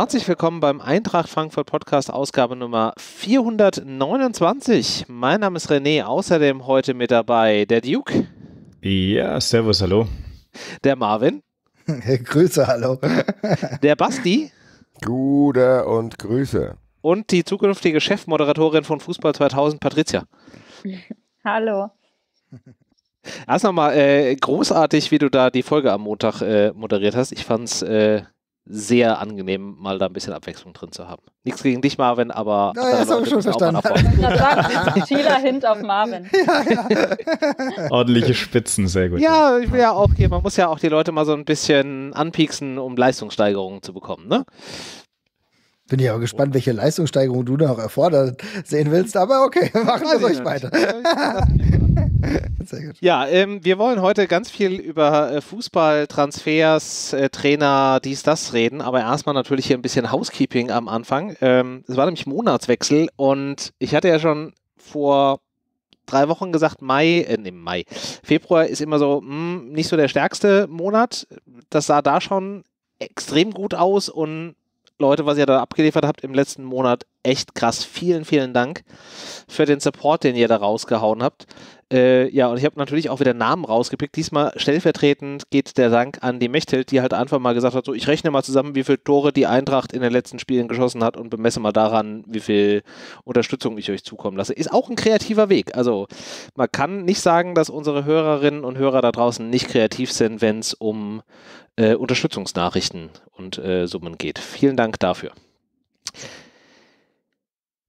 Herzlich willkommen beim Eintracht Frankfurt Podcast, Ausgabe Nummer 429. Mein Name ist René, außerdem heute mit dabei der Duke. Ja, servus, hallo. Der Marvin. Grüße, hallo. der Basti. Gute und Grüße. Und die zukünftige Chefmoderatorin von Fußball 2000, Patricia. Hallo. Erst nochmal äh, großartig, wie du da die Folge am Montag äh, moderiert hast. Ich fand's. Äh, sehr angenehm, mal da ein bisschen Abwechslung drin zu haben. Nichts gegen dich, Marvin, aber ja, das habe ich schon verstanden. Schieler Hint auf Marvin. Ja, ja. Ordentliche Spitzen, sehr gut. Ja, ich will ja auch hier, man muss ja auch die Leute mal so ein bisschen anpieksen, um Leistungssteigerungen zu bekommen, ne? Bin ich aber gespannt, welche Leistungssteigerung du noch erfordert sehen willst, aber okay, machen wir also, ruhig weiter. Sehr gut. Ja, ähm, wir wollen heute ganz viel über äh, Fußball, Transfers, äh, Trainer, dies, das reden, aber erstmal natürlich hier ein bisschen Housekeeping am Anfang. Ähm, es war nämlich Monatswechsel und ich hatte ja schon vor drei Wochen gesagt, Mai, äh, nee, Mai, Februar ist immer so mh, hm, nicht so der stärkste Monat. Das sah da schon extrem gut aus und Leute, was ihr da abgeliefert habt im letzten Monat, echt krass. Vielen, vielen Dank für den Support, den ihr da rausgehauen habt. Äh, ja, und ich habe natürlich auch wieder Namen rausgepickt. Diesmal stellvertretend geht der Dank an die Mechthild, die halt einfach mal gesagt hat, so ich rechne mal zusammen, wie viele Tore die Eintracht in den letzten Spielen geschossen hat und bemesse mal daran, wie viel Unterstützung ich euch zukommen lasse. Ist auch ein kreativer Weg. Also man kann nicht sagen, dass unsere Hörerinnen und Hörer da draußen nicht kreativ sind, wenn es um äh, Unterstützungsnachrichten und äh, Summen geht. Vielen Dank dafür.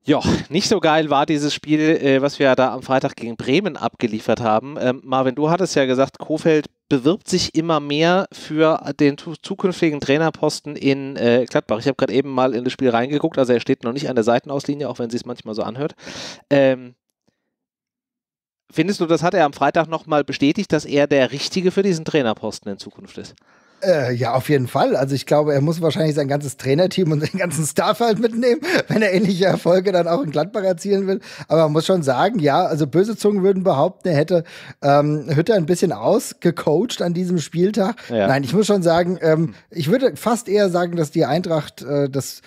Ja, nicht so geil war dieses Spiel, äh, was wir da am Freitag gegen Bremen abgeliefert haben. Ähm, Marvin, du hattest ja gesagt, Kofeld bewirbt sich immer mehr für den zukünftigen Trainerposten in äh, Gladbach. Ich habe gerade eben mal in das Spiel reingeguckt, also er steht noch nicht an der Seitenauslinie, auch wenn sie es manchmal so anhört. Ähm, findest du, das hat er am Freitag nochmal bestätigt, dass er der Richtige für diesen Trainerposten in Zukunft ist? Äh, ja, auf jeden Fall. Also ich glaube, er muss wahrscheinlich sein ganzes Trainerteam und den ganzen Staff halt mitnehmen, wenn er ähnliche Erfolge dann auch in Gladbach erzielen will. Aber man muss schon sagen, ja, also böse Zungen würden behaupten, er hätte ähm, Hütter ein bisschen ausgecoacht an diesem Spieltag. Ja. Nein, ich muss schon sagen, ähm, ich würde fast eher sagen, dass die Eintracht äh, das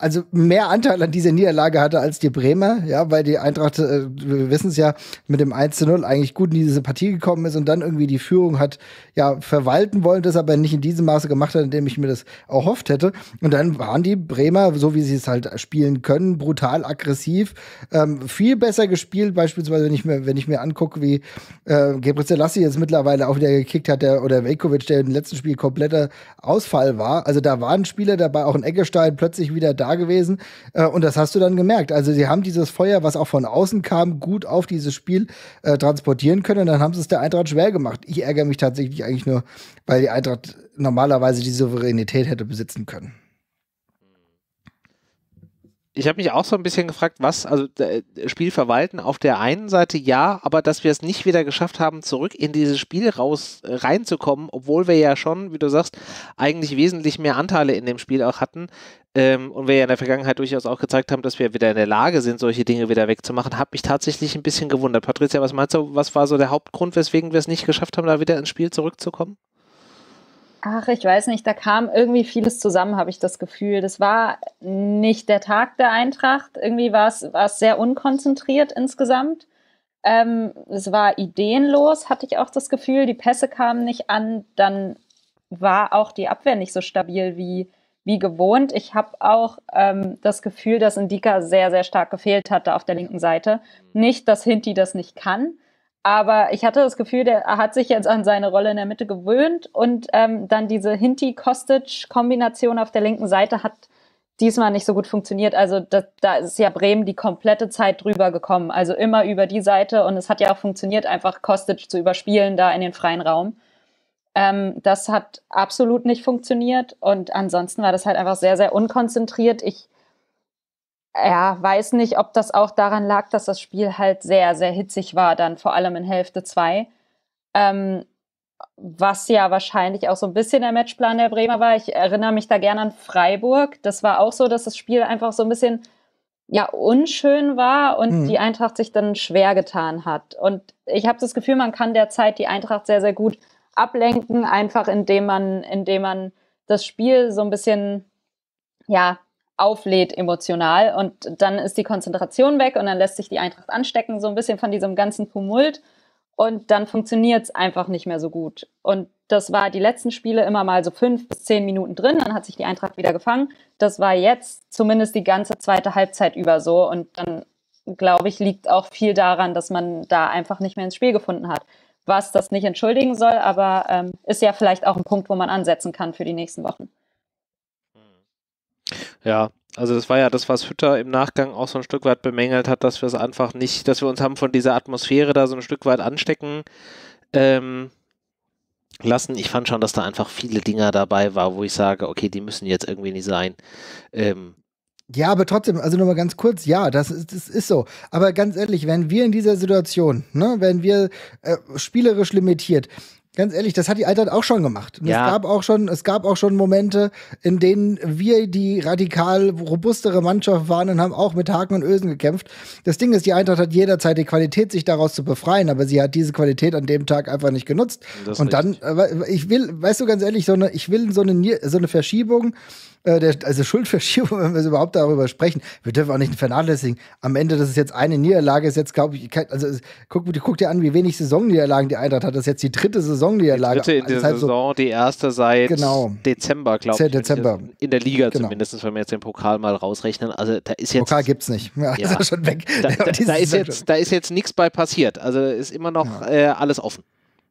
also mehr Anteil an dieser Niederlage hatte als die Bremer, ja, weil die Eintracht, äh, wir wissen es ja, mit dem 1 zu 0 eigentlich gut in diese Partie gekommen ist und dann irgendwie die Führung hat ja verwalten wollen, das aber nicht in diesem Maße gemacht hat, in dem ich mir das erhofft hätte. Und dann waren die Bremer, so wie sie es halt spielen können, brutal aggressiv, ähm, viel besser gespielt, beispielsweise, wenn ich mir, wenn ich mir angucke, wie äh, Gebre Selassie jetzt mittlerweile auch wieder gekickt hat, der, oder Velkovic, der im letzten Spiel kompletter Ausfall war. Also da waren Spieler dabei, auch ein Eggestein plötzlich wieder da gewesen. Äh, und das hast du dann gemerkt. Also sie haben dieses Feuer, was auch von außen kam, gut auf dieses Spiel äh, transportieren können. Und dann haben sie es der Eintracht schwer gemacht. Ich ärgere mich tatsächlich eigentlich nur, weil die Eintracht normalerweise die Souveränität hätte besitzen können ich habe mich auch so ein bisschen gefragt, was, also äh, Spiel verwalten auf der einen Seite ja, aber dass wir es nicht wieder geschafft haben, zurück in dieses Spiel raus äh, reinzukommen, obwohl wir ja schon, wie du sagst, eigentlich wesentlich mehr Anteile in dem Spiel auch hatten. Ähm, und wir ja in der Vergangenheit durchaus auch gezeigt haben, dass wir wieder in der Lage sind, solche Dinge wieder wegzumachen, hat mich tatsächlich ein bisschen gewundert. Patricia, was meinst du, was war so der Hauptgrund, weswegen wir es nicht geschafft haben, da wieder ins Spiel zurückzukommen? Ach, ich weiß nicht, da kam irgendwie vieles zusammen, habe ich das Gefühl. Das war nicht der Tag der Eintracht. Irgendwie war es, sehr unkonzentriert insgesamt. Ähm, es war ideenlos, hatte ich auch das Gefühl. Die Pässe kamen nicht an. Dann war auch die Abwehr nicht so stabil wie, wie gewohnt. Ich habe auch ähm, das Gefühl, dass Indika sehr, sehr stark gefehlt hatte auf der linken Seite. Nicht, dass Hinti das nicht kann, aber ich hatte das Gefühl, der hat sich jetzt an seine Rolle in der Mitte gewöhnt und ähm, dann diese Hinti-Kostic-Kombination auf der linken Seite hat diesmal nicht so gut funktioniert. Also da, da ist ja Bremen die komplette Zeit drüber gekommen, also immer über die Seite und es hat ja auch funktioniert, einfach Kostic zu überspielen da in den freien Raum. Ähm, das hat absolut nicht funktioniert und ansonsten war das halt einfach sehr, sehr unkonzentriert. Ich ja, weiß nicht, ob das auch daran lag, dass das Spiel halt sehr, sehr hitzig war, dann vor allem in Hälfte 2. Ähm, was ja wahrscheinlich auch so ein bisschen der Matchplan der Bremer war. Ich erinnere mich da gerne an Freiburg. Das war auch so, dass das Spiel einfach so ein bisschen ja unschön war und mhm. die Eintracht sich dann schwer getan hat. Und ich habe das Gefühl, man kann derzeit die Eintracht sehr, sehr gut ablenken, einfach indem man, indem man das Spiel so ein bisschen ja auflädt emotional und dann ist die Konzentration weg und dann lässt sich die Eintracht anstecken, so ein bisschen von diesem ganzen Tumult und dann funktioniert es einfach nicht mehr so gut. Und das war die letzten Spiele immer mal so fünf bis zehn Minuten drin, dann hat sich die Eintracht wieder gefangen. Das war jetzt zumindest die ganze zweite Halbzeit über so und dann glaube ich, liegt auch viel daran, dass man da einfach nicht mehr ins Spiel gefunden hat. Was das nicht entschuldigen soll, aber ähm, ist ja vielleicht auch ein Punkt, wo man ansetzen kann für die nächsten Wochen. Ja, also das war ja das, was Hütter im Nachgang auch so ein Stück weit bemängelt hat, dass wir es einfach nicht, dass wir uns haben von dieser Atmosphäre da so ein Stück weit anstecken ähm, lassen. Ich fand schon, dass da einfach viele Dinger dabei war, wo ich sage, okay, die müssen jetzt irgendwie nicht sein. Ähm, ja, aber trotzdem, also nochmal ganz kurz, ja, das ist, das ist so. Aber ganz ehrlich, wenn wir in dieser Situation, ne, wenn wir äh, spielerisch limitiert, Ganz ehrlich, das hat die Altert auch schon gemacht. Ja. Es gab auch schon, es gab auch schon Momente, in denen wir die radikal robustere Mannschaft waren und haben auch mit Haken und Ösen gekämpft. Das Ding ist, die Eintracht hat jederzeit die Qualität, sich daraus zu befreien, aber sie hat diese Qualität an dem Tag einfach nicht genutzt. Das und dann, äh, ich will, weißt du ganz ehrlich, so eine, ich will so eine, so eine Verschiebung, äh, der, also Schuldverschiebung, wenn wir überhaupt darüber sprechen. Wir dürfen auch nicht vernachlässigen. Am Ende, dass es jetzt eine Niederlage ist, jetzt glaube ich, also guck, guck dir an, wie wenig Saisonniederlagen die Eintracht hat. Das ist jetzt die dritte Saison Saisonniederlage. Die dritte in also dieser halt Saison, so die erste seit genau. Dezember, glaube ich. Dezember. In der Liga genau. zumindest, wenn wir jetzt den Pokal mal rausrechnen. Also da ist jetzt. Pokal gibt es nicht. Ja, ja. Ist schon weg. Da, da, da ist jetzt, da ist jetzt nichts bei passiert. Also ist immer noch ja. äh, alles offen.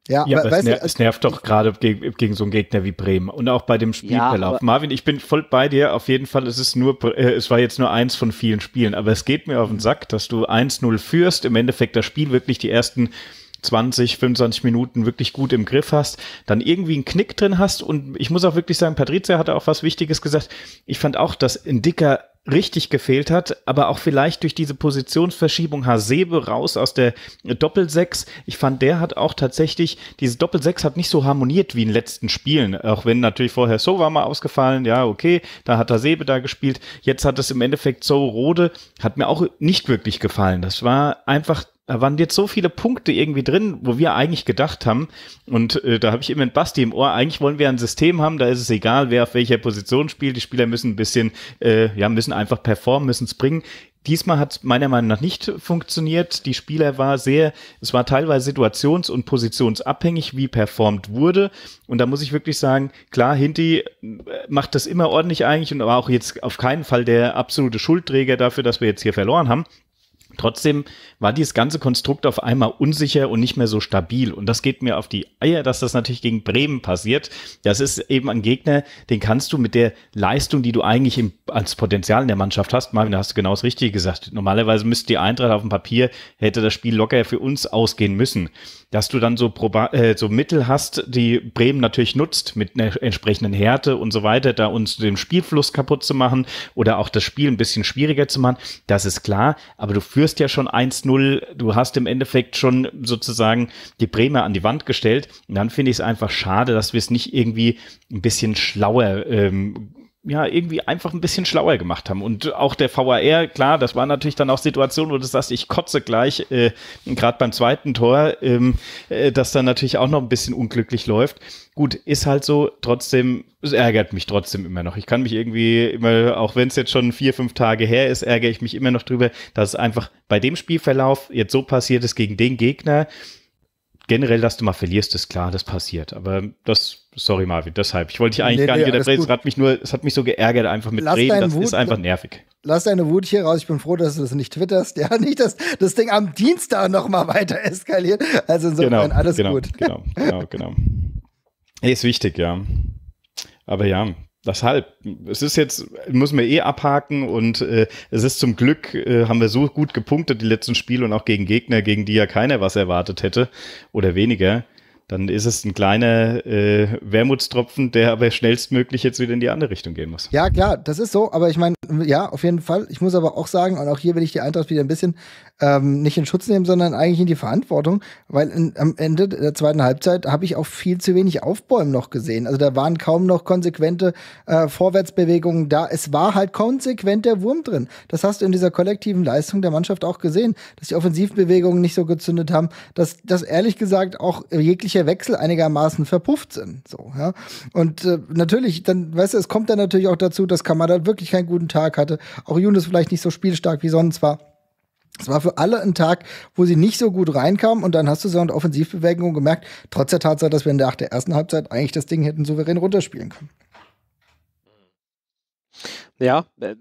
Ja, ja aber, es, nervt, es, nervt doch gerade gegen, gegen, so einen Gegner wie Bremen und auch bei dem Spielverlauf. Ja, Marvin, ich bin voll bei dir. Auf jeden Fall, ist es nur, äh, es war jetzt nur eins von vielen Spielen, aber es geht mir auf den Sack, dass du 1-0 führst, im Endeffekt das Spiel wirklich die ersten 20, 25 Minuten wirklich gut im Griff hast, dann irgendwie einen Knick drin hast. Und ich muss auch wirklich sagen, Patrizia hatte auch was Wichtiges gesagt. Ich fand auch, dass ein dicker richtig gefehlt hat, aber auch vielleicht durch diese Positionsverschiebung Hasebe raus aus der Doppelsechs. Ich fand, der hat auch tatsächlich, diese Doppelsechs hat nicht so harmoniert wie in den letzten Spielen, auch wenn natürlich vorher So war mal ausgefallen, ja, okay, da hat Hasebe da gespielt. Jetzt hat es im Endeffekt So Rode, hat mir auch nicht wirklich gefallen. Das war einfach da waren jetzt so viele Punkte irgendwie drin, wo wir eigentlich gedacht haben, und äh, da habe ich immer ein Basti im Ohr, eigentlich wollen wir ein System haben, da ist es egal, wer auf welcher Position spielt. Die Spieler müssen ein bisschen, äh, ja, müssen einfach performen, müssen es bringen. Diesmal hat meiner Meinung nach nicht funktioniert. Die Spieler war sehr, es war teilweise situations- und positionsabhängig, wie performt wurde. Und da muss ich wirklich sagen, klar, Hinti äh, macht das immer ordentlich eigentlich und war auch jetzt auf keinen Fall der absolute Schuldträger dafür, dass wir jetzt hier verloren haben. Trotzdem war dieses ganze Konstrukt auf einmal unsicher und nicht mehr so stabil. Und das geht mir auf die Eier, dass das natürlich gegen Bremen passiert. Das ist eben ein Gegner, den kannst du mit der Leistung, die du eigentlich im, als Potenzial in der Mannschaft hast, Marvin, da hast du genau das Richtige gesagt. Normalerweise müsste die Eintracht auf dem Papier, hätte das Spiel locker für uns ausgehen müssen. Dass du dann so, Proba äh, so Mittel hast, die Bremen natürlich nutzt, mit einer entsprechenden Härte und so weiter, da uns den Spielfluss kaputt zu machen oder auch das Spiel ein bisschen schwieriger zu machen, das ist klar. Aber du führst führst ja schon 1-0, du hast im Endeffekt schon sozusagen die Bremer an die Wand gestellt. Und dann finde ich es einfach schade, dass wir es nicht irgendwie ein bisschen schlauer ähm, ja, irgendwie einfach ein bisschen schlauer gemacht haben. Und auch der VAR, klar, das war natürlich dann auch Situation, wo du sagst, ich kotze gleich, äh, gerade beim zweiten Tor, ähm, äh, das dann natürlich auch noch ein bisschen unglücklich läuft. Gut, ist halt so, trotzdem, es ärgert mich trotzdem immer noch. Ich kann mich irgendwie immer, auch wenn es jetzt schon vier, fünf Tage her ist, ärgere ich mich immer noch drüber, dass es einfach bei dem Spielverlauf jetzt so passiert ist gegen den Gegner, generell, dass du mal verlierst, ist klar, das passiert. Aber das, sorry Marvin, deshalb. Ich wollte dich eigentlich nee, gar nee, nicht unterbrechen. Es es hat mich so geärgert, einfach mit Lass Reden. Das Wut, ist einfach nervig. Lass deine Wut hier raus. Ich bin froh, dass du das nicht twitterst. Ja, nicht, dass das Ding am Dienstag nochmal weiter eskaliert. Also insofern genau, alles genau, gut. Genau, genau, genau. ist wichtig, ja. Aber ja, Weshalb? Es ist jetzt, müssen wir eh abhaken und äh, es ist zum Glück, äh, haben wir so gut gepunktet die letzten Spiele und auch gegen Gegner, gegen die ja keiner was erwartet hätte oder weniger, dann ist es ein kleiner äh, Wermutstropfen, der aber schnellstmöglich jetzt wieder in die andere Richtung gehen muss. Ja, klar, das ist so, aber ich meine, ja, auf jeden Fall. Ich muss aber auch sagen, und auch hier will ich die Eintracht wieder ein bisschen ähm, nicht in Schutz nehmen, sondern eigentlich in die Verantwortung, weil in, am Ende der zweiten Halbzeit habe ich auch viel zu wenig Aufbäumen noch gesehen. Also da waren kaum noch konsequente äh, Vorwärtsbewegungen da. Es war halt konsequent der Wurm drin. Das hast du in dieser kollektiven Leistung der Mannschaft auch gesehen, dass die Offensivbewegungen nicht so gezündet haben, dass dass ehrlich gesagt auch jegliche Wechsel einigermaßen verpufft sind. So, ja. Und äh, natürlich, dann, weißt du, es kommt dann natürlich auch dazu, dass Kamada wirklich keinen guten Tag hatte, auch Yunus vielleicht nicht so spielstark wie sonst war. Es war für alle ein Tag, wo sie nicht so gut reinkamen und dann hast du so eine Offensivbewegung gemerkt, trotz der Tatsache, dass wir nach der ersten Halbzeit eigentlich das Ding hätten souverän runterspielen können. Ja, äh,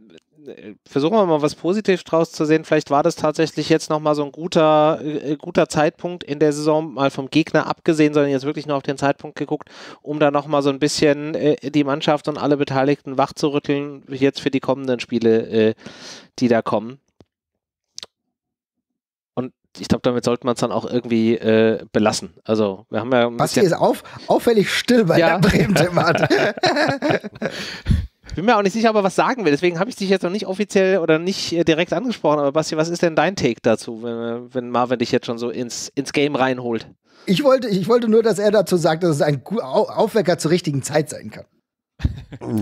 äh, versuchen wir mal was Positives draus zu sehen. Vielleicht war das tatsächlich jetzt nochmal so ein guter, äh, guter Zeitpunkt in der Saison, mal vom Gegner abgesehen, sondern jetzt wirklich nur auf den Zeitpunkt geguckt, um da nochmal so ein bisschen äh, die Mannschaft und alle Beteiligten wach zu rütteln, jetzt für die kommenden Spiele, äh, die da kommen. Und ich glaube, damit sollte man es dann auch irgendwie äh, belassen. Also, wir haben ja. Basti ist auf, auffällig still bei ja. der Bremen-Thematik. bin mir auch nicht sicher, ob er was sagen will. Deswegen habe ich dich jetzt noch nicht offiziell oder nicht äh, direkt angesprochen. Aber Basti, was ist denn dein Take dazu, wenn, äh, wenn Marvin dich jetzt schon so ins, ins Game reinholt? Ich wollte, ich wollte nur, dass er dazu sagt, dass es ein Aufwecker zur richtigen Zeit sein kann.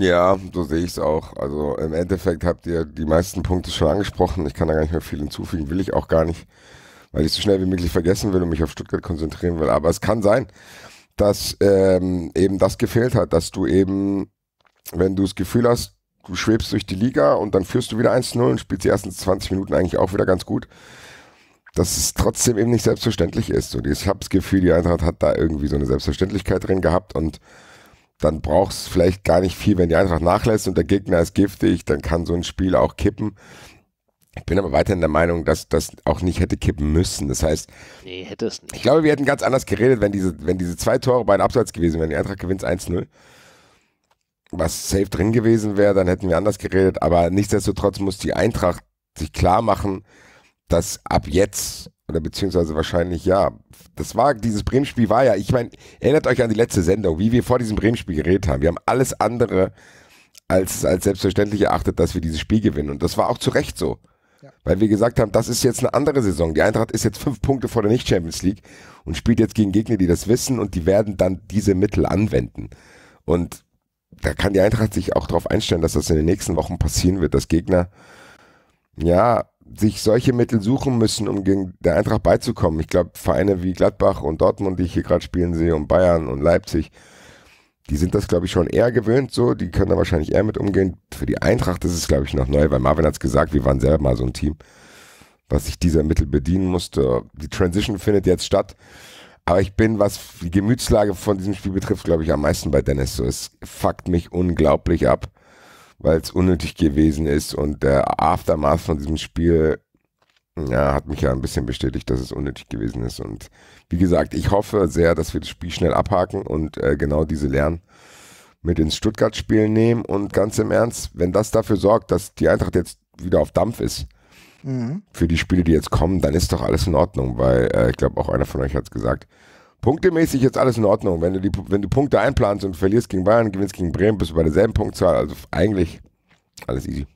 ja, so sehe ich es auch. Also im Endeffekt habt ihr die meisten Punkte schon angesprochen. Ich kann da gar nicht mehr viel hinzufügen, will ich auch gar nicht, weil ich es so schnell wie möglich vergessen will und mich auf Stuttgart konzentrieren will. Aber es kann sein, dass ähm, eben das gefehlt hat, dass du eben wenn du das Gefühl hast, du schwebst durch die Liga und dann führst du wieder 1-0 und spielst die ersten 20 Minuten eigentlich auch wieder ganz gut, dass es trotzdem eben nicht selbstverständlich ist. Und ich habe das Gefühl, die Eintracht hat da irgendwie so eine Selbstverständlichkeit drin gehabt und dann braucht es vielleicht gar nicht viel, wenn die Eintracht nachlässt und der Gegner ist giftig, dann kann so ein Spiel auch kippen. Ich bin aber weiterhin der Meinung, dass das auch nicht hätte kippen müssen. Das heißt, nee, hätte es nicht. ich glaube, wir hätten ganz anders geredet, wenn diese, wenn diese zwei Tore beide abseits gewesen wären. Die Eintracht gewinnt 1-0 was safe drin gewesen wäre, dann hätten wir anders geredet. Aber nichtsdestotrotz muss die Eintracht sich klar machen, dass ab jetzt oder beziehungsweise wahrscheinlich ja, das war dieses Bremen-Spiel war ja. Ich meine, erinnert euch an die letzte Sendung, wie wir vor diesem Bremen-Spiel geredet haben. Wir haben alles andere als als selbstverständlich erachtet, dass wir dieses Spiel gewinnen und das war auch zu Recht so. Weil wir gesagt haben, das ist jetzt eine andere Saison. Die Eintracht ist jetzt fünf Punkte vor der Nicht-Champions League und spielt jetzt gegen Gegner, die das wissen und die werden dann diese Mittel anwenden. Und da kann die Eintracht sich auch darauf einstellen, dass das in den nächsten Wochen passieren wird, dass Gegner ja sich solche Mittel suchen müssen, um gegen der Eintracht beizukommen. Ich glaube, Vereine wie Gladbach und Dortmund, die ich hier gerade spielen sehe, und Bayern und Leipzig, die sind das, glaube ich, schon eher gewöhnt so. Die können da wahrscheinlich eher mit umgehen. Für die Eintracht ist es, glaube ich, noch neu, weil Marvin hat es gesagt, wir waren selber mal so ein Team, was sich dieser Mittel bedienen musste. Die Transition findet jetzt statt. Aber ich bin, was die Gemütslage von diesem Spiel betrifft, glaube ich, am meisten bei Dennis so. Es fuckt mich unglaublich ab, weil es unnötig gewesen ist. Und der Aftermath von diesem Spiel ja, hat mich ja ein bisschen bestätigt, dass es unnötig gewesen ist. Und wie gesagt, ich hoffe sehr, dass wir das Spiel schnell abhaken und äh, genau diese Lernen mit ins Stuttgart-Spiel nehmen. Und ganz im Ernst, wenn das dafür sorgt, dass die Eintracht jetzt wieder auf Dampf ist, mhm. für die Spiele, die jetzt kommen, dann ist doch alles in Ordnung, weil äh, ich glaube, auch einer von euch hat es gesagt. Punktemäßig jetzt alles in Ordnung. Wenn du, die, wenn du Punkte einplanst und verlierst gegen Bayern, gewinnst gegen Bremen, bist du bei derselben Punktzahl. Also eigentlich alles easy.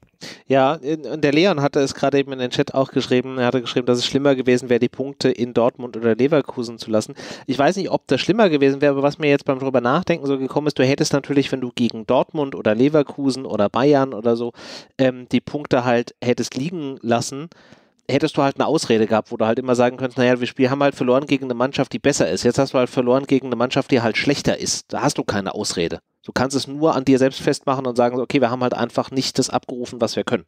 Ja, und der Leon hatte es gerade eben in den Chat auch geschrieben. Er hatte geschrieben, dass es schlimmer gewesen wäre, die Punkte in Dortmund oder Leverkusen zu lassen. Ich weiß nicht, ob das schlimmer gewesen wäre, aber was mir jetzt beim drüber nachdenken so gekommen ist, du hättest natürlich, wenn du gegen Dortmund oder Leverkusen oder Bayern oder so ähm, die Punkte halt hättest liegen lassen, hättest du halt eine Ausrede gehabt, wo du halt immer sagen könntest, naja, wir haben halt verloren gegen eine Mannschaft, die besser ist. Jetzt hast du halt verloren gegen eine Mannschaft, die halt schlechter ist. Da hast du keine Ausrede. Du kannst es nur an dir selbst festmachen und sagen, okay, wir haben halt einfach nicht das abgerufen, was wir können.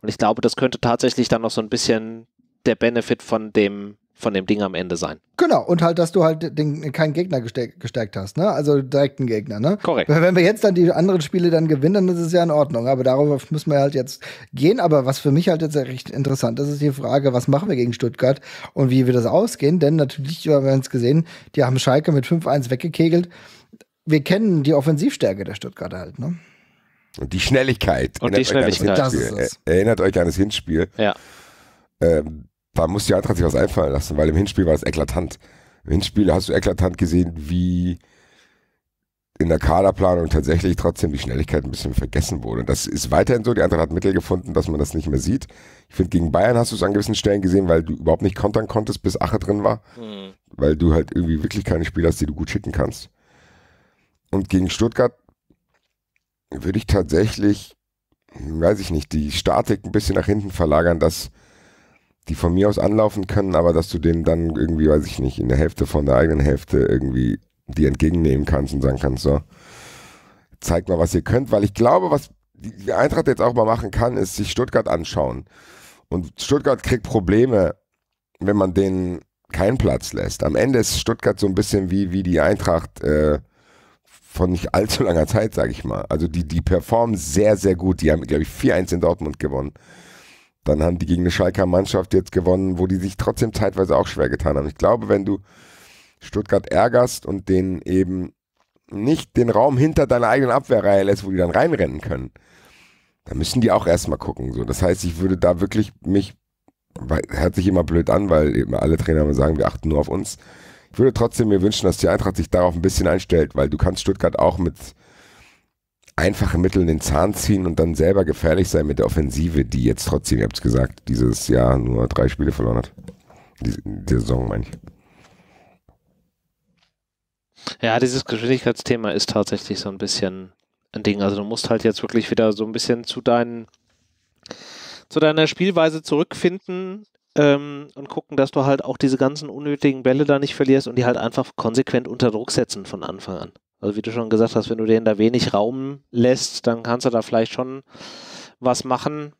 Und ich glaube, das könnte tatsächlich dann noch so ein bisschen der Benefit von dem von dem Ding am Ende sein. Genau, und halt, dass du halt den, keinen Gegner gestärkt, gestärkt hast, ne? Also direkten Gegner, ne? Korrekt. Wenn wir jetzt dann die anderen Spiele dann gewinnen, dann ist es ja in Ordnung. Aber darüber müssen wir halt jetzt gehen. Aber was für mich halt jetzt recht interessant ist, ist die Frage, was machen wir gegen Stuttgart und wie wir das ausgehen. Denn natürlich, wir haben es gesehen, die haben Schalke mit 5-1 weggekegelt wir kennen die Offensivstärke der Stuttgarter halt, ne? Und die Schnelligkeit. Und die Schnelligkeit. Das ist es. Erinnert euch an das Hinspiel. Ja. Ähm, da muss die Eintracht sich was einfallen lassen, weil im Hinspiel war es eklatant. Im Hinspiel hast du eklatant gesehen, wie in der Kaderplanung tatsächlich trotzdem die Schnelligkeit ein bisschen vergessen wurde. Und das ist weiterhin so. Die Eintracht hat Mittel gefunden, dass man das nicht mehr sieht. Ich finde, gegen Bayern hast du es an gewissen Stellen gesehen, weil du überhaupt nicht kontern konntest, bis Ache drin war. Mhm. Weil du halt irgendwie wirklich keine Spieler hast, die du gut schicken kannst. Und gegen Stuttgart würde ich tatsächlich, weiß ich nicht, die Statik ein bisschen nach hinten verlagern, dass die von mir aus anlaufen können, aber dass du denen dann irgendwie, weiß ich nicht, in der Hälfte von der eigenen Hälfte irgendwie die entgegennehmen kannst und sagen kannst, so, zeig mal, was ihr könnt, weil ich glaube, was die Eintracht jetzt auch mal machen kann, ist sich Stuttgart anschauen. Und Stuttgart kriegt Probleme, wenn man denen keinen Platz lässt. Am Ende ist Stuttgart so ein bisschen wie, wie die Eintracht äh, von nicht allzu langer Zeit, sage ich mal. Also die, die performen sehr, sehr gut. Die haben, glaube ich, 4-1 in Dortmund gewonnen. Dann haben die gegen eine Schalker Mannschaft jetzt gewonnen, wo die sich trotzdem zeitweise auch schwer getan haben. Ich glaube, wenn du Stuttgart ärgerst und denen eben nicht den Raum hinter deiner eigenen Abwehrreihe lässt, wo die dann reinrennen können, dann müssen die auch erstmal gucken. So. Das heißt, ich würde da wirklich mich, hört sich immer blöd an, weil eben alle Trainer immer sagen, wir achten nur auf uns. Ich würde trotzdem mir wünschen, dass die Eintracht sich darauf ein bisschen einstellt, weil du kannst Stuttgart auch mit einfachen Mitteln den Zahn ziehen und dann selber gefährlich sein mit der Offensive, die jetzt trotzdem, ihr habt es gesagt, dieses Jahr nur drei Spiele verloren hat. Die, die Saison, meine ich. Ja, dieses Geschwindigkeitsthema ist tatsächlich so ein bisschen ein Ding. Also du musst halt jetzt wirklich wieder so ein bisschen zu deinen zu deiner Spielweise zurückfinden, ähm, und gucken, dass du halt auch diese ganzen unnötigen Bälle da nicht verlierst und die halt einfach konsequent unter Druck setzen von Anfang an. Also wie du schon gesagt hast, wenn du denen da wenig Raum lässt, dann kannst du da vielleicht schon was machen.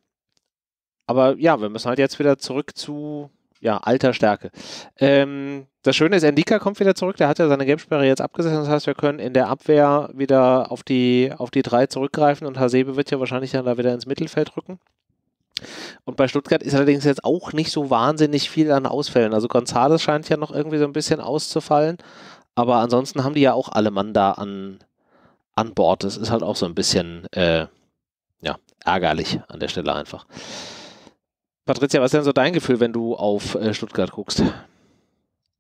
Aber ja, wir müssen halt jetzt wieder zurück zu ja, alter Stärke. Ähm, das Schöne ist, Endika kommt wieder zurück, der hat ja seine Gamesperre jetzt abgesessen. Das heißt, wir können in der Abwehr wieder auf die, auf die drei zurückgreifen und Hasebe wird ja wahrscheinlich dann da wieder ins Mittelfeld rücken. Und bei Stuttgart ist allerdings jetzt auch nicht so wahnsinnig viel an Ausfällen. Also Gonzales scheint ja noch irgendwie so ein bisschen auszufallen. Aber ansonsten haben die ja auch alle Mann da an, an Bord. Das ist halt auch so ein bisschen äh, ja, ärgerlich an der Stelle einfach. Patricia, was ist denn so dein Gefühl, wenn du auf äh, Stuttgart guckst?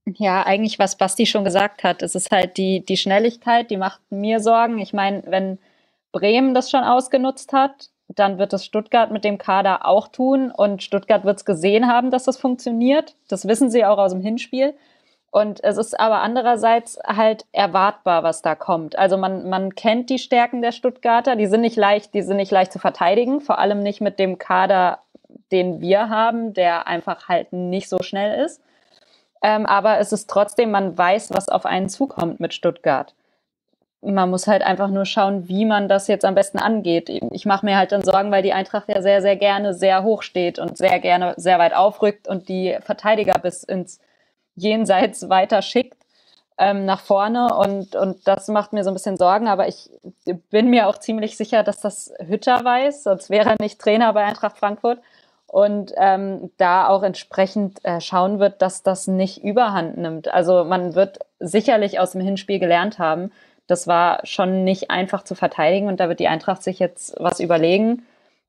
Ja, eigentlich, was Basti schon gesagt hat. Es ist halt die, die Schnelligkeit, die macht mir Sorgen. Ich meine, wenn Bremen das schon ausgenutzt hat, dann wird es Stuttgart mit dem Kader auch tun. Und Stuttgart wird es gesehen haben, dass das funktioniert. Das wissen sie auch aus dem Hinspiel. Und es ist aber andererseits halt erwartbar, was da kommt. Also man, man kennt die Stärken der Stuttgarter. Die sind nicht leicht, die sind nicht leicht zu verteidigen. Vor allem nicht mit dem Kader, den wir haben, der einfach halt nicht so schnell ist. Ähm, aber es ist trotzdem, man weiß, was auf einen zukommt mit Stuttgart man muss halt einfach nur schauen, wie man das jetzt am besten angeht. Ich mache mir halt dann Sorgen, weil die Eintracht ja sehr, sehr gerne sehr hoch steht und sehr gerne sehr weit aufrückt und die Verteidiger bis ins Jenseits weiter schickt ähm, nach vorne. Und, und das macht mir so ein bisschen Sorgen, aber ich bin mir auch ziemlich sicher, dass das Hütter weiß, sonst wäre er nicht Trainer bei Eintracht Frankfurt. Und ähm, da auch entsprechend äh, schauen wird, dass das nicht überhand nimmt. Also man wird sicherlich aus dem Hinspiel gelernt haben das war schon nicht einfach zu verteidigen und da wird die Eintracht sich jetzt was überlegen.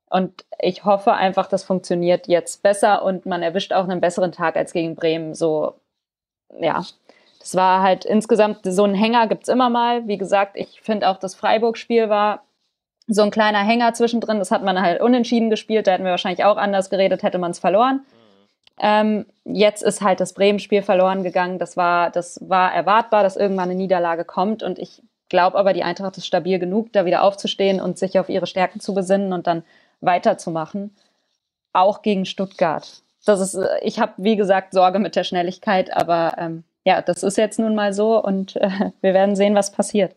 Und ich hoffe einfach, das funktioniert jetzt besser und man erwischt auch einen besseren Tag als gegen Bremen. So, ja, das war halt insgesamt so ein Hänger gibt es immer mal. Wie gesagt, ich finde auch das Freiburg-Spiel war so ein kleiner Hänger zwischendrin. Das hat man halt unentschieden gespielt. Da hätten wir wahrscheinlich auch anders geredet, hätte man es verloren. Ähm, jetzt ist halt das Bremen-Spiel verloren gegangen. Das war, das war erwartbar, dass irgendwann eine Niederlage kommt. Und ich glaube aber, die Eintracht ist stabil genug, da wieder aufzustehen und sich auf ihre Stärken zu besinnen und dann weiterzumachen. Auch gegen Stuttgart. Das ist, äh, ich habe, wie gesagt, Sorge mit der Schnelligkeit, aber ähm, ja, das ist jetzt nun mal so und äh, wir werden sehen, was passiert.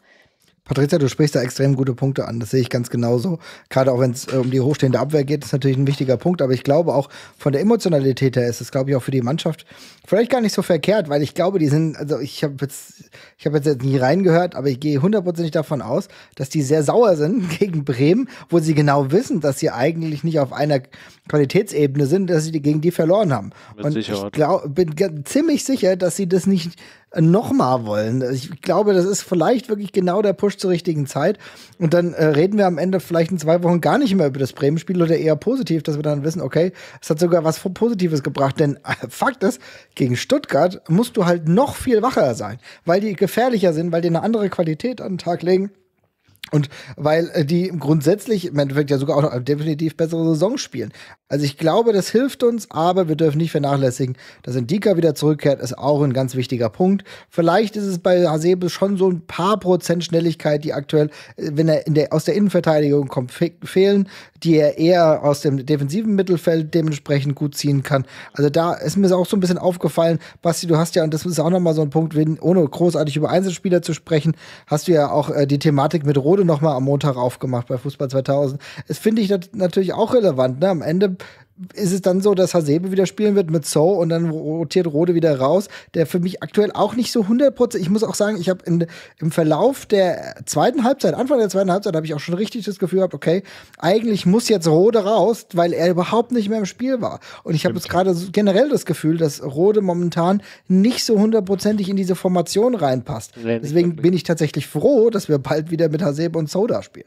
Patricia, du sprichst da extrem gute Punkte an. Das sehe ich ganz genauso. Gerade auch wenn es äh, um die hochstehende Abwehr geht, ist natürlich ein wichtiger Punkt. Aber ich glaube auch von der Emotionalität her ist es, glaube ich, auch für die Mannschaft vielleicht gar nicht so verkehrt, weil ich glaube, die sind, also ich habe jetzt, ich habe jetzt nie reingehört, aber ich gehe hundertprozentig davon aus, dass die sehr sauer sind gegen Bremen, wo sie genau wissen, dass sie eigentlich nicht auf einer Qualitätsebene sind, dass sie gegen die verloren haben. Mit Und Sicherheit. ich glaub, bin ziemlich sicher, dass sie das nicht nochmal wollen. Ich glaube, das ist vielleicht wirklich genau der Push zur richtigen Zeit. Und dann äh, reden wir am Ende vielleicht in zwei Wochen gar nicht mehr über das Bremen-Spiel oder eher positiv, dass wir dann wissen, okay, es hat sogar was Positives gebracht. Denn äh, Fakt ist, gegen Stuttgart musst du halt noch viel wacher sein, weil die gefährlicher sind, weil die eine andere Qualität an den Tag legen. Und weil äh, die grundsätzlich im Endeffekt ja sogar auch noch definitiv bessere Saison spielen. Also ich glaube, das hilft uns, aber wir dürfen nicht vernachlässigen, dass Indika wieder zurückkehrt, ist auch ein ganz wichtiger Punkt. Vielleicht ist es bei Hasebe schon so ein paar Prozent Schnelligkeit, die aktuell, äh, wenn er der, aus der Innenverteidigung kommt, fe fehlen, die er eher aus dem defensiven Mittelfeld dementsprechend gut ziehen kann. Also da ist mir auch so ein bisschen aufgefallen, Basti, du hast ja, und das ist auch nochmal so ein Punkt, wenn, ohne großartig über Einzelspieler zu sprechen, hast du ja auch äh, die Thematik mit Rot wurde nochmal am Montag aufgemacht bei Fußball 2000. Das finde ich natürlich auch relevant. Ne? Am Ende ist es dann so, dass Hasebe wieder spielen wird mit So und dann rotiert Rode wieder raus, der für mich aktuell auch nicht so 100%, ich muss auch sagen, ich habe im Verlauf der zweiten Halbzeit, Anfang der zweiten Halbzeit, habe ich auch schon richtig das Gefühl gehabt, okay, eigentlich muss jetzt Rode raus, weil er überhaupt nicht mehr im Spiel war. Und ich habe jetzt gerade generell das Gefühl, dass Rode momentan nicht so hundertprozentig in diese Formation reinpasst. Nee, Deswegen wirklich. bin ich tatsächlich froh, dass wir bald wieder mit Hasebe und So da spielen.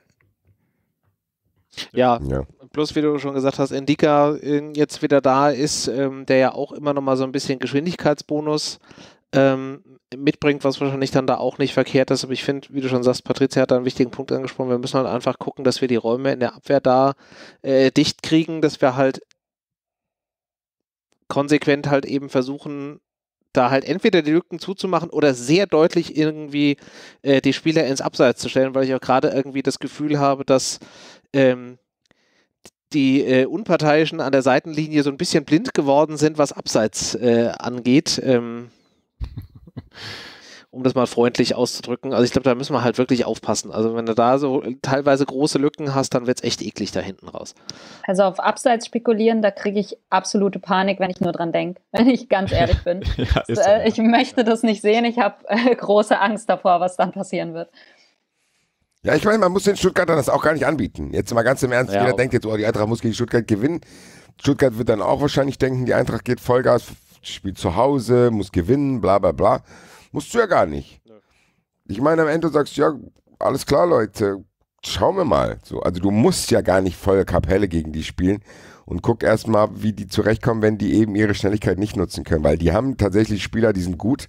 Ja, ja. Plus, wie du schon gesagt hast, Endika ähm, jetzt wieder da ist, ähm, der ja auch immer noch mal so ein bisschen Geschwindigkeitsbonus ähm, mitbringt, was wahrscheinlich dann da auch nicht verkehrt ist. Aber ich finde, wie du schon sagst, Patricia hat da einen wichtigen Punkt angesprochen. Wir müssen halt einfach gucken, dass wir die Räume in der Abwehr da äh, dicht kriegen, dass wir halt konsequent halt eben versuchen, da halt entweder die Lücken zuzumachen oder sehr deutlich irgendwie äh, die Spieler ins Abseits zu stellen, weil ich auch gerade irgendwie das Gefühl habe, dass ähm, die äh, Unparteiischen an der Seitenlinie so ein bisschen blind geworden sind, was Abseits äh, angeht. Ähm, um das mal freundlich auszudrücken. Also ich glaube, da müssen wir halt wirklich aufpassen. Also wenn du da so äh, teilweise große Lücken hast, dann wird es echt eklig da hinten raus. Also auf Abseits spekulieren, da kriege ich absolute Panik, wenn ich nur dran denke, wenn ich ganz ehrlich bin. ja, so, äh, ich möchte das nicht sehen. Ich habe äh, große Angst davor, was dann passieren wird. Ja, ich meine, man muss den Stuttgartern das auch gar nicht anbieten. Jetzt mal ganz im Ernst, ja, jeder denkt jetzt, oh, die Eintracht muss gegen Stuttgart gewinnen. Stuttgart wird dann auch wahrscheinlich denken, die Eintracht geht Vollgas, spielt zu Hause, muss gewinnen, bla bla bla. Musst du ja gar nicht. Ich meine, am Ende sagst du, ja, alles klar, Leute, schauen wir mal. So, also du musst ja gar nicht volle Kapelle gegen die spielen und guck erstmal, wie die zurechtkommen, wenn die eben ihre Schnelligkeit nicht nutzen können, weil die haben tatsächlich Spieler, die sind gut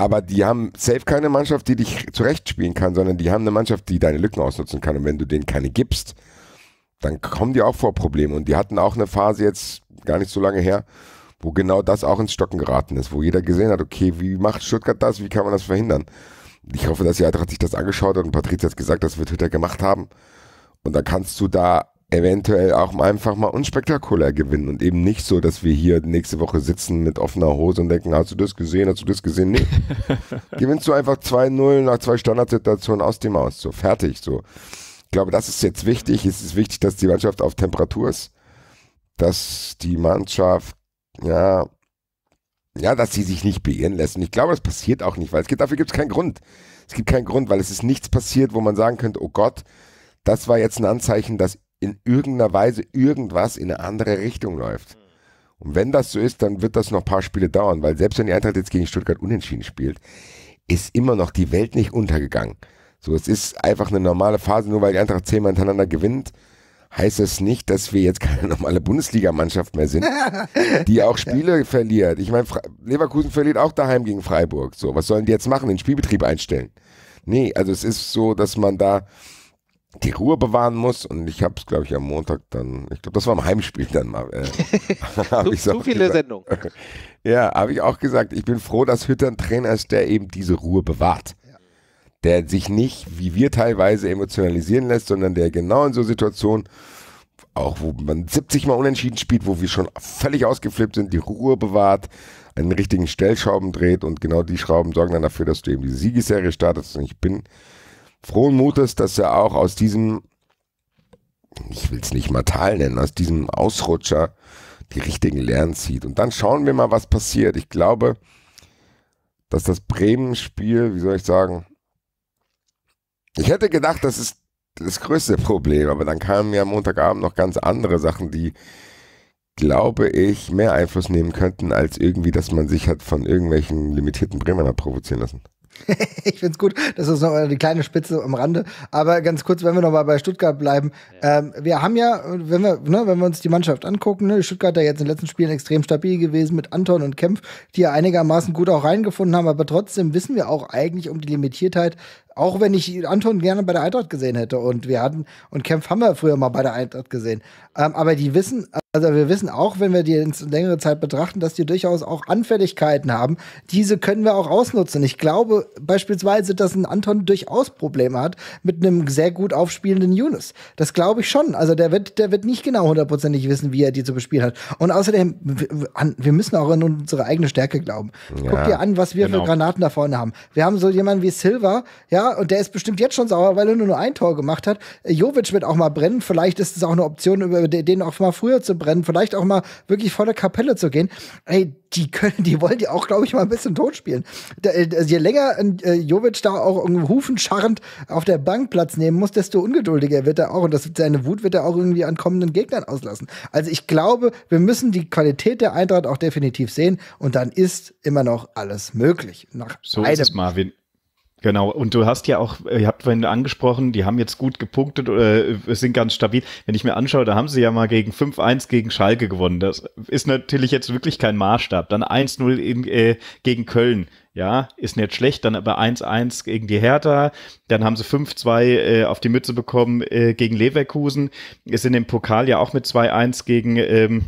aber die haben safe keine Mannschaft, die dich zurechtspielen kann, sondern die haben eine Mannschaft, die deine Lücken ausnutzen kann. Und wenn du denen keine gibst, dann kommen die auch vor Probleme. Und die hatten auch eine Phase jetzt, gar nicht so lange her, wo genau das auch ins Stocken geraten ist, wo jeder gesehen hat, okay, wie macht Stuttgart das, wie kann man das verhindern? Ich hoffe, dass die Eintracht sich das angeschaut hat und Patrizia hat gesagt, das wird Hütter gemacht haben. Und dann kannst du da eventuell auch einfach mal unspektakulär gewinnen und eben nicht so, dass wir hier nächste Woche sitzen mit offener Hose und denken, hast du das gesehen, hast du das gesehen? Nee. Gewinnst du einfach 2-0 nach zwei Standardsituationen aus dem Aus. So, fertig. So. Ich glaube, das ist jetzt wichtig. Es ist wichtig, dass die Mannschaft auf Temperatur ist, dass die Mannschaft, ja, ja, dass sie sich nicht beirren lässt. Und ich glaube, das passiert auch nicht, weil es gibt, dafür gibt es keinen Grund. Es gibt keinen Grund, weil es ist nichts passiert, wo man sagen könnte, oh Gott, das war jetzt ein Anzeichen, dass in irgendeiner Weise irgendwas in eine andere Richtung läuft. Und wenn das so ist, dann wird das noch ein paar Spiele dauern, weil selbst wenn die Eintracht jetzt gegen Stuttgart unentschieden spielt, ist immer noch die Welt nicht untergegangen. So, es ist einfach eine normale Phase, nur weil die Eintracht zehnmal hintereinander gewinnt, heißt das nicht, dass wir jetzt keine normale Bundesligamannschaft mehr sind, die auch Spiele verliert. Ich meine, Leverkusen verliert auch daheim gegen Freiburg. So, was sollen die jetzt machen? Den Spielbetrieb einstellen? Nee, also es ist so, dass man da die Ruhe bewahren muss. Und ich habe es, glaube ich, am Montag dann, ich glaube, das war im Heimspiel dann mal. Äh, so, zu viele Sendungen. Ja, habe ich auch gesagt, ich bin froh, dass Hütter ein Trainer ist, der eben diese Ruhe bewahrt. Ja. Der sich nicht, wie wir teilweise, emotionalisieren lässt, sondern der genau in so Situationen, auch wo man 70 Mal unentschieden spielt, wo wir schon völlig ausgeflippt sind, die Ruhe bewahrt, einen richtigen Stellschrauben dreht und genau die Schrauben sorgen dann dafür, dass du eben die Siegesserie startest. Und ich bin frohen Mutes, dass er auch aus diesem, ich will es nicht mal Tal nennen, aus diesem Ausrutscher die richtigen Lernen zieht. Und dann schauen wir mal, was passiert. Ich glaube, dass das Bremen-Spiel, wie soll ich sagen, ich hätte gedacht, das ist das größte Problem, aber dann kamen ja am Montagabend noch ganz andere Sachen, die, glaube ich, mehr Einfluss nehmen könnten, als irgendwie, dass man sich hat von irgendwelchen limitierten Bremen provozieren lassen. ich finde es gut, das ist noch die kleine Spitze am Rande. Aber ganz kurz, wenn wir noch mal bei Stuttgart bleiben. Ja. Ähm, wir haben ja, wenn wir, ne, wenn wir uns die Mannschaft angucken, ne, Stuttgarter jetzt in den letzten Spielen extrem stabil gewesen mit Anton und Kempf, die ja einigermaßen gut auch reingefunden haben. Aber trotzdem wissen wir auch eigentlich um die Limitiertheit auch wenn ich Anton gerne bei der Eintracht gesehen hätte und wir hatten und Kempf haben wir früher mal bei der Eintracht gesehen. Ähm, aber die wissen, also wir wissen auch, wenn wir die ins längere Zeit betrachten, dass die durchaus auch Anfälligkeiten haben. Diese können wir auch ausnutzen. Ich glaube beispielsweise, dass ein Anton durchaus Probleme hat mit einem sehr gut aufspielenden Yunus. Das glaube ich schon. Also der wird, der wird nicht genau hundertprozentig wissen, wie er die zu bespielen hat. Und außerdem, wir müssen auch in unsere eigene Stärke glauben. Ja, Guck dir an, was wir genau. für Granaten da vorne haben. Wir haben so jemanden wie Silva, ja, und der ist bestimmt jetzt schon sauer, weil er nur, nur ein Tor gemacht hat. Jovic wird auch mal brennen. Vielleicht ist es auch eine Option, über den auch mal früher zu anzubrennen, vielleicht auch mal wirklich volle Kapelle zu gehen. Ey, die können, die wollen die auch, glaube ich, mal ein bisschen tot spielen. Äh, je länger äh, Jovic da auch irgendwie hufenscharrend auf der Bank Platz nehmen muss, desto ungeduldiger wird er auch. Und das, seine Wut wird er auch irgendwie an kommenden Gegnern auslassen. Also ich glaube, wir müssen die Qualität der Eintracht auch definitiv sehen. Und dann ist immer noch alles möglich. Nach so einem. ist es, Marvin. Genau, und du hast ja auch, ihr habt vorhin angesprochen, die haben jetzt gut gepunktet, äh, sind ganz stabil. Wenn ich mir anschaue, da haben sie ja mal gegen 5-1 gegen Schalke gewonnen. Das ist natürlich jetzt wirklich kein Maßstab. Dann 1-0 äh, gegen Köln, ja, ist nicht schlecht. Dann aber 1-1 gegen die Hertha. Dann haben sie 5-2 äh, auf die Mütze bekommen äh, gegen Leverkusen. Ist in dem Pokal ja auch mit 2-1 gegen... Ähm,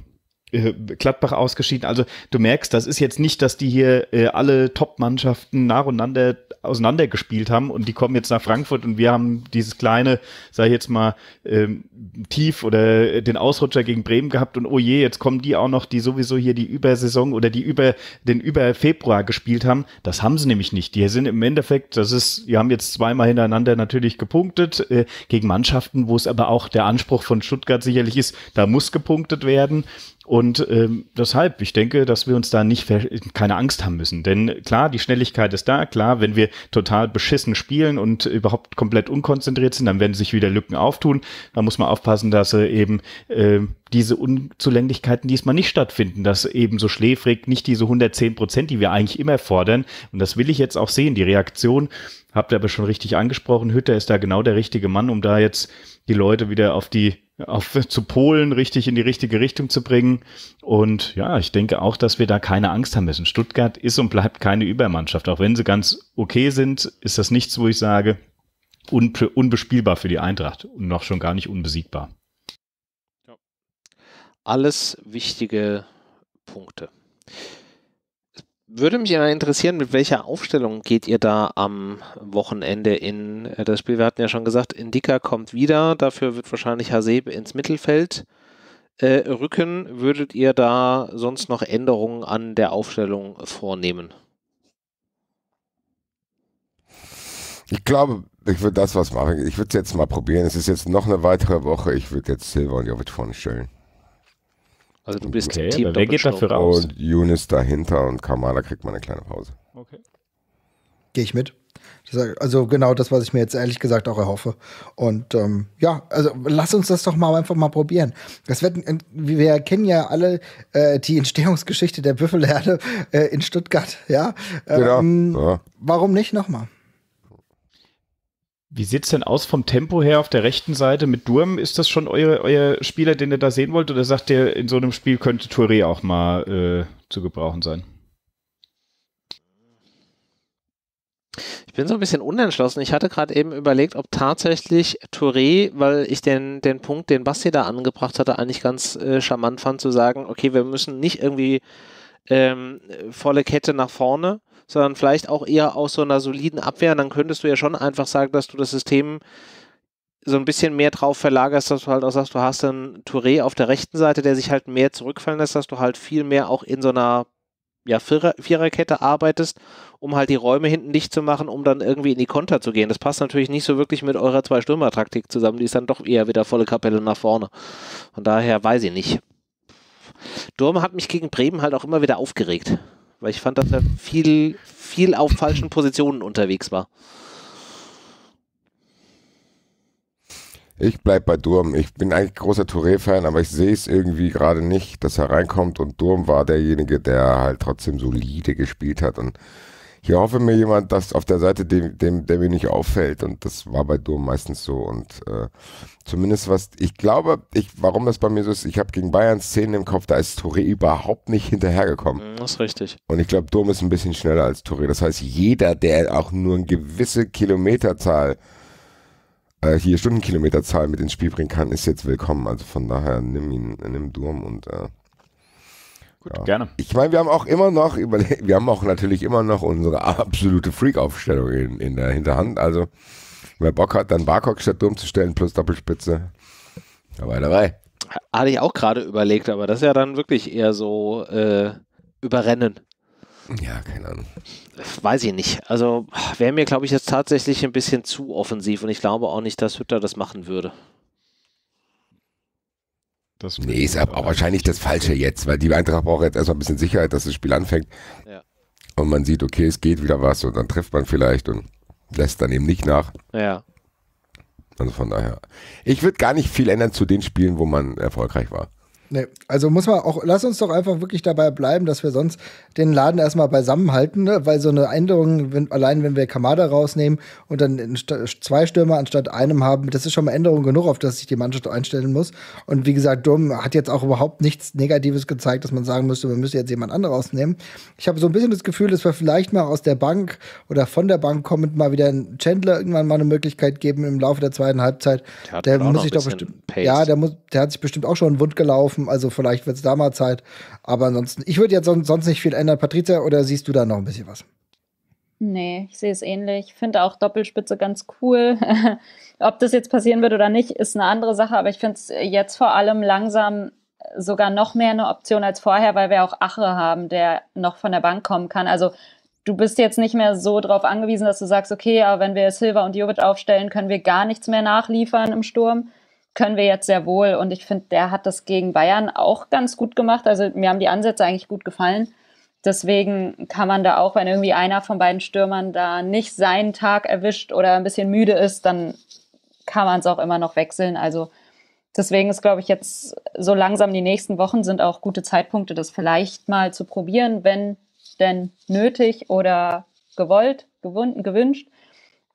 äh, Gladbach ausgeschieden. Also du merkst, das ist jetzt nicht, dass die hier äh, alle Top-Mannschaften nacheinander auseinandergespielt haben und die kommen jetzt nach Frankfurt und wir haben dieses kleine, sag ich jetzt mal, ähm, Tief oder den Ausrutscher gegen Bremen gehabt und oh je, jetzt kommen die auch noch, die sowieso hier die Übersaison oder die über den über Februar gespielt haben. Das haben sie nämlich nicht. Die sind im Endeffekt, das ist, wir haben jetzt zweimal hintereinander natürlich gepunktet äh, gegen Mannschaften, wo es aber auch der Anspruch von Stuttgart sicherlich ist, da muss gepunktet werden. Und ähm, deshalb, ich denke, dass wir uns da nicht keine Angst haben müssen. Denn klar, die Schnelligkeit ist da, klar, wenn wir total beschissen spielen und überhaupt komplett unkonzentriert sind, dann werden sich wieder Lücken auftun. Da muss man aufpassen, dass äh, eben äh, diese Unzulänglichkeiten diesmal nicht stattfinden, dass eben so schläfrig nicht diese 110 Prozent, die wir eigentlich immer fordern, und das will ich jetzt auch sehen, die Reaktion habt ihr aber schon richtig angesprochen, Hütter ist da genau der richtige Mann, um da jetzt die Leute wieder auf die auf, zu Polen richtig in die richtige Richtung zu bringen. Und ja, ich denke auch, dass wir da keine Angst haben müssen. Stuttgart ist und bleibt keine Übermannschaft. Auch wenn sie ganz okay sind, ist das nichts, wo ich sage, unbe unbespielbar für die Eintracht und noch schon gar nicht unbesiegbar. Alles wichtige Punkte. Würde mich ja interessieren, mit welcher Aufstellung geht ihr da am Wochenende in äh, das Spiel? Wir hatten ja schon gesagt, Indika kommt wieder, dafür wird wahrscheinlich Hasebe ins Mittelfeld äh, rücken. Würdet ihr da sonst noch Änderungen an der Aufstellung vornehmen? Ich glaube, ich würde das was machen. Ich würde es jetzt mal probieren. Es ist jetzt noch eine weitere Woche. Ich würde jetzt Silva und Jovic vorne stellen. Also du bist okay, Team Wer geht dafür raus? Und Yunis dahinter und Kamala kriegt mal eine kleine Pause. Okay. Gehe ich mit. Also genau das, was ich mir jetzt ehrlich gesagt auch erhoffe. Und ähm, ja, also lass uns das doch mal einfach mal probieren. Das wird, wir kennen ja alle äh, die Entstehungsgeschichte der Büffelherde äh, in Stuttgart, ja. Genau. Ähm, genau. Ja. Warum nicht nochmal? Wie sieht es denn aus vom Tempo her auf der rechten Seite? Mit Durm ist das schon eure, euer Spieler, den ihr da sehen wollt? Oder sagt ihr, in so einem Spiel könnte Touré auch mal äh, zu gebrauchen sein? Ich bin so ein bisschen unentschlossen. Ich hatte gerade eben überlegt, ob tatsächlich Touré, weil ich den, den Punkt, den Basti da angebracht hatte, eigentlich ganz äh, charmant fand, zu sagen, okay, wir müssen nicht irgendwie ähm, volle Kette nach vorne, sondern vielleicht auch eher aus so einer soliden Abwehr. Und dann könntest du ja schon einfach sagen, dass du das System so ein bisschen mehr drauf verlagerst, dass du halt auch sagst, du hast einen Touré auf der rechten Seite, der sich halt mehr zurückfallen lässt, dass du halt viel mehr auch in so einer ja, Vierer Viererkette arbeitest, um halt die Räume hinten dicht zu machen, um dann irgendwie in die Konter zu gehen. Das passt natürlich nicht so wirklich mit eurer Zwei-Stürmer-Taktik zusammen, die ist dann doch eher wieder volle Kapelle nach vorne. Von daher weiß ich nicht. Durm hat mich gegen Bremen halt auch immer wieder aufgeregt weil ich fand, dass er viel, viel auf falschen Positionen unterwegs war. Ich bleibe bei Durm. Ich bin eigentlich großer Touré-Fan, aber ich sehe es irgendwie gerade nicht, dass er reinkommt und Durm war derjenige, der halt trotzdem solide gespielt hat und hier hoffe mir jemand, dass auf der Seite dem, dem, der mir nicht auffällt. Und das war bei Durm meistens so. Und äh, zumindest was, ich glaube, ich, warum das bei mir so ist, ich habe gegen Bayern Szenen im Kopf, da ist Touré überhaupt nicht hinterhergekommen. Mhm, das ist richtig. Und ich glaube, Durm ist ein bisschen schneller als Touré. Das heißt, jeder, der auch nur eine gewisse Kilometerzahl äh, hier Stundenkilometerzahl mit ins Spiel bringen kann, ist jetzt willkommen. Also von daher nimm ihn, nimm Durm und äh, Gut, ja. gerne. Ich meine, wir haben auch immer noch, wir haben auch natürlich immer noch unsere absolute Freak-Aufstellung in, in der Hinterhand. Also, wer Bock hat, dann Barcock statt Dom zu stellen plus Doppelspitze, dabei dabei. Hatte ich auch gerade überlegt, aber das ist ja dann wirklich eher so äh, überrennen. Ja, keine Ahnung. Weiß ich nicht. Also wäre mir, glaube ich, jetzt tatsächlich ein bisschen zu offensiv und ich glaube auch nicht, dass Hütter das machen würde. Das nee, ist aber wahrscheinlich das Falsche jetzt, weil die Eintracht braucht jetzt erstmal ein bisschen Sicherheit, dass das Spiel anfängt. Ja. Und man sieht, okay, es geht wieder was und dann trifft man vielleicht und lässt dann eben nicht nach. Ja. Also von daher, ich würde gar nicht viel ändern zu den Spielen, wo man erfolgreich war. Nee, also muss man auch, lass uns doch einfach wirklich dabei bleiben, dass wir sonst den Laden erstmal beisammenhalten, ne? weil so eine Änderung, wenn, allein wenn wir Kamada rausnehmen und dann zwei Stürmer anstatt einem haben, das ist schon mal Änderung genug, auf das sich die Mannschaft einstellen muss. Und wie gesagt, Dumm hat jetzt auch überhaupt nichts Negatives gezeigt, dass man sagen müsste, wir müssen jetzt jemand anderen rausnehmen. Ich habe so ein bisschen das Gefühl, dass wir vielleicht mal aus der Bank oder von der Bank kommend mal wieder einen Chandler irgendwann mal eine Möglichkeit geben im Laufe der zweiten Halbzeit. Der, der halt muss sich doch bestimmt, Pace. ja, der muss, der hat sich bestimmt auch schon Wund gelaufen offen. Also vielleicht wird es da mal Zeit. Aber ansonsten, ich würde jetzt sonst, sonst nicht viel ändern. Patricia, oder siehst du da noch ein bisschen was? Nee, ich sehe es ähnlich. Ich Finde auch Doppelspitze ganz cool. Ob das jetzt passieren wird oder nicht, ist eine andere Sache. Aber ich finde es jetzt vor allem langsam sogar noch mehr eine Option als vorher, weil wir auch Ache haben, der noch von der Bank kommen kann. Also du bist jetzt nicht mehr so darauf angewiesen, dass du sagst, okay, aber wenn wir Silva und Jovic aufstellen, können wir gar nichts mehr nachliefern im Sturm, können wir jetzt sehr wohl. Und ich finde, der hat das gegen Bayern auch ganz gut gemacht. Also mir haben die Ansätze eigentlich gut gefallen. Deswegen kann man da auch, wenn irgendwie einer von beiden Stürmern da nicht seinen Tag erwischt oder ein bisschen müde ist, dann kann man es auch immer noch wechseln. Also deswegen ist, glaube ich, jetzt so langsam die nächsten Wochen sind auch gute Zeitpunkte, das vielleicht mal zu probieren, wenn denn nötig oder gewollt, gewünscht.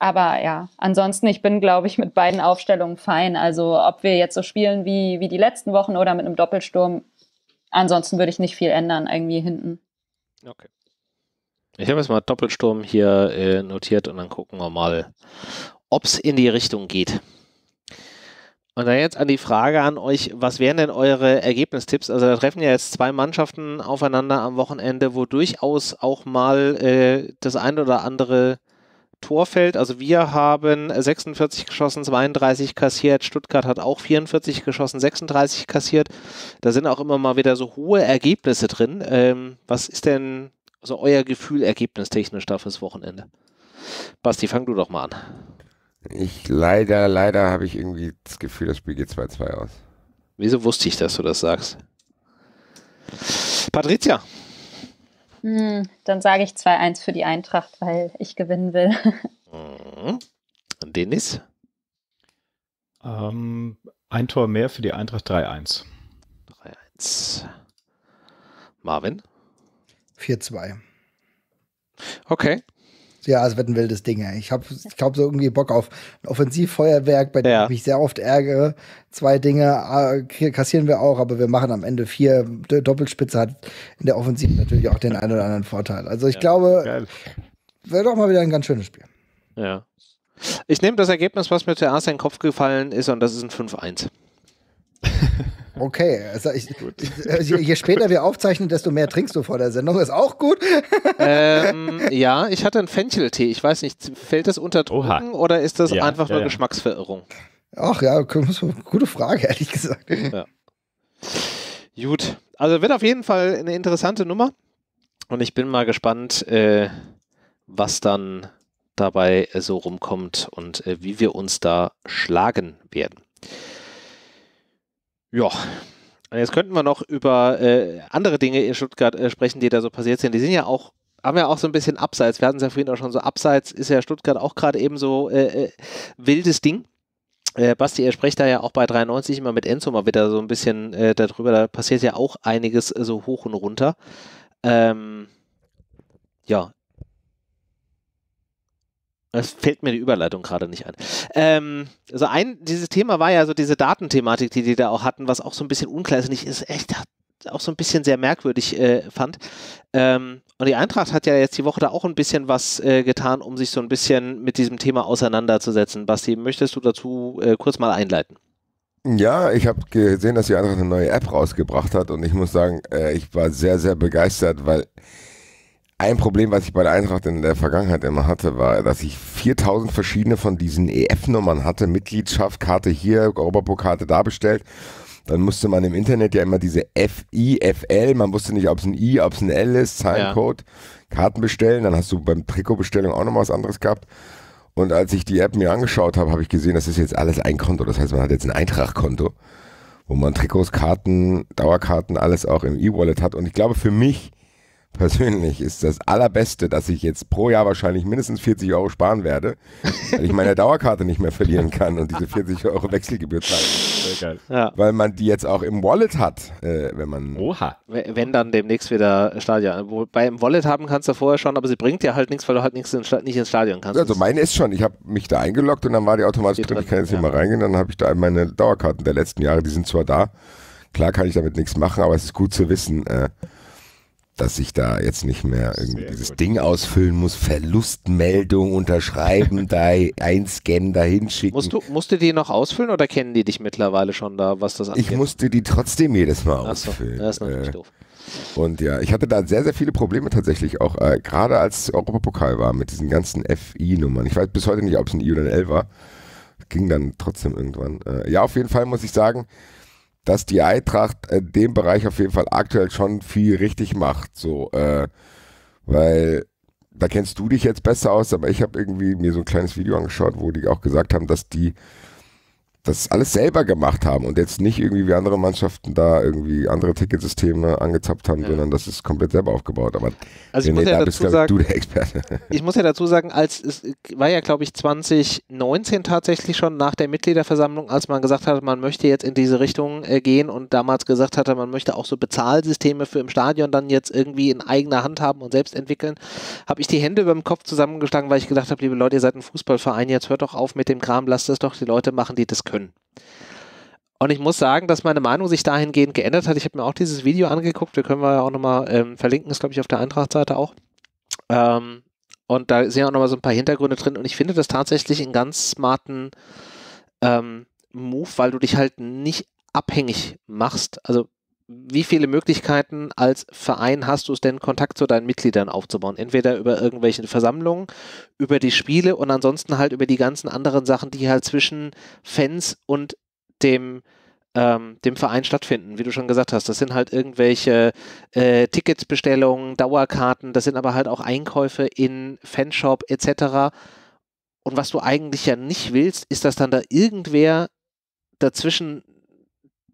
Aber ja, ansonsten, ich bin, glaube ich, mit beiden Aufstellungen fein. Also ob wir jetzt so spielen wie, wie die letzten Wochen oder mit einem Doppelsturm, ansonsten würde ich nicht viel ändern, irgendwie hinten. Okay. Ich habe jetzt mal Doppelsturm hier äh, notiert und dann gucken wir mal, ob es in die Richtung geht. Und dann jetzt an die Frage an euch, was wären denn eure Ergebnistipps? Also da treffen ja jetzt zwei Mannschaften aufeinander am Wochenende, wo durchaus auch mal äh, das eine oder andere Torfeld, also wir haben 46 geschossen, 32 kassiert. Stuttgart hat auch 44 geschossen, 36 kassiert. Da sind auch immer mal wieder so hohe Ergebnisse drin. Ähm, was ist denn so euer Gefühl ergebnistechnisch da fürs Wochenende? Basti, fang du doch mal an. Ich leider, leider habe ich irgendwie das Gefühl, das Spiel geht 2-2 aus. Wieso wusste ich, dass du das sagst? Patricia, hm, dann sage ich 2-1 für die Eintracht, weil ich gewinnen will. Mhm. Dennis? Ähm, ein Tor mehr für die Eintracht 3-1. 3-1. Marvin? 4-2. Okay, ja, es also wird ein wildes Ding. Ich habe, ich glaube, so irgendwie Bock auf ein Offensivfeuerwerk, bei dem ja. ich mich sehr oft ärgere. Zwei Dinge äh, kassieren wir auch, aber wir machen am Ende vier. D Doppelspitze hat in der Offensive natürlich auch den einen oder anderen Vorteil. Also ich ja, glaube, wäre doch mal wieder ein ganz schönes Spiel. Ja. Ich nehme das Ergebnis, was mir zuerst in den Kopf gefallen ist, und das ist ein 5-1. Okay, also ich, ich, also je später wir aufzeichnen, desto mehr trinkst du vor der Sendung. Ist auch gut. Ähm, ja, ich hatte einen Fencheltee. Ich weiß nicht, fällt das unter Drogen oder ist das ja, einfach ja, nur ja. Geschmacksverirrung? Ach ja, gute Frage, ehrlich gesagt. Ja. Gut, also wird auf jeden Fall eine interessante Nummer. Und ich bin mal gespannt, äh, was dann dabei so rumkommt und äh, wie wir uns da schlagen werden. Ja, jetzt könnten wir noch über äh, andere Dinge in Stuttgart äh, sprechen, die da so passiert sind. Die sind ja auch haben ja auch so ein bisschen abseits. Wir hatten es ja vorhin auch schon so abseits. Ist ja Stuttgart auch gerade eben so äh, äh wildes Ding. Äh, Basti, ihr sprecht da ja auch bei 93 immer mit Enzo mal wieder so ein bisschen äh, darüber. Da passiert ja auch einiges so hoch und runter. Ähm, ja, es fällt mir die Überleitung gerade nicht ein. Ähm, also ein, dieses Thema war ja so diese Datenthematik, die die da auch hatten, was auch so ein bisschen unklar ist. Und ich ist echt auch so ein bisschen sehr merkwürdig äh, fand. Ähm, und die Eintracht hat ja jetzt die Woche da auch ein bisschen was äh, getan, um sich so ein bisschen mit diesem Thema auseinanderzusetzen. Basti, möchtest du dazu äh, kurz mal einleiten? Ja, ich habe gesehen, dass die Eintracht eine neue App rausgebracht hat und ich muss sagen, äh, ich war sehr, sehr begeistert, weil ein Problem, was ich bei der Eintracht in der Vergangenheit immer hatte, war, dass ich 4000 verschiedene von diesen EF-Nummern hatte. Mitgliedschaft, Karte hier, Europapokarte da bestellt. Dann musste man im Internet ja immer diese FI, FL, man wusste nicht, ob es ein I, ob es ein L ist, Zahlencode, ja. Karten bestellen. Dann hast du beim Trikotbestellung auch nochmal was anderes gehabt. Und als ich die App mir angeschaut habe, habe ich gesehen, das ist jetzt alles ein Konto. Das heißt, man hat jetzt ein Eintracht-Konto, wo man Trikots, Karten, Dauerkarten, alles auch im E-Wallet hat. Und ich glaube, für mich persönlich ist das Allerbeste, dass ich jetzt pro Jahr wahrscheinlich mindestens 40 Euro sparen werde, weil ich meine Dauerkarte nicht mehr verlieren kann und diese 40 Euro Wechselgebühr zahlen. Ja. Weil man die jetzt auch im Wallet hat, äh, wenn man. Oha. Wenn dann demnächst wieder Stadion. Wobei im Wallet haben kannst du vorher schon, aber sie bringt dir halt nichts, weil du halt nichts nicht ins Stadion kannst. Also meine ist schon. Ich habe mich da eingeloggt und dann war die automatisch drin. drin. Ich kann jetzt ja. hier mal reingehen. Dann habe ich da meine Dauerkarten der letzten Jahre. Die sind zwar da. Klar kann ich damit nichts machen, aber es ist gut zu wissen. Äh, dass ich da jetzt nicht mehr irgendwie Sehr dieses gut. Ding ausfüllen muss, Verlustmeldung unterschreiben, da einscannen, da hinschicken. Musst du, musst du die noch ausfüllen oder kennen die dich mittlerweile schon da, was das angeht? Ich musste die trotzdem jedes Mal Ach ausfüllen. So, das ist natürlich äh, doof. Und ja, ich hatte da sehr, sehr viele Probleme tatsächlich auch, äh, gerade als Europapokal war mit diesen ganzen FI-Nummern. Ich weiß bis heute nicht, ob es ein I oder ein L war. Ging dann trotzdem irgendwann. Äh, ja, auf jeden Fall muss ich sagen, dass die Eintracht in äh, dem Bereich auf jeden Fall aktuell schon viel richtig macht. So, äh, weil da kennst du dich jetzt besser aus, aber ich habe irgendwie mir so ein kleines Video angeschaut, wo die auch gesagt haben, dass die das alles selber gemacht haben und jetzt nicht irgendwie wie andere Mannschaften da irgendwie andere Ticketsysteme angezapft haben, ja. sondern das ist komplett selber aufgebaut. Aber also ich muss ja da dazu bist, sagen, du der Experte. Ich muss ja dazu sagen, als es war ja, glaube ich, 2019 tatsächlich schon nach der Mitgliederversammlung, als man gesagt hatte, man möchte jetzt in diese Richtung äh, gehen und damals gesagt hatte, man möchte auch so Bezahlsysteme für im Stadion dann jetzt irgendwie in eigener Hand haben und selbst entwickeln, habe ich die Hände über dem Kopf zusammengeschlagen, weil ich gedacht habe, liebe Leute, ihr seid ein Fußballverein, jetzt hört doch auf mit dem Kram, lasst es doch die Leute machen, die das können. Und ich muss sagen, dass meine Meinung sich dahingehend geändert hat. Ich habe mir auch dieses Video angeguckt. Wir können wir ja auch nochmal ähm, verlinken. Ist, glaube ich, auf der Eintracht-Seite auch. Ähm, und da sind ja auch nochmal so ein paar Hintergründe drin. Und ich finde das tatsächlich einen ganz smarten ähm, Move, weil du dich halt nicht abhängig machst. Also wie viele Möglichkeiten als Verein hast du es denn, Kontakt zu deinen Mitgliedern aufzubauen? Entweder über irgendwelche Versammlungen, über die Spiele und ansonsten halt über die ganzen anderen Sachen, die halt zwischen Fans und dem, ähm, dem Verein stattfinden, wie du schon gesagt hast. Das sind halt irgendwelche äh, Ticketsbestellungen, Dauerkarten, das sind aber halt auch Einkäufe in Fanshop etc. Und was du eigentlich ja nicht willst, ist, dass dann da irgendwer dazwischen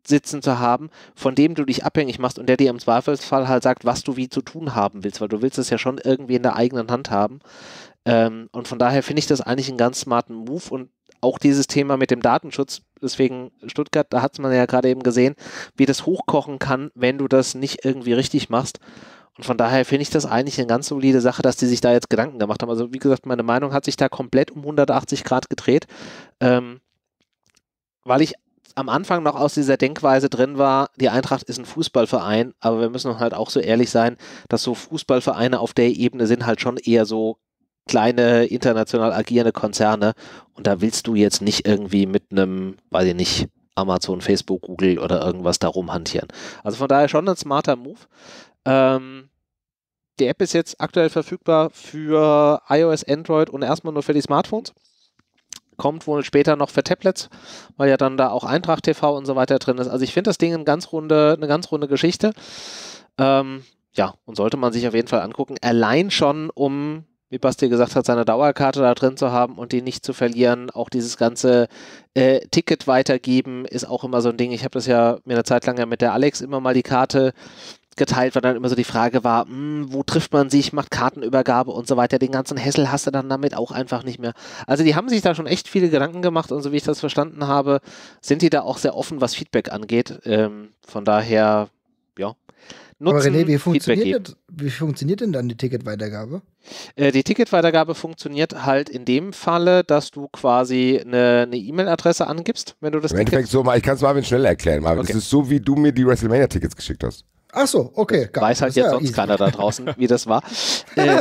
sitzen zu haben, von dem du dich abhängig machst und der dir im Zweifelsfall halt sagt, was du wie zu tun haben willst, weil du willst es ja schon irgendwie in der eigenen Hand haben. Ähm, und von daher finde ich das eigentlich einen ganz smarten Move und auch dieses Thema mit dem Datenschutz, deswegen Stuttgart, da hat man ja gerade eben gesehen, wie das hochkochen kann, wenn du das nicht irgendwie richtig machst. Und von daher finde ich das eigentlich eine ganz solide Sache, dass die sich da jetzt Gedanken gemacht haben. Also wie gesagt, meine Meinung hat sich da komplett um 180 Grad gedreht, ähm, weil ich am Anfang noch aus dieser Denkweise drin war, die Eintracht ist ein Fußballverein, aber wir müssen halt auch so ehrlich sein, dass so Fußballvereine auf der Ebene sind halt schon eher so kleine international agierende Konzerne und da willst du jetzt nicht irgendwie mit einem, weiß ich nicht, Amazon, Facebook, Google oder irgendwas da rumhantieren. Also von daher schon ein smarter Move. Ähm, die App ist jetzt aktuell verfügbar für iOS, Android und erstmal nur für die Smartphones kommt wohl später noch für Tablets, weil ja dann da auch Eintracht TV und so weiter drin ist. Also ich finde das Ding eine ganz runde, eine ganz runde Geschichte. Ähm, ja, und sollte man sich auf jeden Fall angucken. Allein schon, um, wie Basti gesagt hat, seine Dauerkarte da drin zu haben und die nicht zu verlieren. Auch dieses ganze äh, Ticket weitergeben ist auch immer so ein Ding. Ich habe das ja mir eine Zeit lang ja mit der Alex immer mal die Karte geteilt, weil dann immer so die Frage war, mh, hm, wo trifft man sich, macht Kartenübergabe und so weiter. Den ganzen Hessel hast du dann damit auch einfach nicht mehr. Also die haben sich da schon echt viele Gedanken gemacht und so wie ich das verstanden habe, sind die da auch sehr offen, was Feedback angeht. Ähm, von daher, ja. Nutzen, Aber René, wie funktioniert, das, wie funktioniert denn dann die Ticketweitergabe? Äh, die Ticketweitergabe funktioniert halt in dem Falle, dass du quasi eine E-Mail-Adresse e angibst, wenn du das Im Ticket Endeffekt so, ich kann es Marvin schnell erklären, Marvin. Okay. Das ist so, wie du mir die WrestleMania-Tickets geschickt hast. Ach so, okay. Gar Weiß halt jetzt ja sonst easy. keiner da draußen, wie das war. Äh,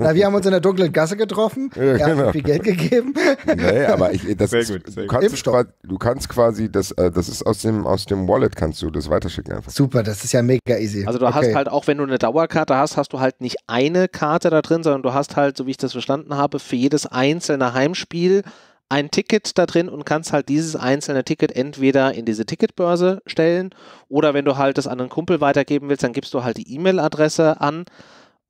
Na, wir haben uns in der dunklen Gasse getroffen. Ja, er genau. hat viel Geld gegeben. Nee, aber ich, das sehr ist, gut, du, kannst quasi, du, kannst quasi, das, äh, das ist aus dem, aus dem Wallet, kannst du das weiterschicken einfach. Super, das ist ja mega easy. Also du okay. hast halt, auch wenn du eine Dauerkarte hast, hast du halt nicht eine Karte da drin, sondern du hast halt, so wie ich das verstanden habe, für jedes einzelne Heimspiel ein Ticket da drin und kannst halt dieses einzelne Ticket entweder in diese Ticketbörse stellen oder wenn du halt das an einen Kumpel weitergeben willst, dann gibst du halt die E-Mail-Adresse an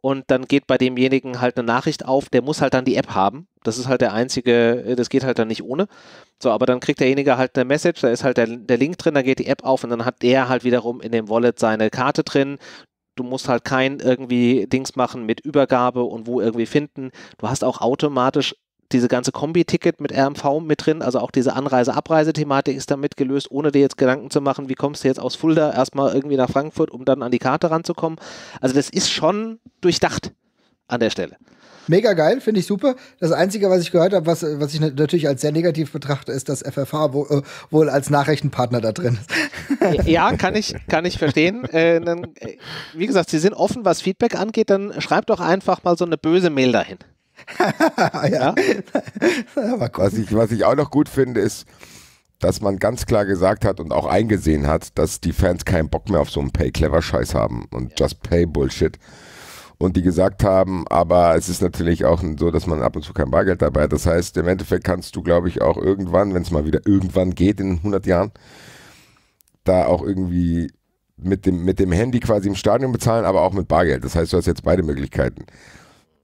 und dann geht bei demjenigen halt eine Nachricht auf, der muss halt dann die App haben. Das ist halt der einzige, äh, das geht halt dann nicht ohne. So, aber dann kriegt derjenige halt eine Message, da ist halt der, der Link drin, da geht die App auf und dann hat der halt wiederum in dem Wallet seine Karte drin du musst halt kein irgendwie Dings machen mit Übergabe und wo irgendwie finden. Du hast auch automatisch diese ganze Kombi-Ticket mit RMV mit drin, also auch diese Anreise-Abreise-Thematik ist damit gelöst, ohne dir jetzt Gedanken zu machen, wie kommst du jetzt aus Fulda erstmal irgendwie nach Frankfurt, um dann an die Karte ranzukommen. Also das ist schon durchdacht an der Stelle. Mega geil, finde ich super. Das Einzige, was ich gehört habe, was, was ich natürlich als sehr negativ betrachte, ist, dass FFH wo, äh, wohl als Nachrichtenpartner da drin ist. Ja, kann ich, kann ich verstehen. Äh, dann, äh, wie gesagt, Sie sind offen, was Feedback angeht, dann schreibt doch einfach mal so eine böse Mail dahin. ja. was, ich, was ich auch noch gut finde, ist, dass man ganz klar gesagt hat und auch eingesehen hat, dass die Fans keinen Bock mehr auf so einen Pay-Clever-Scheiß haben und ja. Just-Pay-Bullshit. Und die gesagt haben, aber es ist natürlich auch so, dass man ab und zu kein Bargeld dabei hat. Das heißt, im Endeffekt kannst du, glaube ich, auch irgendwann, wenn es mal wieder irgendwann geht in 100 Jahren, da auch irgendwie mit dem, mit dem Handy quasi im Stadion bezahlen, aber auch mit Bargeld. Das heißt, du hast jetzt beide Möglichkeiten.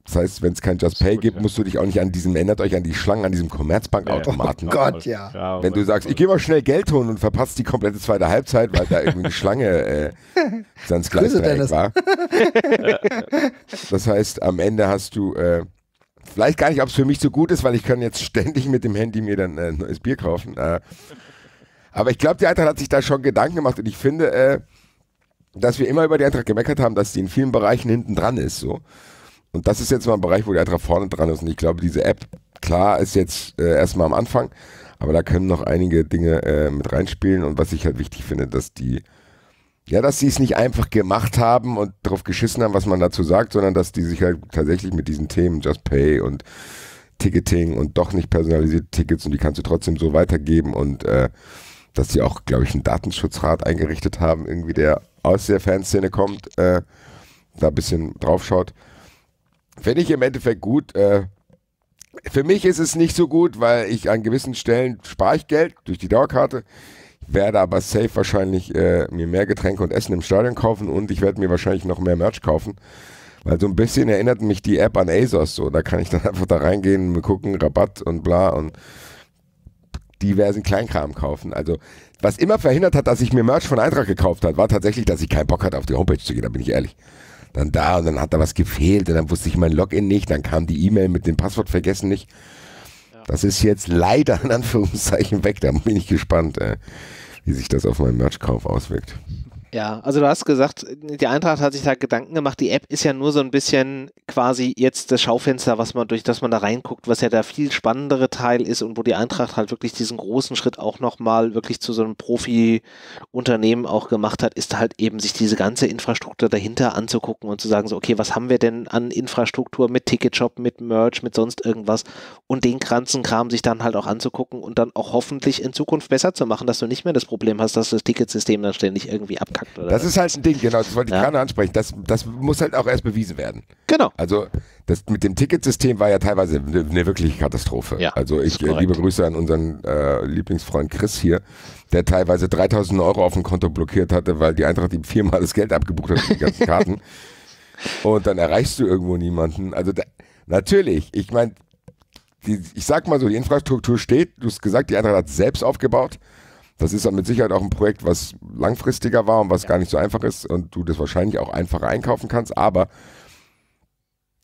Das heißt, wenn es kein Just Pay gibt, musst du dich auch nicht an diesem, erinnert euch an die Schlangen, an diesem Commerzbank-Automaten. oh Gott, ja. Oh wenn du sagst, ich gehe mal schnell Geld holen und verpasst die komplette zweite Halbzeit, weil da irgendwie eine Schlange äh, sonst gleich war. das heißt, am Ende hast du, äh, vielleicht gar nicht, ob es für mich so gut ist, weil ich kann jetzt ständig mit dem Handy mir dann äh, ein neues Bier kaufen. Äh, aber ich glaube, die Eintracht hat sich da schon Gedanken gemacht und ich finde, äh, dass wir immer über die Eintracht gemeckert haben, dass die in vielen Bereichen hinten dran ist, so. Und das ist jetzt mal ein Bereich, wo die Eintracht vorne dran ist. Und ich glaube, diese App, klar, ist jetzt äh, erstmal am Anfang, aber da können noch einige Dinge äh, mit reinspielen. Und was ich halt wichtig finde, dass die, ja, dass sie es nicht einfach gemacht haben und drauf geschissen haben, was man dazu sagt, sondern dass die sich halt tatsächlich mit diesen Themen Just Pay und Ticketing und doch nicht personalisierte Tickets und die kannst du trotzdem so weitergeben und äh, dass sie auch, glaube ich, einen Datenschutzrat eingerichtet haben, irgendwie der aus der Fanszene kommt, äh, da ein bisschen drauf schaut. Finde ich im Endeffekt gut. Äh, für mich ist es nicht so gut, weil ich an gewissen Stellen spare ich Geld durch die Dauerkarte. Ich werde aber safe wahrscheinlich äh, mir mehr Getränke und Essen im Stadion kaufen und ich werde mir wahrscheinlich noch mehr Merch kaufen. Weil so ein bisschen erinnert mich die App an ASOS. So. Da kann ich dann einfach da reingehen, mir gucken, Rabatt und bla und diversen Kleinkram kaufen. Also, was immer verhindert hat, dass ich mir Merch von Eintracht gekauft habe, war tatsächlich, dass ich keinen Bock hatte, auf die Homepage zu gehen, da bin ich ehrlich dann da und dann hat da was gefehlt und dann wusste ich mein Login nicht, dann kam die E-Mail mit dem Passwort vergessen nicht. Das ist jetzt leider in Anführungszeichen weg, da bin ich gespannt, äh, wie sich das auf meinen Merchkauf auswirkt. Ja, also du hast gesagt, die Eintracht hat sich da Gedanken gemacht. Die App ist ja nur so ein bisschen quasi jetzt das Schaufenster, was man durch das man da reinguckt, was ja der viel spannendere Teil ist und wo die Eintracht halt wirklich diesen großen Schritt auch nochmal wirklich zu so einem Profi-Unternehmen auch gemacht hat, ist halt eben sich diese ganze Infrastruktur dahinter anzugucken und zu sagen so, okay, was haben wir denn an Infrastruktur mit Ticketshop, mit Merch, mit sonst irgendwas und den ganzen Kram sich dann halt auch anzugucken und dann auch hoffentlich in Zukunft besser zu machen, dass du nicht mehr das Problem hast, dass das Ticketsystem dann ständig irgendwie abkackt. Oder? Das ist halt ein Ding, genau, das wollte ich ja. gerade ansprechen. Das, das muss halt auch erst bewiesen werden. Genau. Also das mit dem Ticketsystem war ja teilweise eine, ne wirkliche Katastrophe. Ja, also ich liebe Grüße an unseren äh, Lieblingsfreund Chris hier, der teilweise 3000 Euro auf dem Konto blockiert hatte, weil die Eintracht ihm viermal das Geld abgebucht hat für die ganzen Karten. Und dann erreichst du irgendwo niemanden. Also da, natürlich, ich meine, ich sag mal so, die Infrastruktur steht, du hast gesagt, die Eintracht hat es selbst aufgebaut. Das ist dann mit Sicherheit auch ein Projekt, was langfristiger war und was ja. gar nicht so einfach ist und du das wahrscheinlich auch einfacher einkaufen kannst. Aber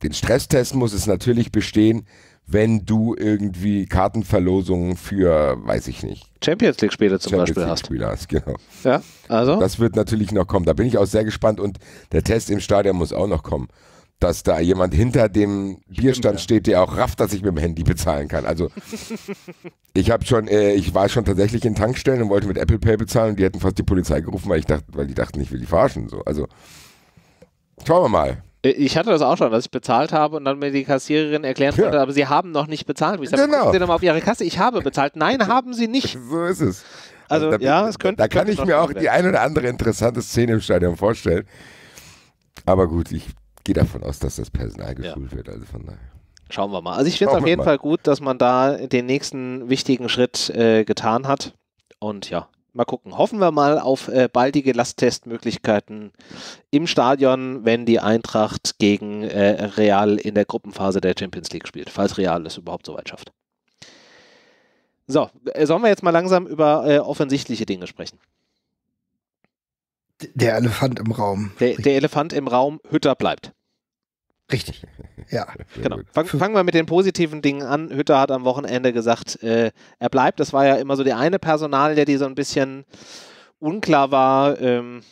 den Stresstest muss es natürlich bestehen, wenn du irgendwie Kartenverlosungen für, weiß ich nicht. Champions League Spiele zum Champions Beispiel hast. Spieler hast. Genau. Ja, also. Das wird natürlich noch kommen. Da bin ich auch sehr gespannt und der Test im Stadion muss auch noch kommen dass da jemand hinter dem Stimmt, Bierstand ja. steht, der auch rafft, dass ich mit dem Handy bezahlen kann. Also ich habe schon, äh, ich war schon tatsächlich in Tankstellen und wollte mit Apple Pay bezahlen und die hätten fast die Polizei gerufen, weil ich dachte, weil die dachten, ich will die verarschen. So. Also schauen wir mal. Äh, ich hatte das auch schon, dass ich bezahlt habe und dann mir die Kassiererin erklären ja. konnte, aber sie haben noch nicht bezahlt. Ich sage, genau. Sie nochmal auf ihre Kasse, ich habe bezahlt. Nein, haben sie nicht. So ist es. Also, also da, ja, es könnte. Da kann könnte ich mir auch werden. die ein oder andere interessante Szene im Stadion vorstellen. Aber gut, ich gehe davon aus, dass das Personal geschult ja. wird, also von daher. Schauen wir mal. Also ich finde es auf jeden mal. Fall gut, dass man da den nächsten wichtigen Schritt äh, getan hat. Und ja, mal gucken. Hoffen wir mal auf äh, baldige Lasttestmöglichkeiten im Stadion, wenn die Eintracht gegen äh, Real in der Gruppenphase der Champions League spielt, falls Real es überhaupt so weit schafft. So, äh, sollen wir jetzt mal langsam über äh, offensichtliche Dinge sprechen? Der Elefant im Raum. Der, der Elefant im Raum, Hütter bleibt. Richtig. Ja. Genau. fangen wir mit den positiven Dingen an. Hütter hat am Wochenende gesagt, äh, er bleibt. Das war ja immer so der eine Personal, der die so ein bisschen unklar war. Ähm,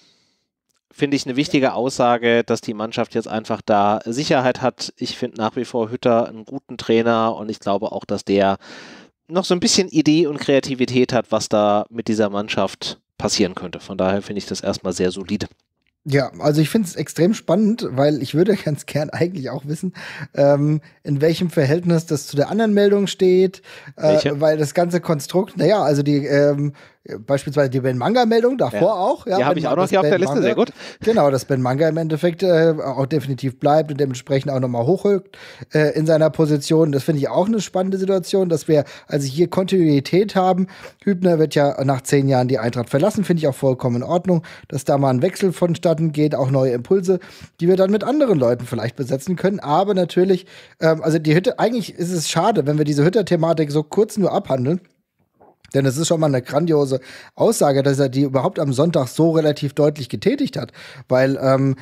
Finde ich eine wichtige Aussage, dass die Mannschaft jetzt einfach da Sicherheit hat. Ich finde nach wie vor Hütter einen guten Trainer und ich glaube auch, dass der noch so ein bisschen Idee und Kreativität hat, was da mit dieser Mannschaft passieren könnte. Von daher finde ich das erstmal sehr solide. Ja, also ich finde es extrem spannend, weil ich würde ganz gern eigentlich auch wissen, ähm, in welchem Verhältnis das zu der anderen Meldung steht, äh, weil das ganze Konstrukt, naja, also die ähm, Beispielsweise die Ben Manga-Meldung, davor ja. auch. Ja, ja habe ich auch noch hier auf der Liste, sehr gut. Genau, dass Ben Manga im Endeffekt äh, auch definitiv bleibt und dementsprechend auch nochmal hochrückt äh, in seiner Position. Das finde ich auch eine spannende Situation, dass wir also hier Kontinuität haben. Hübner wird ja nach zehn Jahren die Eintracht verlassen, finde ich auch vollkommen in Ordnung, dass da mal ein Wechsel vonstatten geht, auch neue Impulse, die wir dann mit anderen Leuten vielleicht besetzen können. Aber natürlich, ähm, also die Hütte, eigentlich ist es schade, wenn wir diese Hütter-Thematik so kurz nur abhandeln. Denn es ist schon mal eine grandiose Aussage, dass er die überhaupt am Sonntag so relativ deutlich getätigt hat. Weil ähm,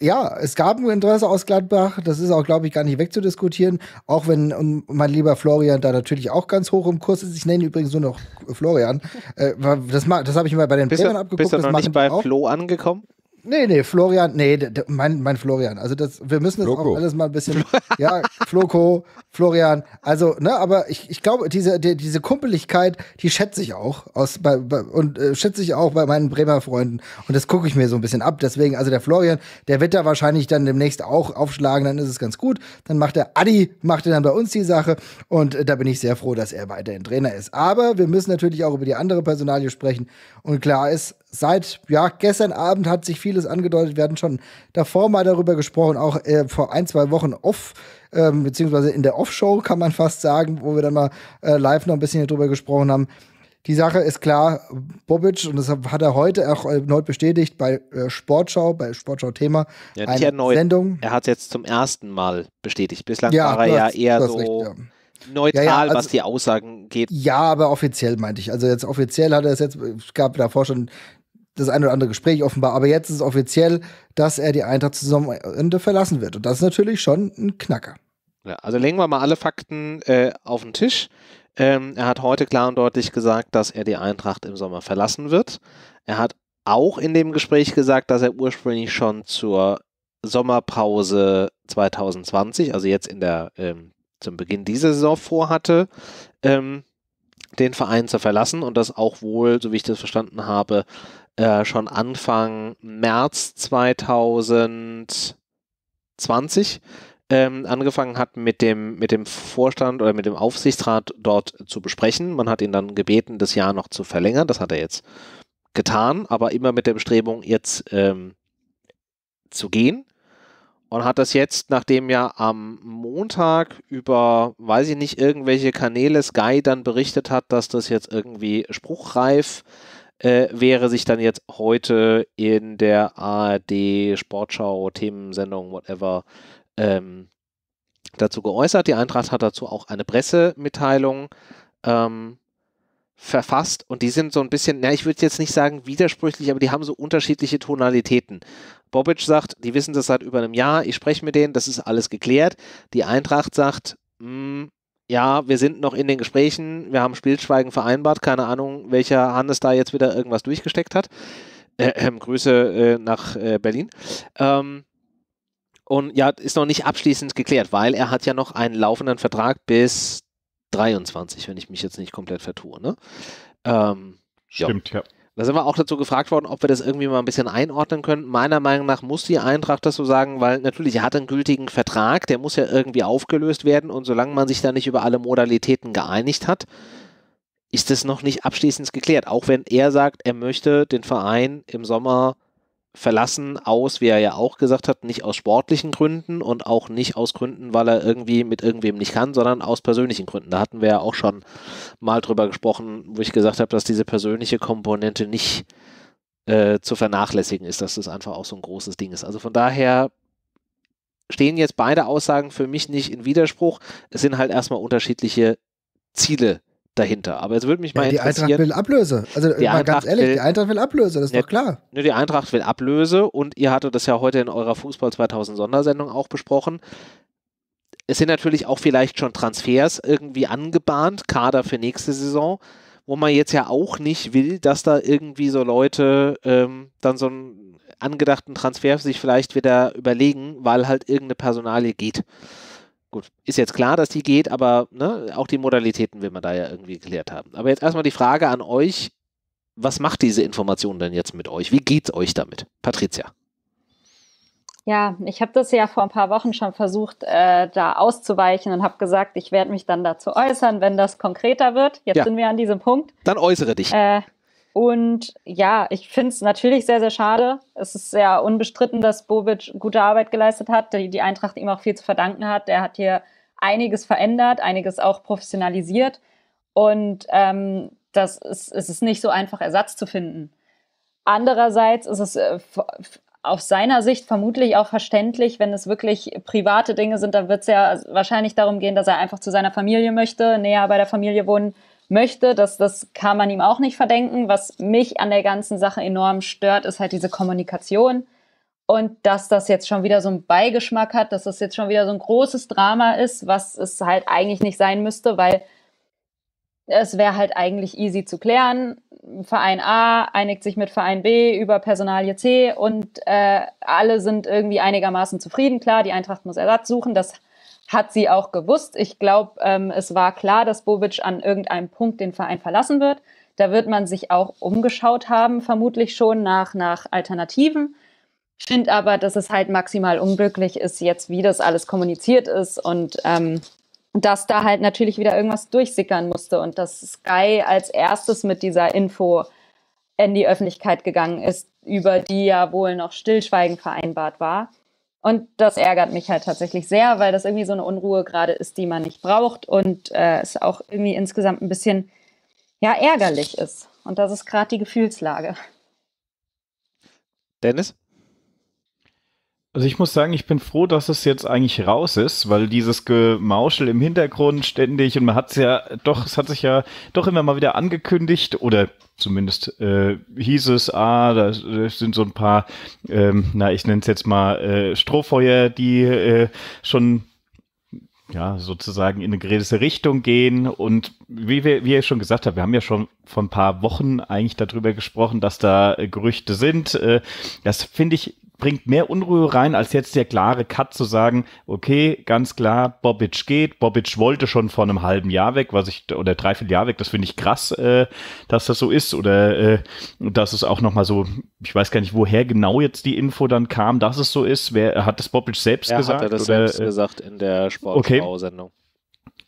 ja, es gab ein Interesse aus Gladbach. Das ist auch, glaube ich, gar nicht wegzudiskutieren. Auch wenn mein lieber Florian da natürlich auch ganz hoch im Kurs ist. Ich nenne ihn übrigens nur noch Florian. Äh, das das habe ich mir bei den Bist abgeguckt. Bist du noch nicht bei Flo angekommen? Nee, nee, Florian, nee, mein, mein Florian. Also das, wir müssen das Floco. auch alles mal ein bisschen. ja, Floco, Florian. Also, ne, aber ich, ich glaube, diese, die, diese Kumpeligkeit, die schätze ich auch aus bei, bei, und äh, schätze ich auch bei meinen Bremer Freunden. Und das gucke ich mir so ein bisschen ab. Deswegen, also der Florian, der wird da wahrscheinlich dann demnächst auch aufschlagen, dann ist es ganz gut. Dann macht der Adi, macht er dann bei uns die Sache. Und äh, da bin ich sehr froh, dass er weiterhin Trainer ist. Aber wir müssen natürlich auch über die andere Personalie sprechen. Und klar ist, seit ja, gestern Abend hat sich vieles angedeutet. Wir hatten schon davor mal darüber gesprochen, auch äh, vor ein, zwei Wochen off, ähm, beziehungsweise in der Offshow kann man fast sagen, wo wir dann mal äh, live noch ein bisschen darüber gesprochen haben. Die Sache ist klar, Bobic, und das hat er heute auch erneut bestätigt bei äh, Sportschau, bei Sportschau Thema, ja, eine erneut. Sendung. Er hat es jetzt zum ersten Mal bestätigt. Bislang ja, war er hast, ja eher so recht, ja. neutral, ja, also, was die Aussagen geht. Ja, aber offiziell meinte ich. Also jetzt offiziell hat er es jetzt, es gab davor schon das eine oder andere Gespräch offenbar, aber jetzt ist es offiziell, dass er die Eintracht zu Saisonende verlassen wird. Und das ist natürlich schon ein Knacker. Ja, also legen wir mal alle Fakten äh, auf den Tisch. Ähm, er hat heute klar und deutlich gesagt, dass er die Eintracht im Sommer verlassen wird. Er hat auch in dem Gespräch gesagt, dass er ursprünglich schon zur Sommerpause 2020, also jetzt in der ähm, zum Beginn dieser Saison vorhatte, ähm, den Verein zu verlassen und das auch wohl, so wie ich das verstanden habe, äh, schon Anfang März 2020 ähm, angefangen hat, mit dem, mit dem Vorstand oder mit dem Aufsichtsrat dort zu besprechen. Man hat ihn dann gebeten, das Jahr noch zu verlängern. Das hat er jetzt getan, aber immer mit der Bestrebung, jetzt ähm, zu gehen und hat das jetzt, nachdem ja am Montag über, weiß ich nicht, irgendwelche Kanäle Sky dann berichtet hat, dass das jetzt irgendwie spruchreif äh, wäre, sich dann jetzt heute in der ARD Sportschau, Themensendung, whatever, ähm, dazu geäußert. Die Eintracht hat dazu auch eine Pressemitteilung ähm, verfasst und die sind so ein bisschen, na, ich würde jetzt nicht sagen widersprüchlich, aber die haben so unterschiedliche Tonalitäten. Bobic sagt, die wissen das seit über einem Jahr, ich spreche mit denen, das ist alles geklärt. Die Eintracht sagt, mh, hm, ja, wir sind noch in den Gesprächen, wir haben Spielschweigen vereinbart, keine Ahnung, welcher Hannes da jetzt wieder irgendwas durchgesteckt hat. Äh, äh, Grüße äh, nach äh, Berlin. Ähm, und ja, ist noch nicht abschließend geklärt, weil er hat ja noch einen laufenden Vertrag bis 23, wenn ich mich jetzt nicht komplett vertue. Ne? Ähm, Stimmt, ja. ja. Da sind wir auch dazu gefragt worden, ob wir das irgendwie mal ein bisschen einordnen können. Meiner Meinung nach muss die Eintracht das so sagen, weil natürlich, er hat einen gültigen Vertrag, der muss ja irgendwie aufgelöst werden und solange man sich da nicht über alle Modalitäten geeinigt hat, ist das noch nicht abschließend geklärt. Auch wenn er sagt, er möchte den Verein im Sommer verlassen aus, wie er ja auch gesagt hat, nicht aus sportlichen Gründen und auch nicht aus Gründen, weil er irgendwie mit irgendwem nicht kann, sondern aus persönlichen Gründen. Da hatten wir ja auch schon mal drüber gesprochen, wo ich gesagt habe, dass diese persönliche Komponente nicht äh, zu vernachlässigen ist, dass das einfach auch so ein großes Ding ist. Also von daher stehen jetzt beide Aussagen für mich nicht in Widerspruch. Es sind halt erstmal unterschiedliche Ziele, dahinter. Aber es würde mich ja, mal interessieren. Die Eintracht will Ablöse. Also die mal ganz ehrlich, will, die Eintracht will Ablöse, das ist ne, doch klar. Ne, die Eintracht will Ablöse und ihr hattet das ja heute in eurer Fußball 2000 Sondersendung auch besprochen. Es sind natürlich auch vielleicht schon Transfers irgendwie angebahnt, Kader für nächste Saison, wo man jetzt ja auch nicht will, dass da irgendwie so Leute ähm, dann so einen angedachten Transfer sich vielleicht wieder überlegen, weil halt irgendeine Personalie geht gut, ist jetzt klar, dass die geht, aber ne, auch die Modalitäten will man da ja irgendwie geklärt haben. Aber jetzt erstmal die Frage an euch, was macht diese Information denn jetzt mit euch? Wie geht's euch damit? Patricia. Ja, ich habe das ja vor ein paar Wochen schon versucht, äh, da auszuweichen und habe gesagt, ich werde mich dann dazu äußern, wenn das konkreter wird. Jetzt ja. sind wir an diesem Punkt. Dann äußere dich. Äh, und ja, ich finde es natürlich sehr, sehr schade. Es ist sehr unbestritten, dass Bobic gute Arbeit geleistet hat, die, die Eintracht ihm auch viel zu verdanken hat. Er hat hier einiges verändert, einiges auch professionalisiert. Und ähm, das ist, es ist nicht so einfach, Ersatz zu finden. Andererseits ist es äh, aus seiner Sicht vermutlich auch verständlich, wenn es wirklich private Dinge sind, dann wird es ja wahrscheinlich darum gehen, dass er einfach zu seiner Familie möchte, näher bei der Familie wohnen möchte. Das, das kann man ihm auch nicht verdenken. Was mich an der ganzen Sache enorm stört, ist halt diese Kommunikation. Und dass das jetzt schon wieder so einen Beigeschmack hat, dass das jetzt schon wieder so ein großes Drama ist, was es halt eigentlich nicht sein müsste, weil es wäre halt eigentlich easy zu klären. Verein A einigt sich mit Verein B über Personalie C und äh, alle sind irgendwie einigermaßen zufrieden. Klar, die Eintracht muss Ersatz suchen. Das hat sie auch gewusst. Ich glaube, ähm, es war klar, dass Bobic an irgendeinem Punkt den Verein verlassen wird. Da wird man sich auch umgeschaut haben, vermutlich schon nach, nach Alternativen. Finde aber, dass es halt maximal unglücklich ist, jetzt wie das alles kommuniziert ist und ähm, dass da halt natürlich wieder irgendwas durchsickern musste und dass Sky als erstes mit dieser Info in die Öffentlichkeit gegangen ist, über die ja wohl noch Stillschweigen vereinbart war. Und das ärgert mich halt tatsächlich sehr, weil das irgendwie so eine Unruhe gerade ist, die man nicht braucht und äh, es auch irgendwie insgesamt ein bisschen ja ärgerlich ist. Und das ist gerade die Gefühlslage. Dennis? Also ich muss sagen, ich bin froh, dass es jetzt eigentlich raus ist, weil dieses Gemauschel im Hintergrund ständig und man hat es ja doch, es hat sich ja doch immer mal wieder angekündigt oder zumindest äh, hieß es, ah, da sind so ein paar, ähm, na ich nenne es jetzt mal äh, Strohfeuer, die äh, schon ja, sozusagen in eine gewisse Richtung gehen. Und wie, wir, wie ihr schon gesagt habt, wir haben ja schon vor ein paar Wochen eigentlich darüber gesprochen, dass da äh, Gerüchte sind. Äh, das finde ich bringt mehr Unruhe rein, als jetzt der klare Cut zu sagen, okay, ganz klar, Bobic geht, Bobic wollte schon vor einem halben Jahr weg, was ich, oder dreiviertel Jahr weg, das finde ich krass, äh, dass das so ist, oder äh, dass es auch nochmal so, ich weiß gar nicht, woher genau jetzt die Info dann kam, dass es so ist. Wer hat das Bobic selbst ja, gesagt? Hat er das oder, selbst äh, gesagt in der Sportschau-Sendung. Okay.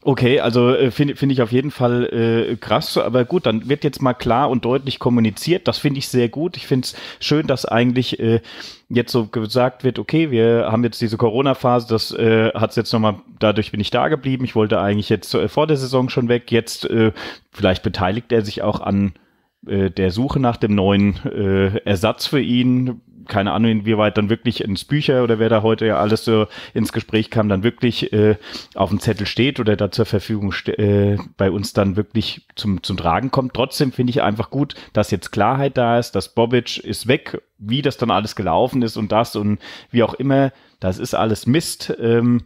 Okay, also äh, finde find ich auf jeden Fall äh, krass, aber gut, dann wird jetzt mal klar und deutlich kommuniziert. Das finde ich sehr gut. Ich finde es schön, dass eigentlich äh, jetzt so gesagt wird, okay, wir haben jetzt diese Corona-Phase, das äh, hat es jetzt nochmal, dadurch bin ich da geblieben, ich wollte eigentlich jetzt äh, vor der Saison schon weg, jetzt äh, vielleicht beteiligt er sich auch an äh, der Suche nach dem neuen äh, Ersatz für ihn, keine Ahnung, inwieweit dann wirklich ins Bücher oder wer da heute ja alles so ins Gespräch kam, dann wirklich äh, auf dem Zettel steht oder da zur Verfügung äh, bei uns dann wirklich zum, zum Tragen kommt. Trotzdem finde ich einfach gut, dass jetzt Klarheit da ist, dass Bobic ist weg wie das dann alles gelaufen ist und das und wie auch immer, das ist alles Mist. Ähm,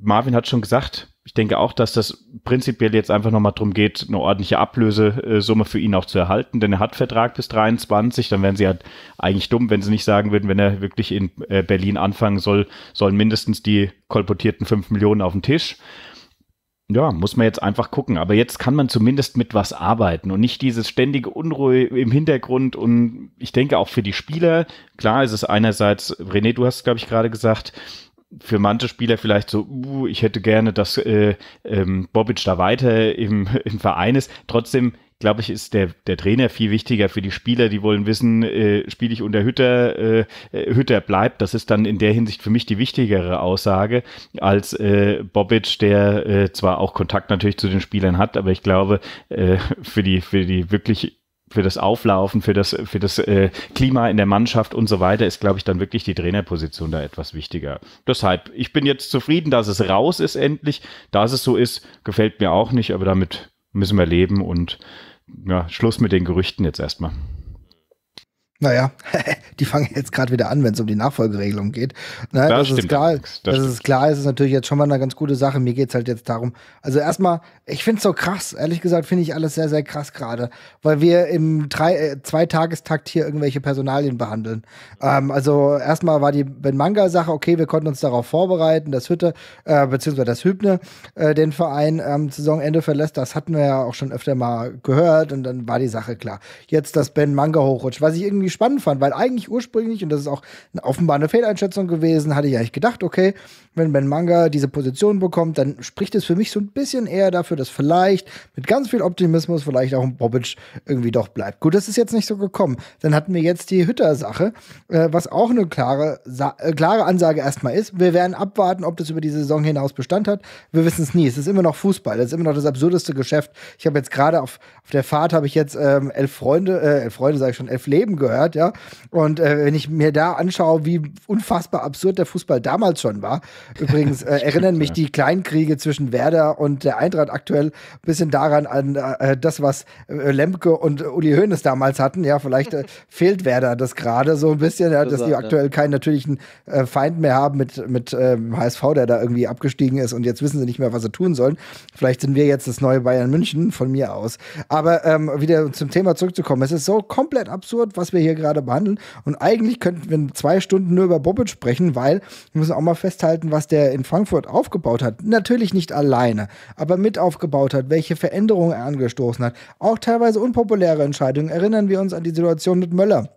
Marvin hat schon gesagt, ich denke auch, dass das prinzipiell jetzt einfach nochmal darum geht, eine ordentliche Ablösesumme für ihn auch zu erhalten, denn er hat Vertrag bis 23, dann wären sie halt eigentlich dumm, wenn sie nicht sagen würden, wenn er wirklich in äh, Berlin anfangen soll, sollen mindestens die kolportierten 5 Millionen auf den Tisch. Ja, muss man jetzt einfach gucken. Aber jetzt kann man zumindest mit was arbeiten und nicht dieses ständige Unruhe im Hintergrund. Und ich denke auch für die Spieler, klar ist es einerseits, René, du hast, glaube ich, gerade gesagt, für manche Spieler vielleicht so, uh, ich hätte gerne, dass äh, ähm, Bobic da weiter im, im Verein ist. Trotzdem glaube ich, ist der, der Trainer viel wichtiger für die Spieler. Die wollen wissen, äh, spiele ich unter Hütter, äh, äh, Hütter bleibt. Das ist dann in der Hinsicht für mich die wichtigere Aussage als äh, Bobic, der äh, zwar auch Kontakt natürlich zu den Spielern hat, aber ich glaube, äh, für die, für die wirklich für das Auflaufen, für das, für das äh, Klima in der Mannschaft und so weiter ist, glaube ich, dann wirklich die Trainerposition da etwas wichtiger. Deshalb, ich bin jetzt zufrieden, dass es raus ist endlich. Dass es so ist, gefällt mir auch nicht, aber damit müssen wir leben und ja, Schluss mit den Gerüchten jetzt erstmal. Naja, die fangen jetzt gerade wieder an, wenn es um die Nachfolgeregelung geht. Na, das, das ist klar. Das, das ist klar, es ist natürlich jetzt schon mal eine ganz gute Sache. Mir geht es halt jetzt darum. Also erstmal, ich finde es so krass, ehrlich gesagt, finde ich alles sehr, sehr krass gerade, weil wir im drei, äh, Zweitagestakt hier irgendwelche Personalien behandeln. Ähm, also erstmal war die Ben Manga-Sache, okay, wir konnten uns darauf vorbereiten, dass Hütte, äh, beziehungsweise das Hübne äh, den Verein am ähm, Saisonende verlässt. Das hatten wir ja auch schon öfter mal gehört und dann war die Sache klar. Jetzt, dass Ben Manga hochrutscht, was ich irgendwie irgendwie spannend fand, weil eigentlich ursprünglich, und das ist auch offenbar eine Fehleinschätzung gewesen, hatte ich eigentlich gedacht, okay, wenn Ben Manga diese Position bekommt, dann spricht es für mich so ein bisschen eher dafür, dass vielleicht mit ganz viel Optimismus vielleicht auch ein Bobic irgendwie doch bleibt. Gut, das ist jetzt nicht so gekommen. Dann hatten wir jetzt die Hütter-Sache, äh, was auch eine klare, Sa äh, klare Ansage erstmal ist. Wir werden abwarten, ob das über die Saison hinaus Bestand hat. Wir wissen es nie. Es ist immer noch Fußball. Das ist immer noch das absurdeste Geschäft. Ich habe jetzt gerade auf, auf der Fahrt habe ich jetzt ähm, elf Freunde, äh, elf Freunde sage ich schon, elf Leben gehört gefeiert, ja. Und äh, wenn ich mir da anschaue, wie unfassbar absurd der Fußball damals schon war, übrigens äh, erinnern mich die Kleinkriege zwischen Werder und der Eintracht aktuell ein bisschen daran an äh, äh das, was äh, Lemke und Uli Hoeneß damals hatten. Ja, vielleicht äh, fehlt Werder das gerade so ein bisschen, ja, dass die aktuell keinen natürlichen Feind mehr haben mit, mit ähm, HSV, der da irgendwie abgestiegen ist und jetzt wissen sie nicht mehr, was sie tun sollen. Vielleicht sind wir jetzt das neue Bayern München von mir aus. Aber ähm, wieder zum Thema zurückzukommen, es ist so komplett absurd, was wir hier hier gerade behandeln. Und eigentlich könnten wir zwei Stunden nur über Bobic sprechen, weil wir müssen auch mal festhalten, was der in Frankfurt aufgebaut hat. Natürlich nicht alleine, aber mit aufgebaut hat, welche Veränderungen er angestoßen hat. Auch teilweise unpopuläre Entscheidungen. Erinnern wir uns an die Situation mit Möller.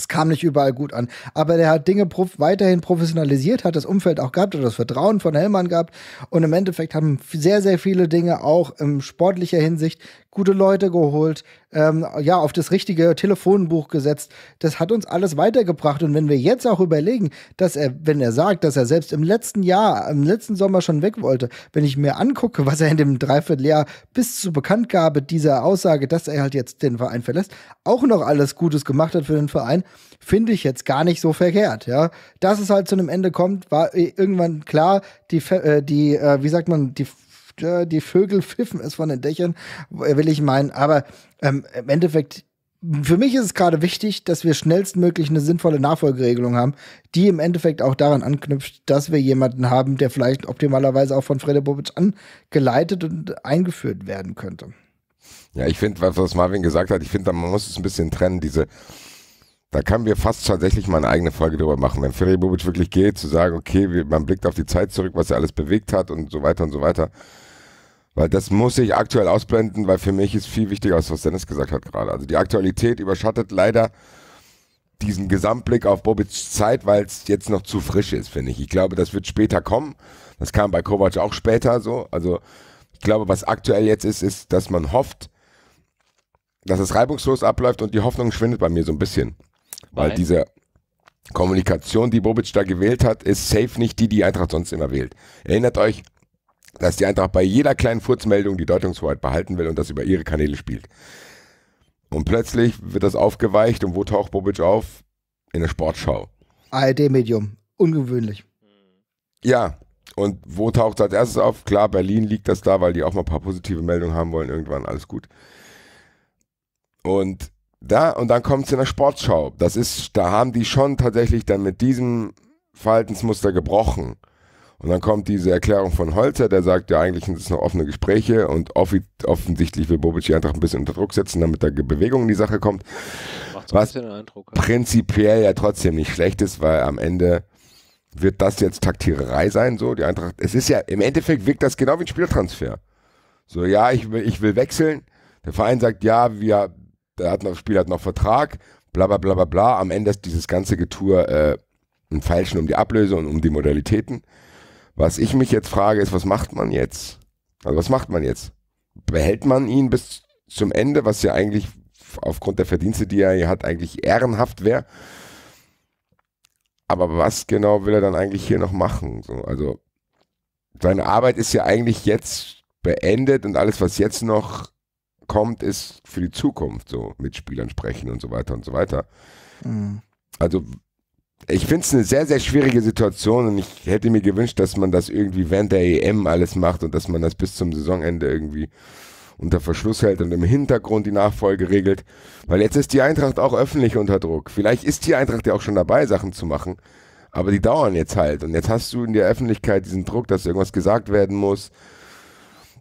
Es kam nicht überall gut an, aber der hat Dinge prof weiterhin professionalisiert, hat das Umfeld auch gehabt, hat das Vertrauen von Hellmann gehabt und im Endeffekt haben sehr, sehr viele Dinge auch in sportlicher Hinsicht gute Leute geholt, ähm, ja, auf das richtige Telefonbuch gesetzt. Das hat uns alles weitergebracht. Und wenn wir jetzt auch überlegen, dass er, wenn er sagt, dass er selbst im letzten Jahr, im letzten Sommer schon weg wollte, wenn ich mir angucke, was er in dem Dreivierteljahr bis zur Bekanntgabe dieser Aussage, dass er halt jetzt den Verein verlässt, auch noch alles Gutes gemacht hat für den Verein, finde ich jetzt gar nicht so verkehrt. Ja, dass es halt zu einem Ende kommt, war äh, irgendwann klar. Die, äh, die, äh, wie sagt man, die Luft, äh, die Vögel pfiffen es von den Dächern, äh, will ich meinen. Aber ähm, im Endeffekt, für mich ist es gerade wichtig, dass wir schnellstmöglich eine sinnvolle Nachfolgeregelung haben, die im Endeffekt auch daran anknüpft, dass wir jemanden haben, der vielleicht optimalerweise auch von Fredo Bobic angeleitet und eingeführt werden könnte. Ja, ich finde, was Marvin gesagt hat, ich finde, man muss es ein bisschen trennen, diese da können wir fast tatsächlich mal eine eigene Folge darüber machen. Wenn Ferry Bobic wirklich geht, zu sagen, okay, man blickt auf die Zeit zurück, was er alles bewegt hat und so weiter und so weiter. Weil das muss ich aktuell ausblenden, weil für mich ist viel wichtiger, als was Dennis gesagt hat gerade. Also die Aktualität überschattet leider diesen Gesamtblick auf Bobic Zeit, weil es jetzt noch zu frisch ist, finde ich. Ich glaube, das wird später kommen. Das kam bei Kovac auch später so. Also ich glaube, was aktuell jetzt ist, ist, dass man hofft, dass es reibungslos abläuft und die Hoffnung schwindet bei mir so ein bisschen. Weil, weil diese Kommunikation, die Bobic da gewählt hat, ist safe nicht die, die Eintracht sonst immer wählt. Erinnert euch, dass die Eintracht bei jeder kleinen Furzmeldung die Deutungshoheit behalten will und das über ihre Kanäle spielt. Und plötzlich wird das aufgeweicht und wo taucht Bobic auf? In der Sportschau. ARD-Medium. Ungewöhnlich. Ja. Und wo taucht es als erstes auf? Klar, Berlin liegt das da, weil die auch mal ein paar positive Meldungen haben wollen. Irgendwann alles gut. Und da, und dann kommt es in der Sportschau. Das ist, da haben die schon tatsächlich dann mit diesem Verhaltensmuster gebrochen. Und dann kommt diese Erklärung von Holzer, der sagt, ja, eigentlich sind es noch offene Gespräche und offensichtlich will Bobic die Eintracht ein bisschen unter Druck setzen, damit da Bewegung in die Sache kommt. Macht so was Eindruck, ja. prinzipiell ja trotzdem nicht schlecht ist, weil am Ende wird das jetzt Taktiererei sein, so die Eintracht. Es ist ja, im Endeffekt wirkt das genau wie ein Spieltransfer. So, ja, ich will, ich will wechseln. Der Verein sagt, ja, wir, der hat noch, Spieler hat noch Vertrag, bla, bla, bla, bla, bla. Am Ende ist dieses ganze Getue, äh, ein Falschen um die Ablöse und um die Modalitäten. Was ich mich jetzt frage, ist, was macht man jetzt? Also was macht man jetzt? Behält man ihn bis zum Ende, was ja eigentlich aufgrund der Verdienste, die er hier hat, eigentlich ehrenhaft wäre? Aber was genau will er dann eigentlich hier noch machen? So, also seine Arbeit ist ja eigentlich jetzt beendet und alles, was jetzt noch kommt, ist für die Zukunft, so mit Spielern sprechen und so weiter und so weiter. Mhm. Also ich finde es eine sehr, sehr schwierige Situation und ich hätte mir gewünscht, dass man das irgendwie während der EM alles macht und dass man das bis zum Saisonende irgendwie unter Verschluss hält und im Hintergrund die Nachfolge regelt. Weil jetzt ist die Eintracht auch öffentlich unter Druck. Vielleicht ist die Eintracht ja auch schon dabei, Sachen zu machen, aber die dauern jetzt halt. Und jetzt hast du in der Öffentlichkeit diesen Druck, dass irgendwas gesagt werden muss,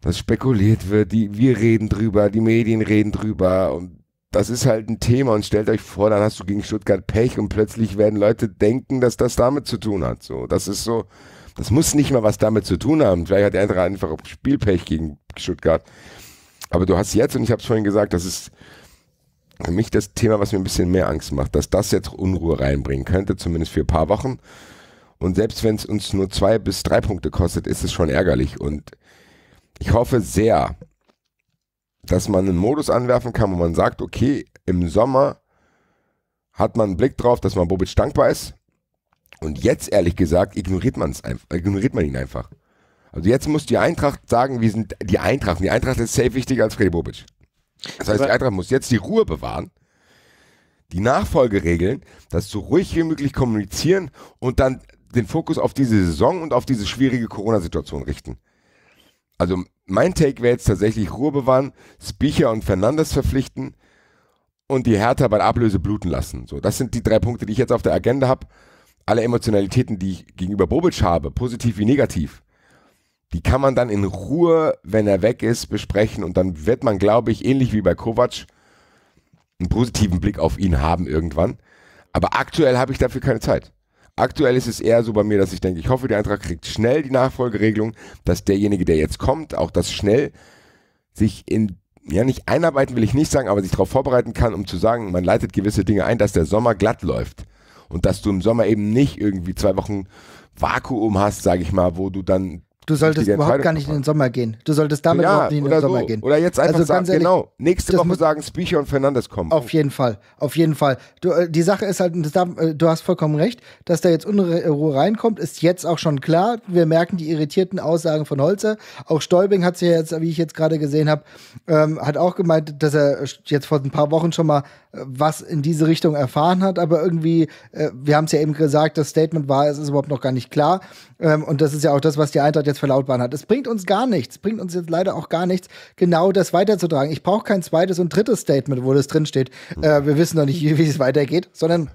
dass spekuliert wird, die, wir reden drüber, die Medien reden drüber und das ist halt ein Thema und stellt euch vor, dann hast du gegen Stuttgart Pech und plötzlich werden Leute denken, dass das damit zu tun hat. So, das ist so, das muss nicht mal was damit zu tun haben. Vielleicht hat der andere einfach Spielpech gegen Stuttgart. Aber du hast jetzt, und ich habe es vorhin gesagt, das ist für mich das Thema, was mir ein bisschen mehr Angst macht, dass das jetzt Unruhe reinbringen könnte, zumindest für ein paar Wochen. Und selbst wenn es uns nur zwei bis drei Punkte kostet, ist es schon ärgerlich. Und ich hoffe sehr, dass man einen Modus anwerfen kann, wo man sagt, okay, im Sommer hat man einen Blick drauf, dass man Bobic dankbar ist. Und jetzt, ehrlich gesagt, ignoriert, man's einfach, ignoriert man ihn einfach. Also jetzt muss die Eintracht sagen, wir sind die Eintracht. Die Eintracht ist safe wichtiger als Freddy Bobic. Das heißt, die Eintracht muss jetzt die Ruhe bewahren, die Nachfolgeregeln, das so ruhig wie möglich kommunizieren und dann den Fokus auf diese Saison und auf diese schwierige Corona-Situation richten. Also mein Take wäre jetzt tatsächlich Ruhe bewahren, Spicher und Fernandes verpflichten und die Hertha bei der Ablöse bluten lassen. So, das sind die drei Punkte, die ich jetzt auf der Agenda habe. Alle Emotionalitäten, die ich gegenüber Bobic habe, positiv wie negativ, die kann man dann in Ruhe, wenn er weg ist, besprechen und dann wird man, glaube ich, ähnlich wie bei Kovac, einen positiven Blick auf ihn haben irgendwann. Aber aktuell habe ich dafür keine Zeit. Aktuell ist es eher so bei mir, dass ich denke, ich hoffe, der Eintracht kriegt schnell die Nachfolgeregelung, dass derjenige, der jetzt kommt, auch das schnell sich in, ja nicht einarbeiten will ich nicht sagen, aber sich darauf vorbereiten kann, um zu sagen, man leitet gewisse Dinge ein, dass der Sommer glatt läuft. Und dass du im Sommer eben nicht irgendwie zwei Wochen Vakuum hast, sage ich mal, wo du dann Du solltest überhaupt gar nicht in den Sommer gehen. Du solltest damit ja, überhaupt nicht in den Sommer so. gehen. Oder jetzt also einfach also sagen, ehrlich, genau, nächste Woche sagen Spiecher und Fernandes kommen. Auf jeden Fall, auf jeden Fall. Du, äh, die Sache ist halt, äh, du hast vollkommen recht, dass da jetzt Unruhe äh, reinkommt, ist jetzt auch schon klar. Wir merken die irritierten Aussagen von Holzer. Auch Stolbing hat sich ja jetzt, wie ich jetzt gerade gesehen habe, ähm, hat auch gemeint, dass er äh, jetzt vor ein paar Wochen schon mal äh, was in diese Richtung erfahren hat, aber irgendwie, äh, wir haben es ja eben gesagt, das Statement war, es ist überhaupt noch gar nicht klar. Ähm, und das ist ja auch das, was die Eintracht jetzt verlautbaren hat. Es bringt uns gar nichts, bringt uns jetzt leider auch gar nichts, genau das weiterzutragen. Ich brauche kein zweites und drittes Statement, wo das drinsteht. Mhm. Äh, wir wissen noch nicht, wie es weitergeht, sondern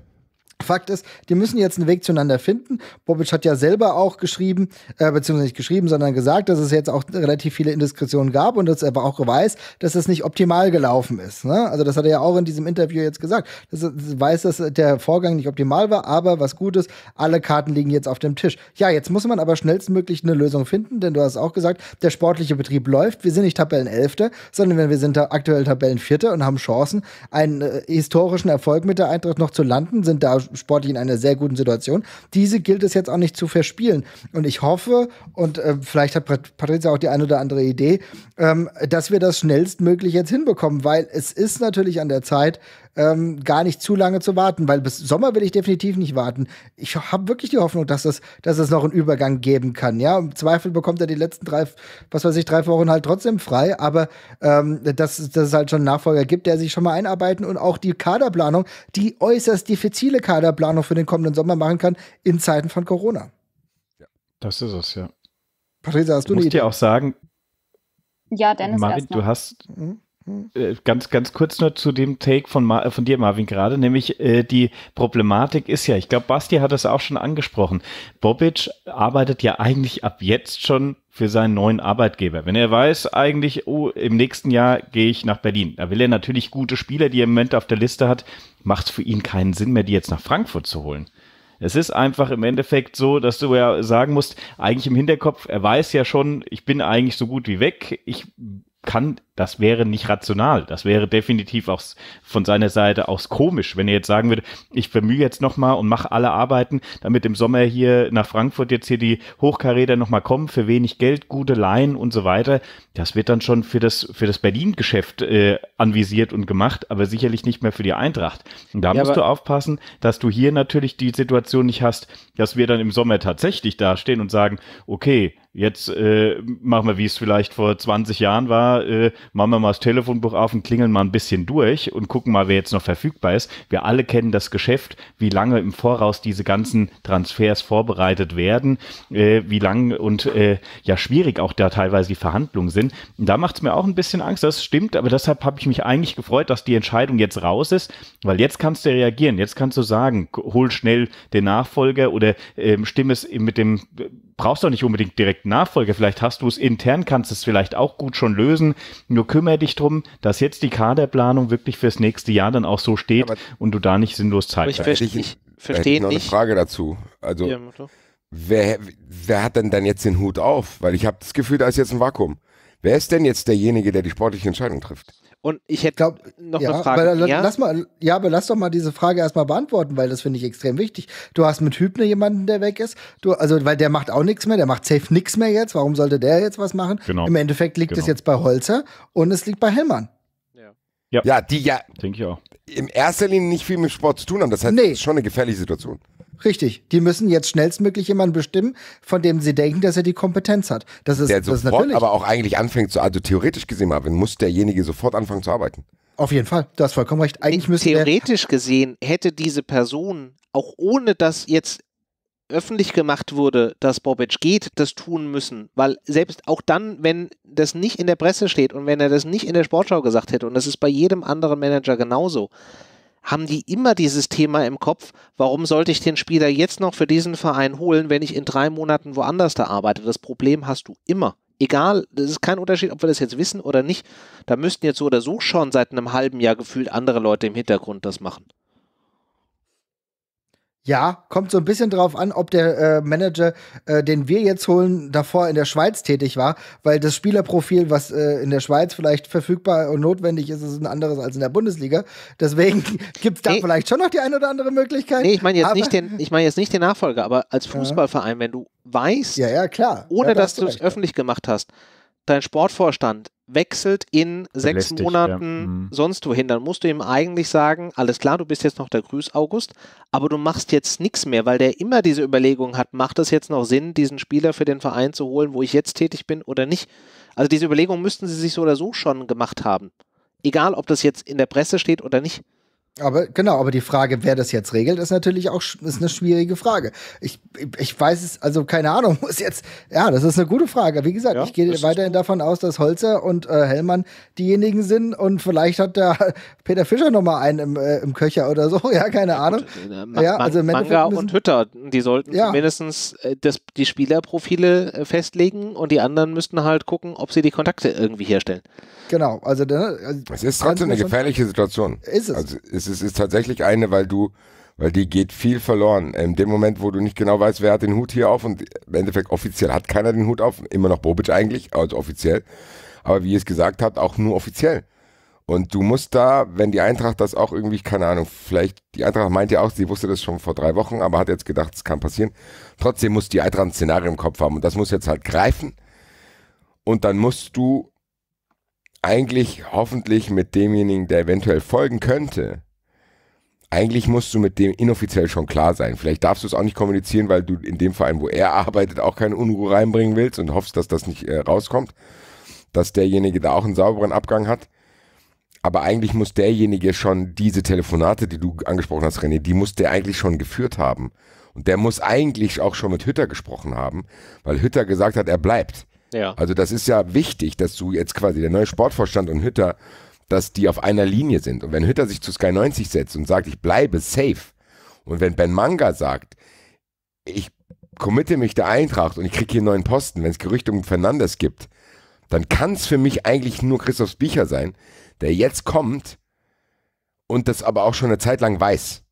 Fakt ist, die müssen jetzt einen Weg zueinander finden. Bobic hat ja selber auch geschrieben, äh, beziehungsweise nicht geschrieben, sondern gesagt, dass es jetzt auch relativ viele Indiskretionen gab und dass er aber auch weiß, dass es nicht optimal gelaufen ist. Ne? Also das hat er ja auch in diesem Interview jetzt gesagt. Das, weiß, dass der Vorgang nicht optimal war, aber was gut ist, alle Karten liegen jetzt auf dem Tisch. Ja, jetzt muss man aber schnellstmöglich eine Lösung finden, denn du hast auch gesagt, der sportliche Betrieb läuft. Wir sind nicht Tabellenelfter, sondern wir sind aktuell Tabellenvierter und haben Chancen, einen äh, historischen Erfolg mit der Eintracht noch zu landen, sind da sportlich in einer sehr guten Situation. Diese gilt es jetzt auch nicht zu verspielen. Und ich hoffe, und äh, vielleicht hat Patricia auch die eine oder andere Idee, ähm, dass wir das schnellstmöglich jetzt hinbekommen, weil es ist natürlich an der Zeit, ähm, gar nicht zu lange zu warten, weil bis Sommer will ich definitiv nicht warten. Ich habe wirklich die Hoffnung, dass es, dass es noch einen Übergang geben kann. Ja, im Zweifel bekommt er die letzten drei, was weiß ich, drei Wochen halt trotzdem frei, aber ähm, dass, dass es halt schon einen Nachfolger gibt, der sich schon mal einarbeiten und auch die Kaderplanung, die äußerst diffizile Kaderplanung für den kommenden Sommer machen kann, in Zeiten von Corona. Ja, das ist es, ja. Patricia, hast du ich muss dir auch sagen, ja, Dennis Marvin, du hast, mhm. Äh, ganz, ganz kurz nur zu dem Take von, Ma von dir, Marvin, gerade, nämlich äh, die Problematik ist ja, ich glaube, Basti hat das auch schon angesprochen. Bobic arbeitet ja eigentlich ab jetzt schon für seinen neuen Arbeitgeber. Wenn er weiß, eigentlich, oh, im nächsten Jahr gehe ich nach Berlin. Da will er natürlich gute Spieler, die er im Moment auf der Liste hat, macht es für ihn keinen Sinn mehr, die jetzt nach Frankfurt zu holen. Es ist einfach im Endeffekt so, dass du ja sagen musst, eigentlich im Hinterkopf, er weiß ja schon, ich bin eigentlich so gut wie weg, ich kann, das wäre nicht rational. Das wäre definitiv auch von seiner Seite aus komisch, wenn er jetzt sagen würde, ich bemühe jetzt nochmal und mache alle Arbeiten, damit im Sommer hier nach Frankfurt jetzt hier die Hochkaräter nochmal kommen, für wenig Geld, gute Laien und so weiter. Das wird dann schon für das, für das Berlin-Geschäft äh, anvisiert und gemacht, aber sicherlich nicht mehr für die Eintracht. Und da ja, musst du aufpassen, dass du hier natürlich die Situation nicht hast, dass wir dann im Sommer tatsächlich dastehen und sagen, okay, Jetzt äh, machen wir, wie es vielleicht vor 20 Jahren war, äh, machen wir mal das Telefonbuch auf und klingeln mal ein bisschen durch und gucken mal, wer jetzt noch verfügbar ist. Wir alle kennen das Geschäft, wie lange im Voraus diese ganzen Transfers vorbereitet werden, äh, wie lang und äh, ja schwierig auch da teilweise die Verhandlungen sind. Und da macht es mir auch ein bisschen Angst, das stimmt, aber deshalb habe ich mich eigentlich gefreut, dass die Entscheidung jetzt raus ist, weil jetzt kannst du reagieren, jetzt kannst du sagen, hol schnell den Nachfolger oder äh, stimme es mit dem äh, brauchst doch nicht unbedingt direkt Nachfolger. Vielleicht hast du es intern, kannst es vielleicht auch gut schon lösen. Nur kümmere dich darum, dass jetzt die Kaderplanung wirklich fürs nächste Jahr dann auch so steht aber und du da nicht sinnlos Zeit hast. Ich verstehe ich Versteh noch eine Frage dazu. Also, ja, wer, wer hat denn dann jetzt den Hut auf? Weil ich habe das Gefühl, da ist jetzt ein Vakuum. Wer ist denn jetzt derjenige, der die sportliche Entscheidung trifft? Und ich hätte Glaub, noch ja, eine Frage. Aber, äh, ja? Lass mal, ja, aber lass doch mal diese Frage erstmal beantworten, weil das finde ich extrem wichtig. Du hast mit Hübner jemanden, der weg ist. Du, also, weil der macht auch nichts mehr, der macht safe nichts mehr jetzt. Warum sollte der jetzt was machen? Genau. Im Endeffekt liegt genau. es jetzt bei Holzer und es liegt bei Hellmann. Ja. ja, die ja ich auch. in erster Linie nicht viel mit Sport zu tun haben. Das heißt, nee. das ist schon eine gefährliche Situation. Richtig. Die müssen jetzt schnellstmöglich jemanden bestimmen, von dem sie denken, dass er die Kompetenz hat. Das ist, der das sofort ist natürlich. aber auch eigentlich anfängt zu, also theoretisch gesehen, Marvin, muss derjenige sofort anfangen zu arbeiten. Auf jeden Fall. Du hast vollkommen recht. Eigentlich müsste Theoretisch gesehen hätte diese Person auch ohne dass jetzt öffentlich gemacht wurde, dass Bobic geht, das tun müssen. Weil selbst auch dann, wenn das nicht in der Presse steht und wenn er das nicht in der Sportschau gesagt hätte, und das ist bei jedem anderen Manager genauso, haben die immer dieses Thema im Kopf, warum sollte ich den Spieler jetzt noch für diesen Verein holen, wenn ich in drei Monaten woanders da arbeite? Das Problem hast du immer. Egal, das ist kein Unterschied, ob wir das jetzt wissen oder nicht. Da müssten jetzt so oder so schon seit einem halben Jahr gefühlt andere Leute im Hintergrund das machen. Ja, kommt so ein bisschen drauf an, ob der äh, Manager, äh, den wir jetzt holen, davor in der Schweiz tätig war, weil das Spielerprofil, was äh, in der Schweiz vielleicht verfügbar und notwendig ist, ist ein anderes als in der Bundesliga. Deswegen gibt es da nee. vielleicht schon noch die eine oder andere Möglichkeit. Nee, ich meine jetzt, nicht den, ich mein jetzt nicht den Nachfolger, aber als Fußballverein, wenn du weißt, ja, ja, klar. ohne ja, da dass du es öffentlich gemacht hast, dein Sportvorstand wechselt in sechs Monaten ja. mhm. sonst wohin, dann musst du ihm eigentlich sagen, alles klar, du bist jetzt noch der Grüß August, aber du machst jetzt nichts mehr, weil der immer diese Überlegung hat, macht es jetzt noch Sinn, diesen Spieler für den Verein zu holen, wo ich jetzt tätig bin oder nicht. Also diese Überlegung müssten sie sich so oder so schon gemacht haben. Egal, ob das jetzt in der Presse steht oder nicht. Aber genau, aber die Frage, wer das jetzt regelt, ist natürlich auch ist eine schwierige Frage. Ich, ich weiß es, also keine Ahnung, muss jetzt, ja, das ist eine gute Frage. Wie gesagt, ja, ich gehe weiterhin davon aus, dass Holzer und äh, Hellmann diejenigen sind und vielleicht hat da Peter Fischer nochmal einen im, äh, im Köcher oder so, ja, keine Ahnung. Gut, äh, ja, also im Manga und Hütter, die sollten ja. mindestens äh, das, die Spielerprofile äh, festlegen und die anderen müssten halt gucken, ob sie die Kontakte irgendwie herstellen. Genau, also, ne, also es ist trotzdem eine gefährliche Situation. Ist es. Also, ist es ist, tatsächlich eine, weil du, weil die geht viel verloren. In dem Moment, wo du nicht genau weißt, wer hat den Hut hier auf und im Endeffekt offiziell hat keiner den Hut auf, immer noch Bobic eigentlich, also offiziell. Aber wie es gesagt hat, auch nur offiziell. Und du musst da, wenn die Eintracht das auch irgendwie, keine Ahnung, vielleicht, die Eintracht meint ja auch, sie wusste das schon vor drei Wochen, aber hat jetzt gedacht, es kann passieren. Trotzdem muss die Eintracht ein Szenario im Kopf haben und das muss jetzt halt greifen. Und dann musst du eigentlich hoffentlich mit demjenigen, der eventuell folgen könnte, eigentlich musst du mit dem inoffiziell schon klar sein. Vielleicht darfst du es auch nicht kommunizieren, weil du in dem Verein, wo er arbeitet, auch keine Unruhe reinbringen willst und hoffst, dass das nicht äh, rauskommt, dass derjenige da auch einen sauberen Abgang hat. Aber eigentlich muss derjenige schon diese Telefonate, die du angesprochen hast, René, die muss der eigentlich schon geführt haben. Und der muss eigentlich auch schon mit Hütter gesprochen haben, weil Hütter gesagt hat, er bleibt. Ja. Also das ist ja wichtig, dass du jetzt quasi der neue Sportvorstand und Hütter dass die auf einer Linie sind. Und wenn Hütter sich zu Sky 90 setzt und sagt, ich bleibe safe, und wenn Ben Manga sagt, ich committe mich der Eintracht und ich kriege hier einen neuen Posten, wenn es Gerüchte um Fernandes gibt, dann kann es für mich eigentlich nur Christoph Biecher sein, der jetzt kommt und das aber auch schon eine Zeit lang weiß.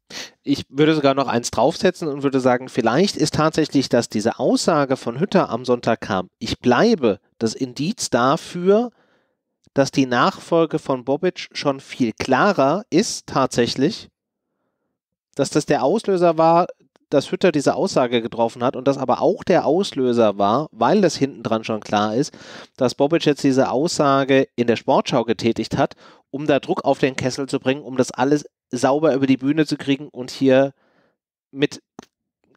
Ich würde sogar noch eins draufsetzen und würde sagen, vielleicht ist tatsächlich, dass diese Aussage von Hütter am Sonntag kam, ich bleibe, das Indiz dafür, dass die Nachfolge von Bobic schon viel klarer ist tatsächlich, dass das der Auslöser war, dass Hütter diese Aussage getroffen hat und das aber auch der Auslöser war, weil das hinten dran schon klar ist, dass Bobic jetzt diese Aussage in der Sportschau getätigt hat, um da Druck auf den Kessel zu bringen, um das alles sauber über die Bühne zu kriegen und hier mit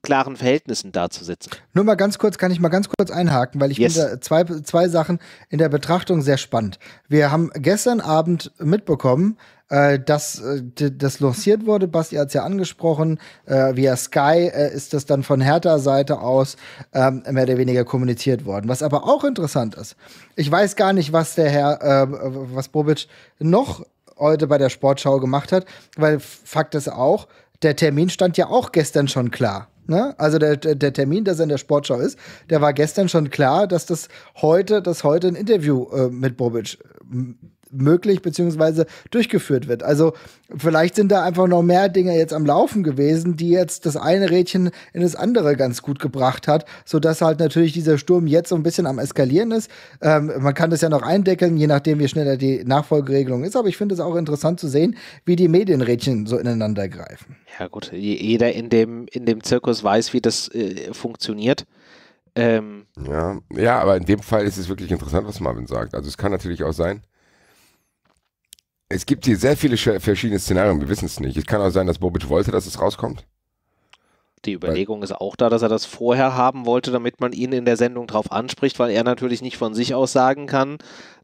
klaren Verhältnissen darzusetzen. Nur mal ganz kurz, kann ich mal ganz kurz einhaken, weil ich yes. finde zwei, zwei Sachen in der Betrachtung sehr spannend. Wir haben gestern Abend mitbekommen, äh, dass äh, das lanciert wurde. Basti hat es ja angesprochen. Äh, via Sky äh, ist das dann von Hertha-Seite aus ähm, mehr oder weniger kommuniziert worden. Was aber auch interessant ist, ich weiß gar nicht, was der Herr, äh, was Bobic noch heute bei der Sportschau gemacht hat, weil Fakt ist auch, der Termin stand ja auch gestern schon klar. Ne? Also der, der, Termin, dass er in der Sportschau ist, der war gestern schon klar, dass das heute, dass heute ein Interview äh, mit Bobic möglich beziehungsweise durchgeführt wird. Also vielleicht sind da einfach noch mehr Dinge jetzt am Laufen gewesen, die jetzt das eine Rädchen in das andere ganz gut gebracht hat, sodass halt natürlich dieser Sturm jetzt so ein bisschen am Eskalieren ist. Ähm, man kann das ja noch eindeckeln, je nachdem, wie schneller die Nachfolgeregelung ist, aber ich finde es auch interessant zu sehen, wie die Medienrädchen so ineinander greifen. Ja gut, jeder in dem, in dem Zirkus weiß, wie das äh, funktioniert. Ähm. Ja, ja, aber in dem Fall ist es wirklich interessant, was Marvin sagt. Also es kann natürlich auch sein, es gibt hier sehr viele verschiedene Szenarien, wir wissen es nicht. Es kann auch sein, dass Bobic wollte, dass es rauskommt. Die Überlegung weil, ist auch da, dass er das vorher haben wollte, damit man ihn in der Sendung darauf anspricht, weil er natürlich nicht von sich aus sagen kann,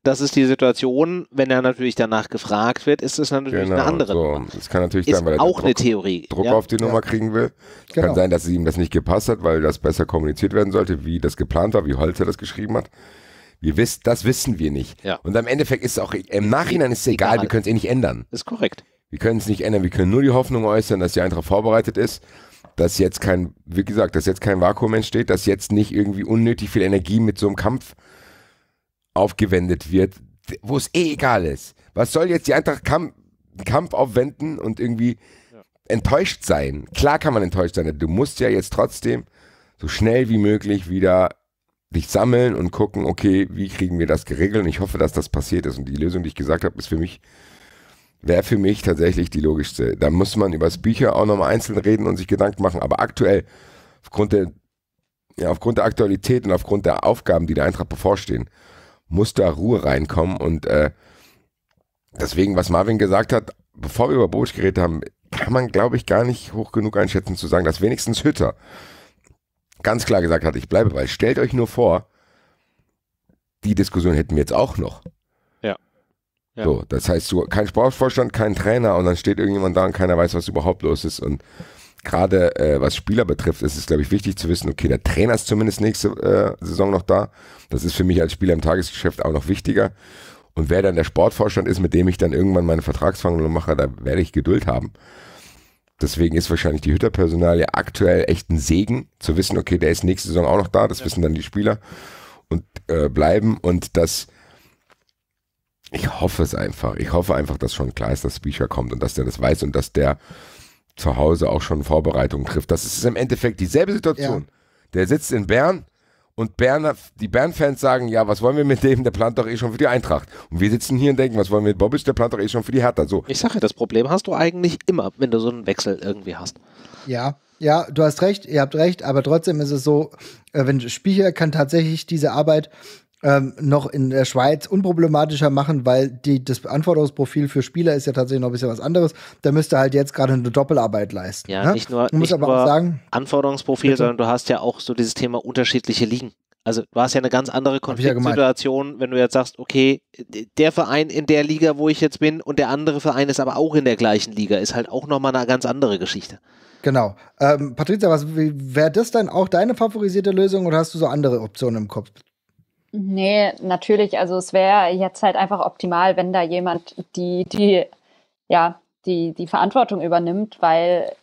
das ist die Situation. Wenn er natürlich danach gefragt wird, ist es natürlich genau, eine andere. So. Nummer. Das kann natürlich ist sein, weil er auch Druck, eine Theorie. Druck ja. auf die Nummer ja. kriegen will. Genau. Kann sein, dass ihm das nicht gepasst hat, weil das besser kommuniziert werden sollte, wie das geplant war, wie Holzer das geschrieben hat. Wir wissen, das wissen wir nicht. Ja. Und am Endeffekt ist es auch, im Nachhinein ist es egal, egal. wir können es eh nicht ändern. Ist korrekt. Wir können es nicht ändern, wir können nur die Hoffnung äußern, dass die Eintracht vorbereitet ist, dass jetzt kein, wie gesagt, dass jetzt kein Vakuum entsteht, dass jetzt nicht irgendwie unnötig viel Energie mit so einem Kampf aufgewendet wird, wo es eh egal ist. Was soll jetzt die Eintracht Kamp Kampf aufwenden und irgendwie ja. enttäuscht sein? Klar kann man enttäuscht sein, du musst ja jetzt trotzdem so schnell wie möglich wieder dich sammeln und gucken, okay, wie kriegen wir das geregelt? Und ich hoffe, dass das passiert ist. Und die Lösung, die ich gesagt habe, ist für mich, wäre für mich tatsächlich die logischste. Da muss man über das Bücher auch nochmal einzeln reden und sich Gedanken machen. Aber aktuell, aufgrund der, ja, aufgrund der Aktualität und aufgrund der Aufgaben, die der Eintracht bevorstehen, muss da Ruhe reinkommen. Und äh, deswegen, was Marvin gesagt hat, bevor wir über Bosch geredet haben, kann man, glaube ich, gar nicht hoch genug einschätzen zu sagen, dass wenigstens Hütter ganz klar gesagt hat, ich bleibe weil Stellt euch nur vor, die Diskussion hätten wir jetzt auch noch. Ja. ja. So, das heißt, so, kein Sportvorstand, kein Trainer und dann steht irgendjemand da und keiner weiß, was überhaupt los ist. Und gerade äh, was Spieler betrifft, ist es, glaube ich, wichtig zu wissen, okay, der Trainer ist zumindest nächste äh, Saison noch da. Das ist für mich als Spieler im Tagesgeschäft auch noch wichtiger. Und wer dann der Sportvorstand ist, mit dem ich dann irgendwann meine Vertragsverhandlung mache, da werde ich Geduld haben. Deswegen ist wahrscheinlich die Hütter-Personalie aktuell echt ein Segen, zu wissen, okay, der ist nächste Saison auch noch da, das ja. wissen dann die Spieler und äh, bleiben und das ich hoffe es einfach. Ich hoffe einfach, dass schon klar ist, dass Spicher kommt und dass der das weiß und dass der zu Hause auch schon Vorbereitungen trifft. Das ist im Endeffekt dieselbe Situation. Ja. Der sitzt in Bern, und Berner, die Bern-Fans sagen, ja, was wollen wir mit dem, der plant doch eh schon für die Eintracht. Und wir sitzen hier und denken, was wollen wir mit Bobic, der plant doch eh schon für die Hertha. So. Ich sage, das Problem hast du eigentlich immer, wenn du so einen Wechsel irgendwie hast. Ja, ja, du hast recht, ihr habt recht, aber trotzdem ist es so, äh, wenn Spiecher kann tatsächlich diese Arbeit ähm, noch in der Schweiz unproblematischer machen, weil die, das Anforderungsprofil für Spieler ist ja tatsächlich noch ein bisschen was anderes. Da müsste halt jetzt gerade eine Doppelarbeit leisten. Ja, ne? nicht nur, nicht nur sagen, Anforderungsprofil, bitte? sondern du hast ja auch so dieses Thema unterschiedliche Ligen. Also du hast ja eine ganz andere Konfliktsituation, ja wenn du jetzt sagst, okay, der Verein in der Liga, wo ich jetzt bin, und der andere Verein ist aber auch in der gleichen Liga, ist halt auch nochmal eine ganz andere Geschichte. Genau. Ähm, Patricia, wäre das dann auch deine favorisierte Lösung oder hast du so andere Optionen im Kopf Nee, natürlich. Also es wäre jetzt halt einfach optimal, wenn da jemand die, die, ja, die, die Verantwortung übernimmt, weil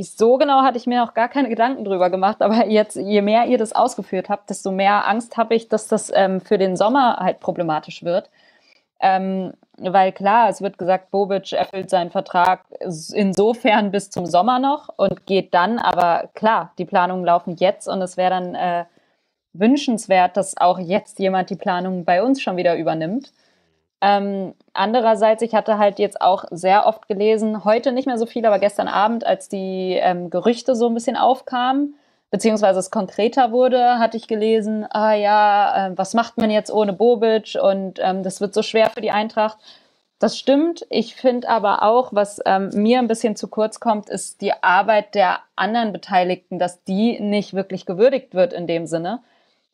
so genau hatte ich mir noch gar keine Gedanken drüber gemacht. Aber jetzt, je mehr ihr das ausgeführt habt, desto mehr Angst habe ich, dass das ähm, für den Sommer halt problematisch wird. Ähm, weil klar, es wird gesagt, Bobic erfüllt seinen Vertrag insofern bis zum Sommer noch und geht dann, aber klar, die Planungen laufen jetzt und es wäre dann äh, wünschenswert, dass auch jetzt jemand die Planung bei uns schon wieder übernimmt. Ähm, andererseits, ich hatte halt jetzt auch sehr oft gelesen, heute nicht mehr so viel, aber gestern Abend, als die ähm, Gerüchte so ein bisschen aufkamen, beziehungsweise es konkreter wurde, hatte ich gelesen, ah ja, äh, was macht man jetzt ohne Bobic und ähm, das wird so schwer für die Eintracht. Das stimmt. Ich finde aber auch, was ähm, mir ein bisschen zu kurz kommt, ist die Arbeit der anderen Beteiligten, dass die nicht wirklich gewürdigt wird in dem Sinne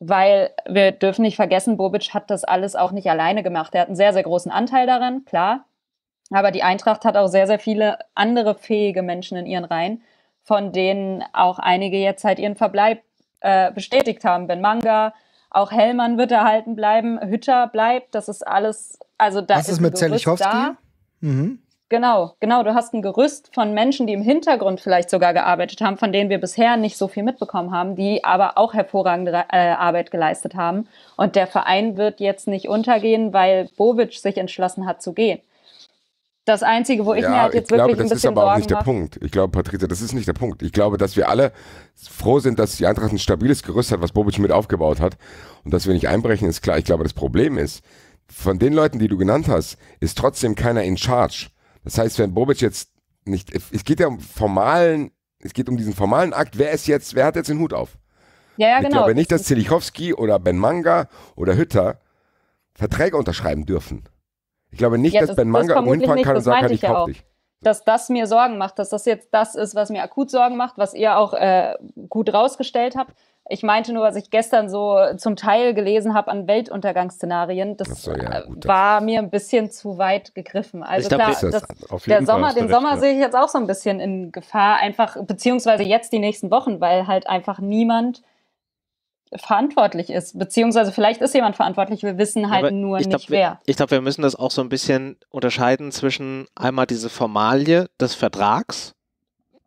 weil wir dürfen nicht vergessen, Bobic hat das alles auch nicht alleine gemacht. Er hat einen sehr, sehr großen Anteil daran, klar. Aber die Eintracht hat auch sehr, sehr viele andere fähige Menschen in ihren Reihen, von denen auch einige jetzt halt ihren Verbleib äh, bestätigt haben. Ben Manga, auch Hellmann wird erhalten bleiben, Hütter bleibt, das ist alles, also da Was ist, ist mit Zelichowski? Mhm. Genau, genau. Du hast ein Gerüst von Menschen, die im Hintergrund vielleicht sogar gearbeitet haben, von denen wir bisher nicht so viel mitbekommen haben, die aber auch hervorragende äh, Arbeit geleistet haben. Und der Verein wird jetzt nicht untergehen, weil Bobic sich entschlossen hat zu gehen. Das Einzige, wo ich ja, mir halt jetzt glaube, wirklich ein bisschen Sorgen mache. Das ist aber auch nicht der mache. Punkt. Ich glaube, Patricia, das ist nicht der Punkt. Ich glaube, dass wir alle froh sind, dass die Eintracht ein stabiles Gerüst hat, was Bobic mit aufgebaut hat. Und dass wir nicht einbrechen, ist klar. Ich glaube, das Problem ist, von den Leuten, die du genannt hast, ist trotzdem keiner in charge. Das heißt, wenn Bobic jetzt nicht, es geht ja um formalen, es geht um diesen formalen Akt, wer ist jetzt, wer hat jetzt den Hut auf? Ja, ja, ich genau. glaube nicht, dass Zelichowski oder Ben Manga oder Hütter Verträge unterschreiben dürfen. Ich glaube nicht, ja, dass Ben Manga irgendwo hinfahren kann und sagen kann, ich, ich kaufe dich dass das mir Sorgen macht, dass das jetzt das ist, was mir akut Sorgen macht, was ihr auch äh, gut rausgestellt habt, ich meinte nur, was ich gestern so zum Teil gelesen habe an Weltuntergangsszenarien, das, so, ja, äh, gut, das war mir ein bisschen zu weit gegriffen. Also glaub, klar, das, der Sommer, den Sommer sehe ich jetzt auch so ein bisschen in Gefahr, einfach beziehungsweise jetzt die nächsten Wochen, weil halt einfach niemand verantwortlich ist, beziehungsweise vielleicht ist jemand verantwortlich, wir wissen halt Aber nur nicht glaub, wer. Ich glaube, wir müssen das auch so ein bisschen unterscheiden zwischen einmal diese Formalie des Vertrags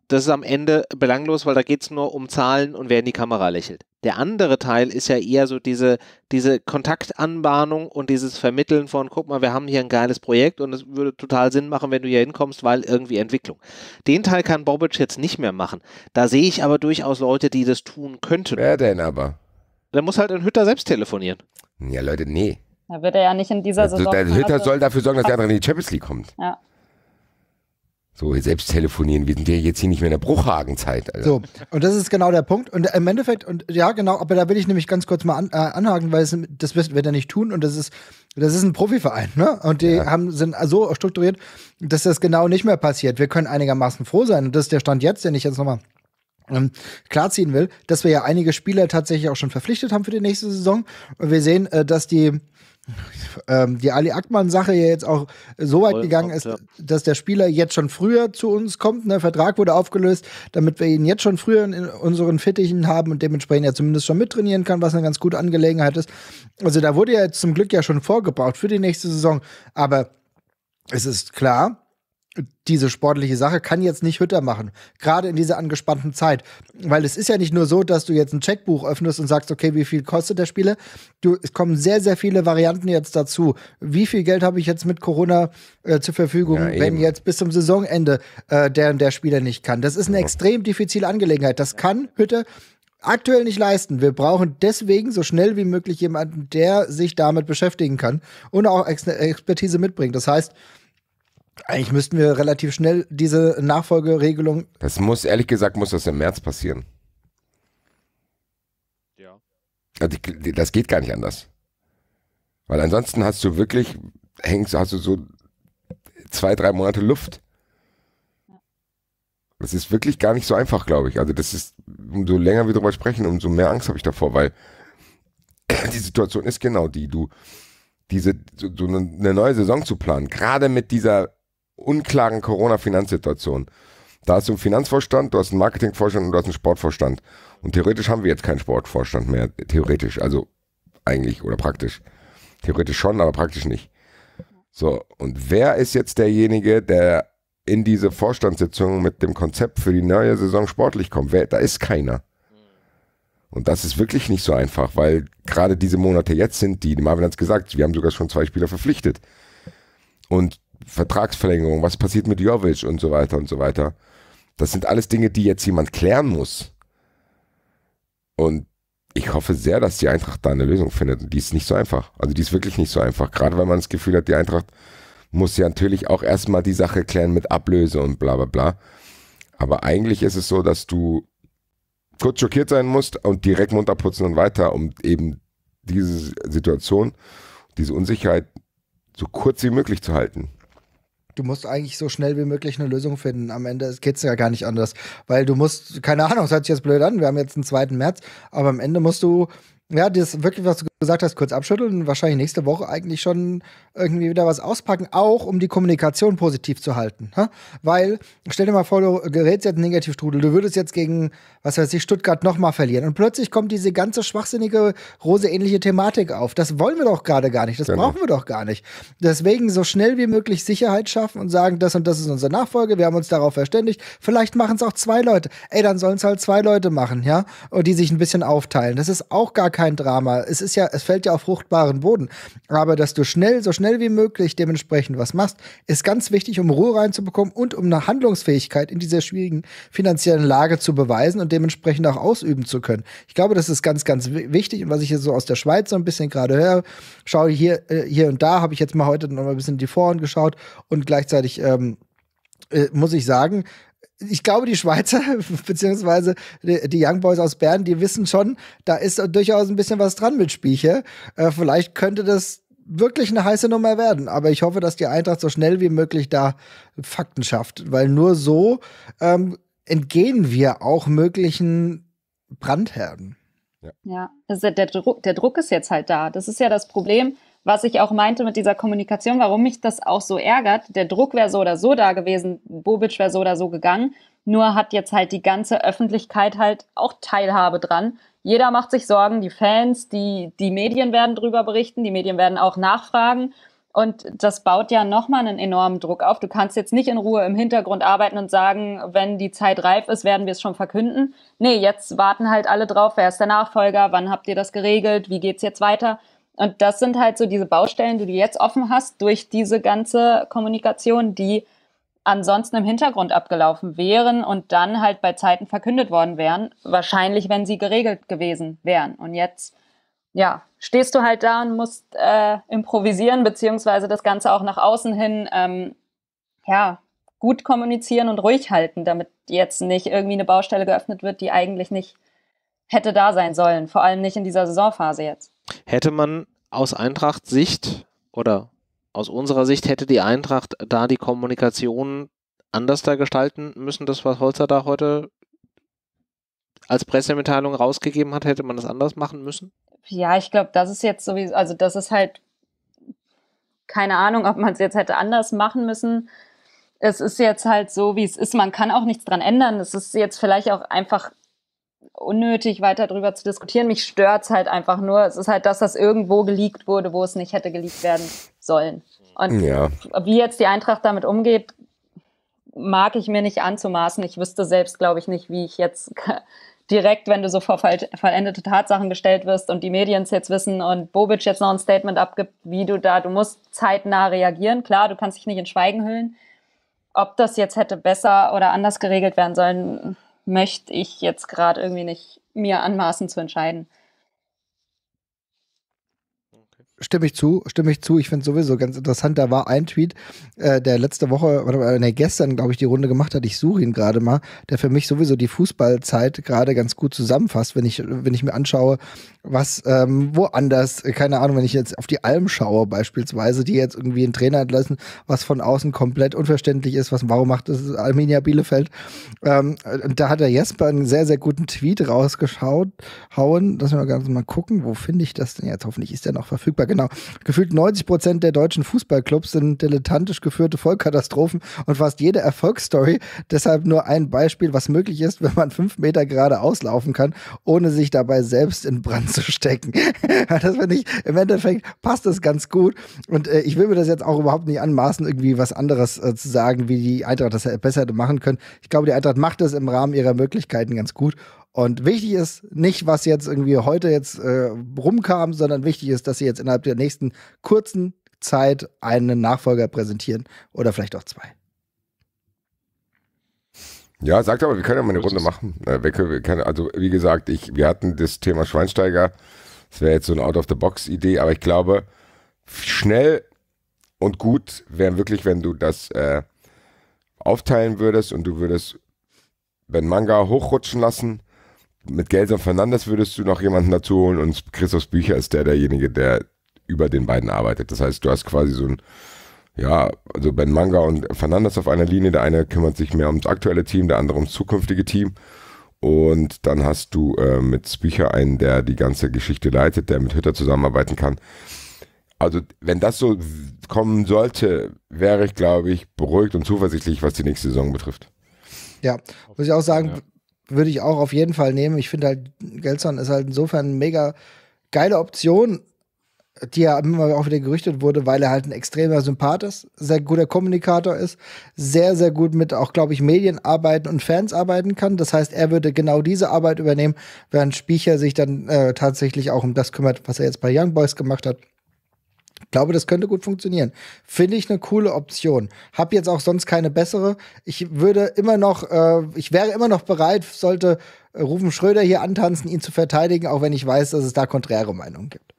das ist am Ende belanglos, weil da geht es nur um Zahlen und wer in die Kamera lächelt. Der andere Teil ist ja eher so diese, diese Kontaktanbahnung und dieses Vermitteln von, guck mal, wir haben hier ein geiles Projekt und es würde total Sinn machen, wenn du hier hinkommst, weil irgendwie Entwicklung. Den Teil kann Bobic jetzt nicht mehr machen. Da sehe ich aber durchaus Leute, die das tun könnten. Wer denn aber? Da muss halt ein Hütter selbst telefonieren. Ja, Leute, nee. Da wird er ja nicht in dieser Saison. Der Hütter soll dafür sorgen, dass der also andere in die Champions League kommt. Ja. So, selbst telefonieren. Wir sind ja jetzt hier nicht mehr in der Bruchhagenzeit. Alter. So, und das ist genau der Punkt. Und äh, im Endeffekt, und ja, genau, aber da will ich nämlich ganz kurz mal an, äh, anhaken, weil es, das wird er nicht tun. Und das ist, das ist ein Profiverein, ne? Und die ja. haben, sind so strukturiert, dass das genau nicht mehr passiert. Wir können einigermaßen froh sein. Und das ist der Stand jetzt, den ich jetzt nochmal ähm, klarziehen will, dass wir ja einige Spieler tatsächlich auch schon verpflichtet haben für die nächste Saison. Und wir sehen, äh, dass die ähm, die Ali Ackmann-Sache ja jetzt auch so weit Voll gegangen ist, ja. dass der Spieler jetzt schon früher zu uns kommt. Der ne? Vertrag wurde aufgelöst, damit wir ihn jetzt schon früher in unseren Fittichen haben und dementsprechend ja zumindest schon mittrainieren kann, was eine ganz gute Angelegenheit ist. Also da wurde ja jetzt zum Glück ja schon vorgebaut für die nächste Saison. Aber es ist klar, diese sportliche Sache kann jetzt nicht Hütter machen, gerade in dieser angespannten Zeit. Weil es ist ja nicht nur so, dass du jetzt ein Checkbuch öffnest und sagst, okay, wie viel kostet der Spieler? Du, es kommen sehr, sehr viele Varianten jetzt dazu. Wie viel Geld habe ich jetzt mit Corona äh, zur Verfügung, ja, wenn jetzt bis zum Saisonende äh, der, und der Spieler nicht kann? Das ist eine ja. extrem diffizile Angelegenheit. Das kann Hütter aktuell nicht leisten. Wir brauchen deswegen so schnell wie möglich jemanden, der sich damit beschäftigen kann und auch Ex Expertise mitbringt. Das heißt, eigentlich müssten wir relativ schnell diese Nachfolgeregelung. Das muss, ehrlich gesagt, muss das im März passieren. Ja. Das geht gar nicht anders. Weil ansonsten hast du wirklich, hängst, hast du so zwei, drei Monate Luft. Das ist wirklich gar nicht so einfach, glaube ich. Also das ist, umso länger wir darüber sprechen, umso mehr Angst habe ich davor, weil die Situation ist genau die. Du, diese, so eine neue Saison zu planen, gerade mit dieser unklaren Corona-Finanzsituation. Da hast du einen Finanzvorstand, du hast einen Marketingvorstand und du hast einen Sportvorstand. Und theoretisch haben wir jetzt keinen Sportvorstand mehr. Theoretisch, also eigentlich oder praktisch. Theoretisch schon, aber praktisch nicht. So, und wer ist jetzt derjenige, der in diese Vorstandssitzung mit dem Konzept für die neue Saison sportlich kommt? Wer, da ist keiner. Und das ist wirklich nicht so einfach, weil gerade diese Monate jetzt sind die, die Marvin hat es gesagt, wir haben sogar schon zwei Spieler verpflichtet. Und Vertragsverlängerung, was passiert mit Jovic und so weiter und so weiter. Das sind alles Dinge, die jetzt jemand klären muss. Und ich hoffe sehr, dass die Eintracht da eine Lösung findet. Und die ist nicht so einfach. Also die ist wirklich nicht so einfach. Gerade weil man das Gefühl hat, die Eintracht muss ja natürlich auch erstmal die Sache klären mit Ablöse und bla bla bla. Aber eigentlich ist es so, dass du kurz schockiert sein musst und direkt munterputzen und weiter, um eben diese Situation, diese Unsicherheit so kurz wie möglich zu halten. Du musst eigentlich so schnell wie möglich eine Lösung finden. Am Ende geht es ja gar nicht anders. Weil du musst, keine Ahnung, es hört sich jetzt blöd an, wir haben jetzt den 2. März, aber am Ende musst du, ja, das wirklich, was du gesagt hast, kurz abschütteln und wahrscheinlich nächste Woche eigentlich schon irgendwie wieder was auspacken, auch um die Kommunikation positiv zu halten. Ha? Weil, stell dir mal vor, du gerätst jetzt einen Negativstrudel, du würdest jetzt gegen, was weiß ich, Stuttgart nochmal verlieren und plötzlich kommt diese ganze schwachsinnige, roseähnliche Thematik auf. Das wollen wir doch gerade gar nicht, das genau. brauchen wir doch gar nicht. Deswegen so schnell wie möglich Sicherheit schaffen und sagen, das und das ist unsere Nachfolge, wir haben uns darauf verständigt, vielleicht machen es auch zwei Leute. Ey, dann sollen es halt zwei Leute machen, ja, und die sich ein bisschen aufteilen. Das ist auch gar kein Drama. Es ist ja es fällt ja auf fruchtbaren Boden. Aber dass du schnell, so schnell wie möglich dementsprechend was machst, ist ganz wichtig, um Ruhe reinzubekommen und um eine Handlungsfähigkeit in dieser schwierigen finanziellen Lage zu beweisen und dementsprechend auch ausüben zu können. Ich glaube, das ist ganz, ganz wichtig. Und was ich hier so aus der Schweiz so ein bisschen gerade höre, schaue hier, äh, hier und da, habe ich jetzt mal heute noch mal ein bisschen in die Foren geschaut und gleichzeitig ähm, äh, muss ich sagen, ich glaube, die Schweizer, beziehungsweise die Young Boys aus Bern, die wissen schon, da ist durchaus ein bisschen was dran mit Spieche. Äh, vielleicht könnte das wirklich eine heiße Nummer werden. Aber ich hoffe, dass die Eintracht so schnell wie möglich da Fakten schafft, weil nur so ähm, entgehen wir auch möglichen Brandherden. Ja, ja also der, Druck, der Druck ist jetzt halt da. Das ist ja das Problem was ich auch meinte mit dieser Kommunikation, warum mich das auch so ärgert. Der Druck wäre so oder so da gewesen, Bobic wäre so oder so gegangen. Nur hat jetzt halt die ganze Öffentlichkeit halt auch Teilhabe dran. Jeder macht sich Sorgen, die Fans, die, die Medien werden darüber berichten, die Medien werden auch nachfragen. Und das baut ja nochmal einen enormen Druck auf. Du kannst jetzt nicht in Ruhe im Hintergrund arbeiten und sagen, wenn die Zeit reif ist, werden wir es schon verkünden. Nee, jetzt warten halt alle drauf, wer ist der Nachfolger, wann habt ihr das geregelt, wie geht es jetzt weiter? Und das sind halt so diese Baustellen, die du jetzt offen hast durch diese ganze Kommunikation, die ansonsten im Hintergrund abgelaufen wären und dann halt bei Zeiten verkündet worden wären, wahrscheinlich wenn sie geregelt gewesen wären. Und jetzt, ja, stehst du halt da und musst äh, improvisieren, beziehungsweise das Ganze auch nach außen hin, ähm, ja, gut kommunizieren und ruhig halten, damit jetzt nicht irgendwie eine Baustelle geöffnet wird, die eigentlich nicht hätte da sein sollen, vor allem nicht in dieser Saisonphase jetzt. Hätte man aus Eintracht-Sicht oder aus unserer Sicht hätte die Eintracht da die Kommunikation anders da gestalten müssen, das, was Holzer da heute als Pressemitteilung rausgegeben hat, hätte man das anders machen müssen? Ja, ich glaube, das ist jetzt sowieso, also das ist halt keine Ahnung, ob man es jetzt hätte anders machen müssen. Es ist jetzt halt so, wie es ist. Man kann auch nichts dran ändern. Es ist jetzt vielleicht auch einfach unnötig weiter darüber zu diskutieren. Mich stört es halt einfach nur. Es ist halt, dass das irgendwo geleakt wurde, wo es nicht hätte geleakt werden sollen. Und ja. wie jetzt die Eintracht damit umgeht, mag ich mir nicht anzumaßen. Ich wüsste selbst, glaube ich, nicht, wie ich jetzt direkt, wenn du so vor vollendete Tatsachen gestellt wirst und die Medien es jetzt wissen und Bobic jetzt noch ein Statement abgibt, wie du da, du musst zeitnah reagieren. Klar, du kannst dich nicht in Schweigen hüllen. Ob das jetzt hätte besser oder anders geregelt werden sollen, möchte ich jetzt gerade irgendwie nicht mir anmaßen zu entscheiden. Stimme ich zu, stimme ich zu. Ich finde sowieso ganz interessant. Da war ein Tweet, äh, der letzte Woche, oder äh, nee, gestern, glaube ich, die Runde gemacht hat. Ich suche ihn gerade mal, der für mich sowieso die Fußballzeit gerade ganz gut zusammenfasst, wenn ich, wenn ich mir anschaue, was ähm, woanders, keine Ahnung, wenn ich jetzt auf die Alm schaue, beispielsweise, die jetzt irgendwie einen Trainer entlassen, was von außen komplett unverständlich ist, was warum macht das Arminia Bielefeld. Ähm, und da hat der Jesper einen sehr, sehr guten Tweet rausgeschaut, hauen. Lass mal ganz mal gucken, wo finde ich das denn jetzt? Hoffentlich ist der noch verfügbar genau. Gefühlt 90 Prozent der deutschen Fußballclubs sind dilettantisch geführte Vollkatastrophen und fast jede Erfolgsstory. Deshalb nur ein Beispiel, was möglich ist, wenn man fünf Meter gerade auslaufen kann, ohne sich dabei selbst in Brand zu stecken. das finde ich, im Endeffekt passt das ganz gut. Und äh, ich will mir das jetzt auch überhaupt nicht anmaßen, irgendwie was anderes äh, zu sagen, wie die Eintracht das besser hätte machen können. Ich glaube, die Eintracht macht das im Rahmen ihrer Möglichkeiten ganz gut. Und wichtig ist nicht, was jetzt irgendwie heute jetzt äh, rumkam, sondern wichtig ist, dass sie jetzt innerhalb der nächsten kurzen Zeit einen Nachfolger präsentieren oder vielleicht auch zwei. Ja, sagt aber, wir können ja mal eine Runde machen. Äh, können, also wie gesagt, ich, wir hatten das Thema Schweinsteiger. Das wäre jetzt so eine Out-of-the-Box-Idee, aber ich glaube, schnell und gut wären wirklich, wenn du das äh, aufteilen würdest und du würdest Ben Manga hochrutschen lassen mit Gelson Fernandes würdest du noch jemanden dazu holen und Christophs Bücher ist der derjenige, der über den beiden arbeitet. Das heißt, du hast quasi so ein, ja, also Ben Manga und Fernandes auf einer Linie. Der eine kümmert sich mehr ums aktuelle Team, der andere ums zukünftige Team. Und dann hast du äh, mit Bücher einen, der die ganze Geschichte leitet, der mit Hütter zusammenarbeiten kann. Also, wenn das so kommen sollte, wäre ich, glaube ich, beruhigt und zuversichtlich, was die nächste Saison betrifft. Ja, muss ich auch sagen, ja würde ich auch auf jeden Fall nehmen. Ich finde halt, Gelson ist halt insofern eine mega geile Option, die ja immer auch wieder gerüchtet wurde, weil er halt ein extremer Sympath ist, sehr guter Kommunikator ist, sehr, sehr gut mit auch, glaube ich, Medien arbeiten und Fans arbeiten kann. Das heißt, er würde genau diese Arbeit übernehmen, während Spiecher sich dann äh, tatsächlich auch um das kümmert, was er jetzt bei Young Boys gemacht hat glaube, das könnte gut funktionieren. Finde ich eine coole Option. Hab jetzt auch sonst keine bessere. Ich würde immer noch, äh, ich wäre immer noch bereit, sollte äh, Rufen Schröder hier antanzen, ihn zu verteidigen, auch wenn ich weiß, dass es da konträre Meinungen gibt.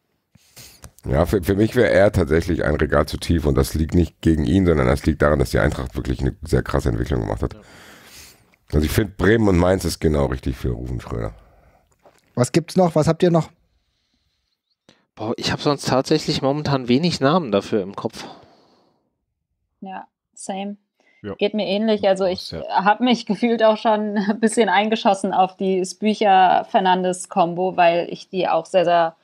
Ja, für, für mich wäre er tatsächlich ein Regal zu tief und das liegt nicht gegen ihn, sondern das liegt daran, dass die Eintracht wirklich eine sehr krasse Entwicklung gemacht hat. Also ich finde Bremen und Mainz ist genau richtig für Rufen Schröder. Was gibt's noch? Was habt ihr noch? Boah, ich habe sonst tatsächlich momentan wenig Namen dafür im Kopf. Ja, same. Ja. Geht mir ähnlich. Also ich ja. habe mich gefühlt auch schon ein bisschen eingeschossen auf die Spücher-Fernandes-Kombo, weil ich die auch sehr, sehr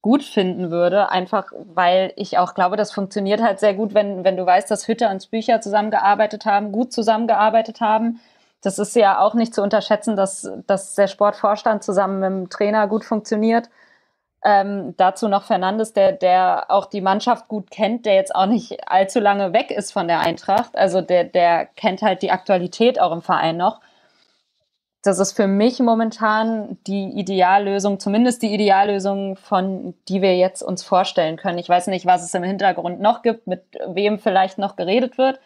gut finden würde. Einfach weil ich auch glaube, das funktioniert halt sehr gut, wenn, wenn du weißt, dass Hütter und Spücher zusammengearbeitet haben, gut zusammengearbeitet haben. Das ist ja auch nicht zu unterschätzen, dass, dass der Sportvorstand zusammen mit dem Trainer gut funktioniert. Ähm, dazu noch Fernandes, der, der auch die Mannschaft gut kennt, der jetzt auch nicht allzu lange weg ist von der Eintracht. Also der, der kennt halt die Aktualität auch im Verein noch. Das ist für mich momentan die Ideallösung, zumindest die Ideallösung, von die wir jetzt uns vorstellen können. Ich weiß nicht, was es im Hintergrund noch gibt, mit wem vielleicht noch geredet wird.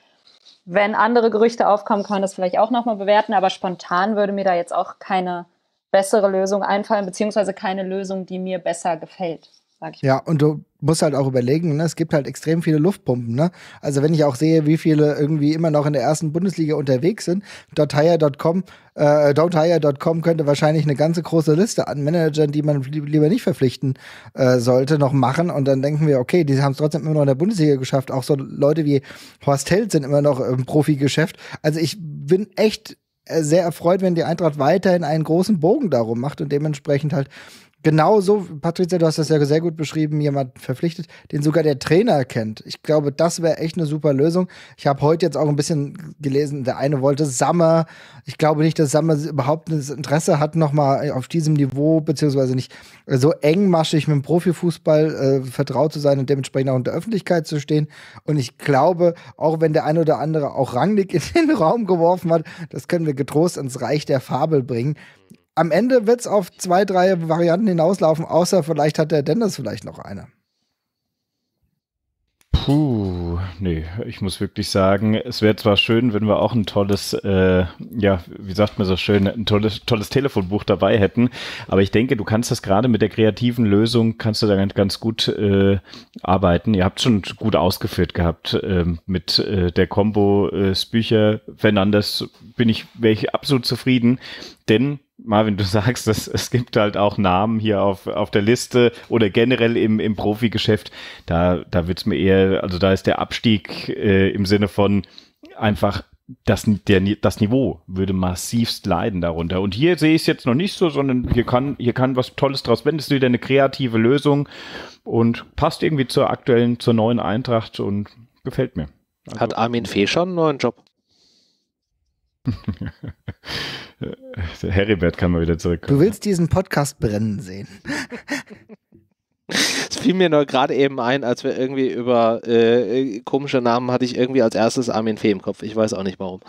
Wenn andere Gerüchte aufkommen, kann man das vielleicht auch nochmal bewerten, aber spontan würde mir da jetzt auch keine bessere Lösung einfallen, beziehungsweise keine Lösung, die mir besser gefällt. Ja, und du musst halt auch überlegen, ne? es gibt halt extrem viele Luftpumpen. Ne? Also wenn ich auch sehe, wie viele irgendwie immer noch in der ersten Bundesliga unterwegs sind, .hire.com, äh, don'thire.com könnte wahrscheinlich eine ganze große Liste an Managern, die man lieber nicht verpflichten äh, sollte, noch machen. Und dann denken wir, okay, die haben es trotzdem immer noch in der Bundesliga geschafft. Auch so Leute wie Horst Held sind immer noch im Profigeschäft. Also ich bin echt sehr erfreut, wenn die Eintracht weiterhin einen großen Bogen darum macht und dementsprechend halt genau so, Patricia, du hast das ja sehr gut beschrieben, jemand verpflichtet, den sogar der Trainer kennt. Ich glaube, das wäre echt eine super Lösung. Ich habe heute jetzt auch ein bisschen gelesen, der eine wollte Sammer. Ich glaube nicht, dass Sammer überhaupt ein Interesse hat, nochmal auf diesem Niveau, beziehungsweise nicht so engmaschig mit dem Profifußball äh, vertraut zu sein und dementsprechend auch in der Öffentlichkeit zu stehen. Und ich glaube, auch wenn der eine oder andere auch Rangnick in den Raum geworfen hat, das können wir getrost ins Reich der Fabel bringen am Ende wird es auf zwei, drei Varianten hinauslaufen, außer vielleicht hat der Dennis vielleicht noch eine. Puh, nee, ich muss wirklich sagen, es wäre zwar schön, wenn wir auch ein tolles, äh, ja, wie sagt man so schön, ein tolles, tolles Telefonbuch dabei hätten, aber ich denke, du kannst das gerade mit der kreativen Lösung, kannst du da ganz gut äh, arbeiten. Ihr habt schon gut ausgeführt gehabt äh, mit äh, der Combo äh, Spücher, Fernandes bin ich, wäre ich absolut zufrieden. Denn, Marvin, du sagst, dass es gibt halt auch Namen hier auf, auf der Liste oder generell im, im Profigeschäft. Da, da wird's mir eher, also da ist der Abstieg äh, im Sinne von einfach das, der, das Niveau würde massivst leiden darunter. Und hier sehe ich es jetzt noch nicht so, sondern hier kann, hier kann was Tolles draus werden. Es ist wieder eine kreative Lösung und passt irgendwie zur aktuellen, zur neuen Eintracht und gefällt mir. Also, Hat Armin Fee schon einen neuen Job? Heribert kann mal wieder zurück. Du willst diesen Podcast brennen sehen. Es fiel mir nur gerade eben ein, als wir irgendwie über äh, komische Namen hatte ich irgendwie als erstes Armin Fee im Kopf. Ich weiß auch nicht warum.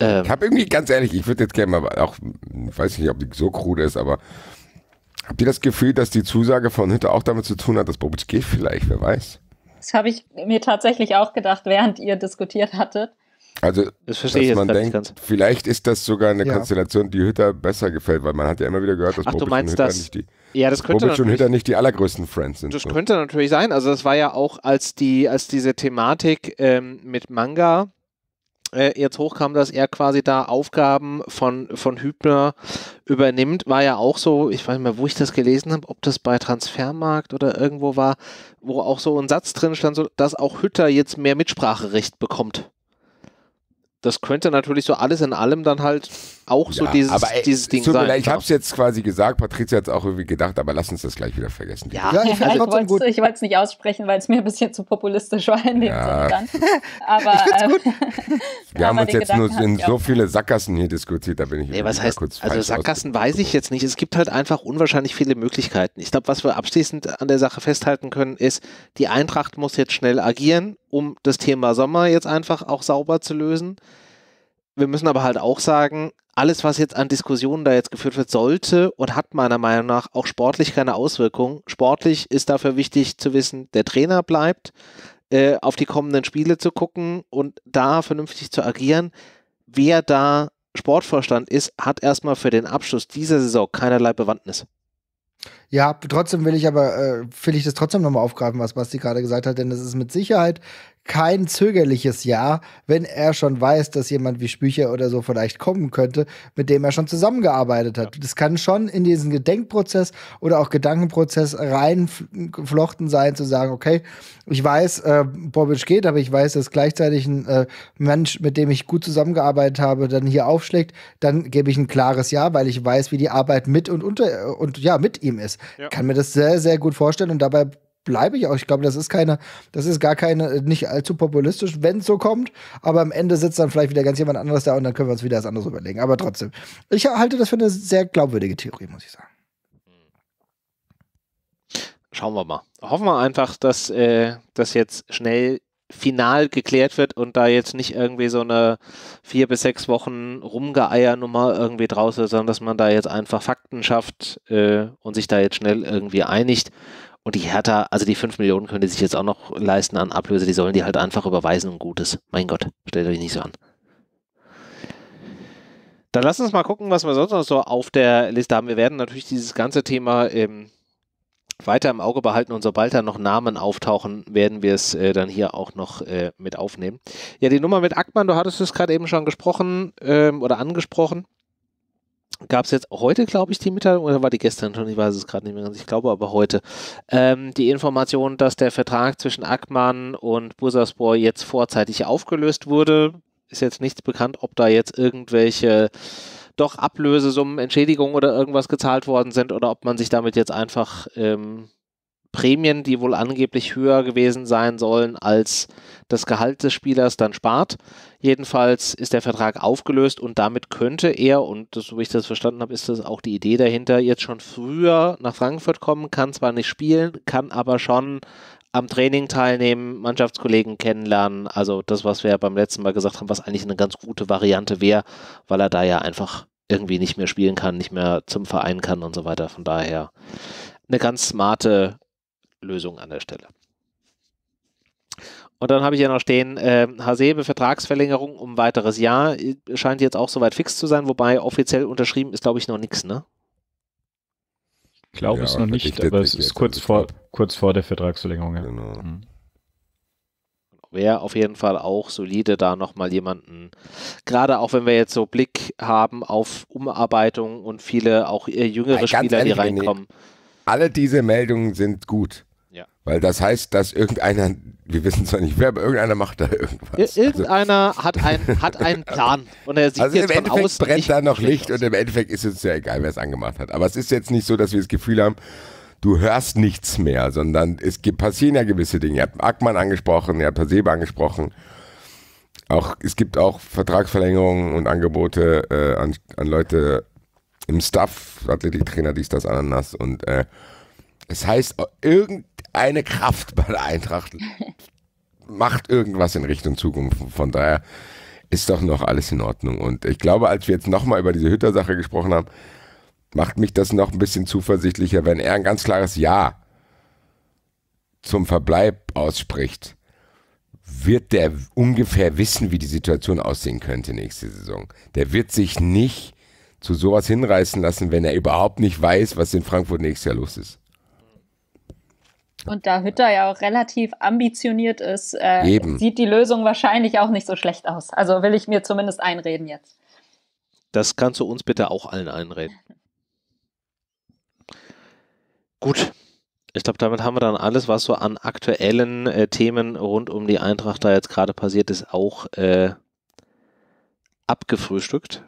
Ähm, ich habe irgendwie, ganz ehrlich, ich würde jetzt gerne mal auch, weiß nicht, ob die so krude ist, aber habt ihr das Gefühl, dass die Zusage von Hütte auch damit zu tun hat, dass Bobic geht vielleicht, wer weiß? Das habe ich mir tatsächlich auch gedacht, während ihr diskutiert hattet. Also, das dass man denkt, ganz. vielleicht ist das sogar eine ja. Konstellation, die Hütter besser gefällt, weil man hat ja immer wieder gehört, dass Ach, Bobic und Hütter nicht die ja, das könnte und Hütter nicht die allergrößten Friends sind. Das so. könnte natürlich sein. Also das war ja auch, als die, als diese Thematik ähm, mit Manga äh, jetzt hochkam, dass er quasi da Aufgaben von, von Hübner übernimmt, war ja auch so, ich weiß nicht mehr, wo ich das gelesen habe, ob das bei Transfermarkt oder irgendwo war, wo auch so ein Satz drin stand, so, dass auch Hütter jetzt mehr Mitspracherecht bekommt das könnte natürlich so alles in allem dann halt auch so ja, dieses, aber, ey, äh, dieses Ding sein. Leid, ich ne? habe es jetzt quasi gesagt, Patricia hat es auch irgendwie gedacht, aber lass uns das gleich wieder vergessen. Ja, ja ich, also, ich wollte es nicht aussprechen, weil es mir ein bisschen zu populistisch war in dem ja. Aber ich äh, gut. wir haben uns jetzt Gedanken nur in so viele Sackgassen hier diskutiert, da bin ich nee, was heißt, kurz Also Sackgassen weiß ich jetzt nicht. Es gibt halt einfach unwahrscheinlich viele Möglichkeiten. Ich glaube, was wir abschließend an der Sache festhalten können, ist, die Eintracht muss jetzt schnell agieren, um das Thema Sommer jetzt einfach auch sauber zu lösen. Wir müssen aber halt auch sagen, alles, was jetzt an Diskussionen da jetzt geführt wird, sollte und hat meiner Meinung nach auch sportlich keine Auswirkungen. Sportlich ist dafür wichtig zu wissen, der Trainer bleibt, äh, auf die kommenden Spiele zu gucken und da vernünftig zu agieren. Wer da Sportvorstand ist, hat erstmal für den Abschluss dieser Saison keinerlei Bewandtnis. Ja, trotzdem will ich aber, äh, will ich das trotzdem nochmal aufgreifen, was Basti gerade gesagt hat, denn es ist mit Sicherheit kein zögerliches Ja, wenn er schon weiß, dass jemand wie Spücher oder so vielleicht kommen könnte, mit dem er schon zusammengearbeitet hat. Ja. Das kann schon in diesen Gedenkprozess oder auch Gedankenprozess reinflochten sein, zu sagen, okay, ich weiß, äh, Bobic geht, aber ich weiß, dass gleichzeitig ein äh, Mensch, mit dem ich gut zusammengearbeitet habe, dann hier aufschlägt, dann gebe ich ein klares Ja, weil ich weiß, wie die Arbeit mit und unter äh, und ja, mit ihm ist ja. kann mir das sehr, sehr gut vorstellen und dabei bleibe ich auch. Ich glaube, das ist keine, das ist gar keine, äh, nicht allzu populistisch, wenn es so kommt. Aber am Ende sitzt dann vielleicht wieder ganz jemand anderes da und dann können wir uns wieder das anderes überlegen. Aber trotzdem, ich halte das für eine sehr glaubwürdige Theorie, muss ich sagen. Schauen wir mal. Hoffen wir einfach, dass äh, das jetzt schnell final geklärt wird und da jetzt nicht irgendwie so eine vier bis sechs Wochen rumgeeier irgendwie draus ist, sondern dass man da jetzt einfach Fakten schafft äh, und sich da jetzt schnell irgendwie einigt. Und die Hertha, also die 5 Millionen können die sich jetzt auch noch leisten an Ablöse, die sollen die halt einfach überweisen und Gutes. Mein Gott, stellt euch nicht so an. Dann lass uns mal gucken, was wir sonst noch so auf der Liste haben. Wir werden natürlich dieses ganze Thema ähm, weiter im Auge behalten und sobald da noch Namen auftauchen, werden wir es äh, dann hier auch noch äh, mit aufnehmen. Ja, die Nummer mit Ackmann, du hattest es gerade eben schon gesprochen ähm, oder angesprochen. Gab es jetzt heute, glaube ich, die Mitteilung oder war die gestern schon? Ich weiß es gerade nicht mehr ganz. Ich glaube aber heute. Ähm, die Information, dass der Vertrag zwischen Ackmann und Bursaspor jetzt vorzeitig aufgelöst wurde. Ist jetzt nichts bekannt, ob da jetzt irgendwelche doch Ablösesummen, Entschädigungen oder irgendwas gezahlt worden sind oder ob man sich damit jetzt einfach ähm, Prämien, die wohl angeblich höher gewesen sein sollen als das Gehalt des Spielers, dann spart. Jedenfalls ist der Vertrag aufgelöst und damit könnte er, und das, so wie ich das verstanden habe, ist das auch die Idee dahinter, jetzt schon früher nach Frankfurt kommen, kann zwar nicht spielen, kann aber schon am Training teilnehmen, Mannschaftskollegen kennenlernen. Also das, was wir beim letzten Mal gesagt haben, was eigentlich eine ganz gute Variante wäre, weil er da ja einfach irgendwie nicht mehr spielen kann, nicht mehr zum Verein kann und so weiter. Von daher eine ganz smarte Lösung an der Stelle. Und dann habe ich ja noch stehen, äh, Hasebe, Vertragsverlängerung um weiteres Jahr. Äh, scheint jetzt auch soweit fix zu sein, wobei offiziell unterschrieben ist, glaube ich, noch nichts, ne? glaube ja, es noch nicht, aber es ist kurz also vor, kurz vor der Vertragsverlängerung. Ja. Genau. Mhm. Wäre auf jeden Fall auch solide, da nochmal jemanden, gerade auch wenn wir jetzt so Blick haben auf Umarbeitung und viele auch äh, jüngere Nein, Spieler, ehrlich, die reinkommen. alle diese Meldungen sind gut. Ja. Weil das heißt, dass irgendeiner, wir wissen zwar nicht wer, aber irgendeiner macht da irgendwas. Ir also irgendeiner also, hat, ein, hat einen Plan. Und er sieht also jetzt im Endeffekt außen brennt da noch Licht und im Endeffekt ist es ja egal, wer es angemacht hat. Aber es ist jetzt nicht so, dass wir das Gefühl haben, du hörst nichts mehr, sondern es passieren ja gewisse Dinge. Ihr habt Ackmann angesprochen, ihr habt Hasebe angesprochen. Auch, es gibt auch Vertragsverlängerungen und Angebote äh, an, an Leute im Staff, Athletiktrainer, dies, das, Ananas. Und äh, es heißt, irgendein eine Kraft bei der Eintracht macht irgendwas in Richtung Zukunft. Von daher ist doch noch alles in Ordnung. Und ich glaube, als wir jetzt nochmal über diese Hütter-Sache gesprochen haben, macht mich das noch ein bisschen zuversichtlicher, wenn er ein ganz klares Ja zum Verbleib ausspricht, wird der ungefähr wissen, wie die Situation aussehen könnte nächste Saison. Der wird sich nicht zu sowas hinreißen lassen, wenn er überhaupt nicht weiß, was in Frankfurt nächstes Jahr los ist. Und da Hütter ja auch relativ ambitioniert ist, äh, sieht die Lösung wahrscheinlich auch nicht so schlecht aus. Also will ich mir zumindest einreden jetzt. Das kannst du uns bitte auch allen einreden. Gut. Ich glaube, damit haben wir dann alles, was so an aktuellen äh, Themen rund um die Eintracht da jetzt gerade passiert ist, auch äh, abgefrühstückt.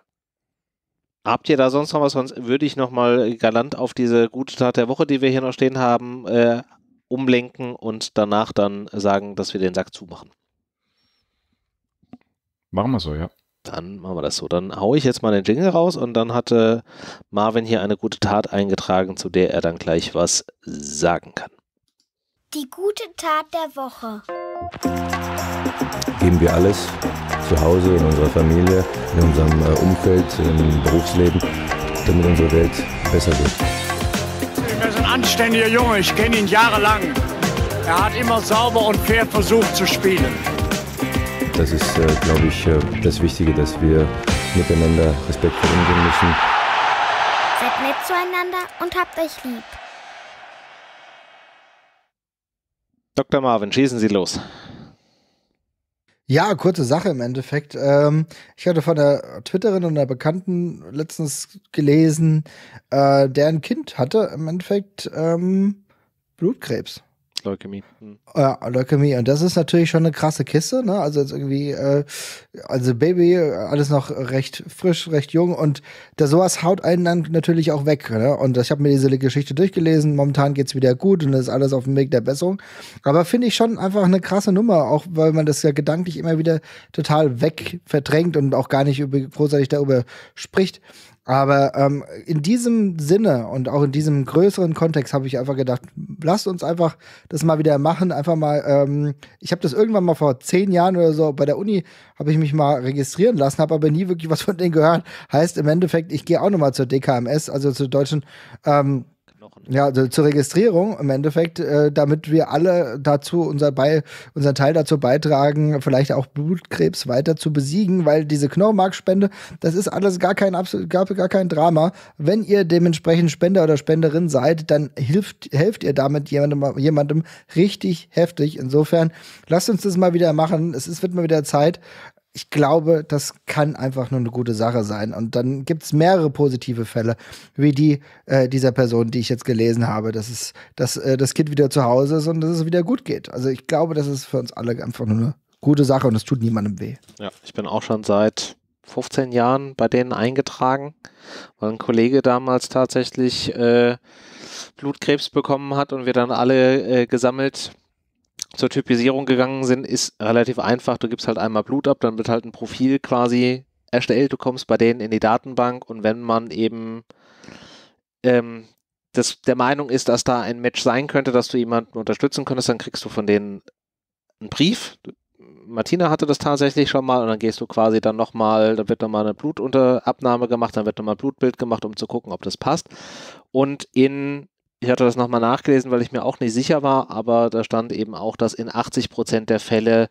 Habt ihr da sonst noch was? Sonst würde ich nochmal galant auf diese gute Tat der Woche, die wir hier noch stehen haben, äh, umlenken und danach dann sagen, dass wir den Sack zumachen. Machen wir so, ja. Dann machen wir das so. Dann haue ich jetzt mal den Jingle raus und dann hatte Marvin hier eine gute Tat eingetragen, zu der er dann gleich was sagen kann. Die gute Tat der Woche. Geben wir alles zu Hause, in unserer Familie, in unserem äh, Umfeld, im Berufsleben, damit unsere Welt besser wird anständiger Junge, ich kenne ihn jahrelang. Er hat immer sauber und fair versucht zu spielen. Das ist, äh, glaube ich, äh, das Wichtige, dass wir miteinander respektvoll umgehen müssen. Seid nett zueinander und habt euch lieb. Dr. Marvin, schießen Sie los. Ja, kurze Sache im Endeffekt. Ähm, ich hatte von der Twitterin und einer Bekannten letztens gelesen, äh, der ein Kind hatte im Endeffekt ähm, Blutkrebs. Leukämie. Hm. Ja, Leukämie. Und das ist natürlich schon eine krasse Kiste, ne? Also jetzt irgendwie, äh, also Baby, äh, alles noch recht frisch, recht jung und da sowas haut einen dann natürlich auch weg, ne? Und ich habe mir diese Geschichte durchgelesen, momentan geht es wieder gut und ist alles auf dem Weg der Besserung. Aber finde ich schon einfach eine krasse Nummer, auch weil man das ja gedanklich immer wieder total weg verdrängt und auch gar nicht über, großartig darüber spricht. Aber ähm, in diesem Sinne und auch in diesem größeren Kontext habe ich einfach gedacht, lasst uns einfach das mal wieder machen. Einfach mal, ähm, ich habe das irgendwann mal vor zehn Jahren oder so bei der Uni, habe ich mich mal registrieren lassen, habe aber nie wirklich was von denen gehört. Heißt im Endeffekt, ich gehe auch nochmal zur DKMS, also zur deutschen ähm, Knochen. Ja, also zur Registrierung im Endeffekt, äh, damit wir alle dazu unser Bei unseren Teil dazu beitragen, vielleicht auch Blutkrebs weiter zu besiegen, weil diese Knochenmarkspende, das ist alles gar kein, gar, gar kein Drama. Wenn ihr dementsprechend Spender oder Spenderin seid, dann hilft, helft ihr damit jemandem, jemandem richtig heftig. Insofern lasst uns das mal wieder machen. Es ist, wird mal wieder Zeit ich glaube, das kann einfach nur eine gute Sache sein. Und dann gibt es mehrere positive Fälle, wie die äh, dieser Person, die ich jetzt gelesen habe, dass, es, dass äh, das Kind wieder zu Hause ist und dass es wieder gut geht. Also ich glaube, das ist für uns alle einfach nur eine gute Sache und es tut niemandem weh. Ja, ich bin auch schon seit 15 Jahren bei denen eingetragen, weil ein Kollege damals tatsächlich äh, Blutkrebs bekommen hat und wir dann alle äh, gesammelt zur Typisierung gegangen sind, ist relativ einfach. Du gibst halt einmal Blut ab, dann wird halt ein Profil quasi erstellt. Du kommst bei denen in die Datenbank und wenn man eben ähm, das, der Meinung ist, dass da ein Match sein könnte, dass du jemanden unterstützen könntest, dann kriegst du von denen einen Brief. Martina hatte das tatsächlich schon mal und dann gehst du quasi dann nochmal, da wird nochmal eine Blutabnahme gemacht, dann wird nochmal ein Blutbild gemacht, um zu gucken, ob das passt. Und in ich hatte das nochmal nachgelesen, weil ich mir auch nicht sicher war, aber da stand eben auch, dass in 80 Prozent der Fälle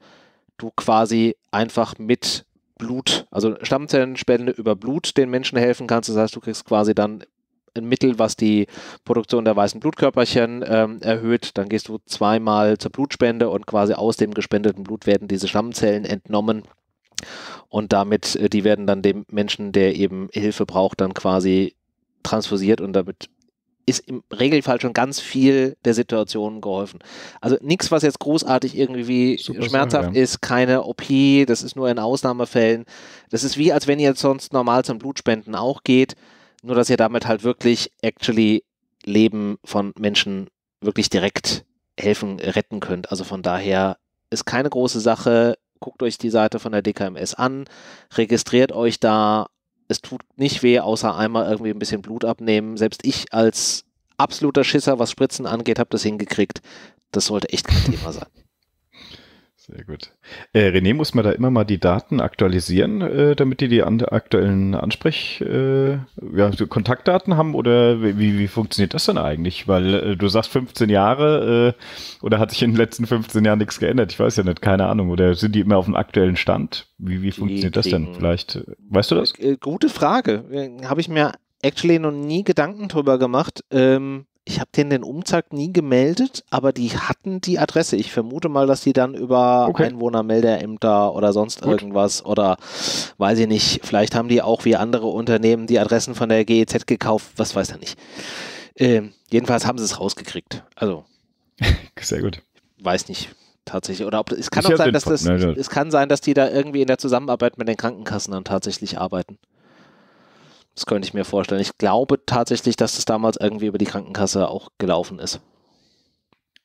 du quasi einfach mit Blut, also Stammzellenspende über Blut den Menschen helfen kannst. Das heißt, du kriegst quasi dann ein Mittel, was die Produktion der weißen Blutkörperchen ähm, erhöht. Dann gehst du zweimal zur Blutspende und quasi aus dem gespendeten Blut werden diese Stammzellen entnommen. Und damit, äh, die werden dann dem Menschen, der eben Hilfe braucht, dann quasi transfusiert und damit ist im Regelfall schon ganz viel der Situation geholfen. Also nichts, was jetzt großartig irgendwie Super schmerzhaft sein, ja. ist, keine OP, das ist nur in Ausnahmefällen. Das ist wie, als wenn ihr sonst normal zum Blutspenden auch geht, nur dass ihr damit halt wirklich actually Leben von Menschen wirklich direkt helfen, retten könnt. Also von daher ist keine große Sache. Guckt euch die Seite von der DKMS an, registriert euch da, es tut nicht weh, außer einmal irgendwie ein bisschen Blut abnehmen. Selbst ich als absoluter Schisser, was Spritzen angeht, habe das hingekriegt. Das sollte echt kein Thema sein. Sehr gut. Äh, René, muss man da immer mal die Daten aktualisieren, äh, damit die die an aktuellen Ansprech, äh, ja, Kontaktdaten haben? Oder wie, wie funktioniert das denn eigentlich? Weil äh, du sagst 15 Jahre äh, oder hat sich in den letzten 15 Jahren nichts geändert? Ich weiß ja nicht, keine Ahnung. Oder sind die immer auf dem aktuellen Stand? Wie, wie funktioniert das denn vielleicht? Äh, weißt du das? Äh, gute Frage. Habe ich mir actually noch nie Gedanken drüber gemacht. Ähm, ich habe denen den Umzug nie gemeldet, aber die hatten die Adresse. Ich vermute mal, dass die dann über okay. Einwohnermeldeämter oder sonst Gut. irgendwas oder weiß ich nicht, vielleicht haben die auch wie andere Unternehmen die Adressen von der GEZ gekauft, was weiß er nicht. Ähm, jedenfalls haben sie es rausgekriegt. Also. Sehr gut. Weiß nicht tatsächlich. Oder ob, es kann ich auch sein, dass das, nein, nein. Ne. es kann sein, dass die da irgendwie in der Zusammenarbeit mit den Krankenkassen dann tatsächlich arbeiten. Das könnte ich mir vorstellen. Ich glaube tatsächlich, dass das damals irgendwie über die Krankenkasse auch gelaufen ist.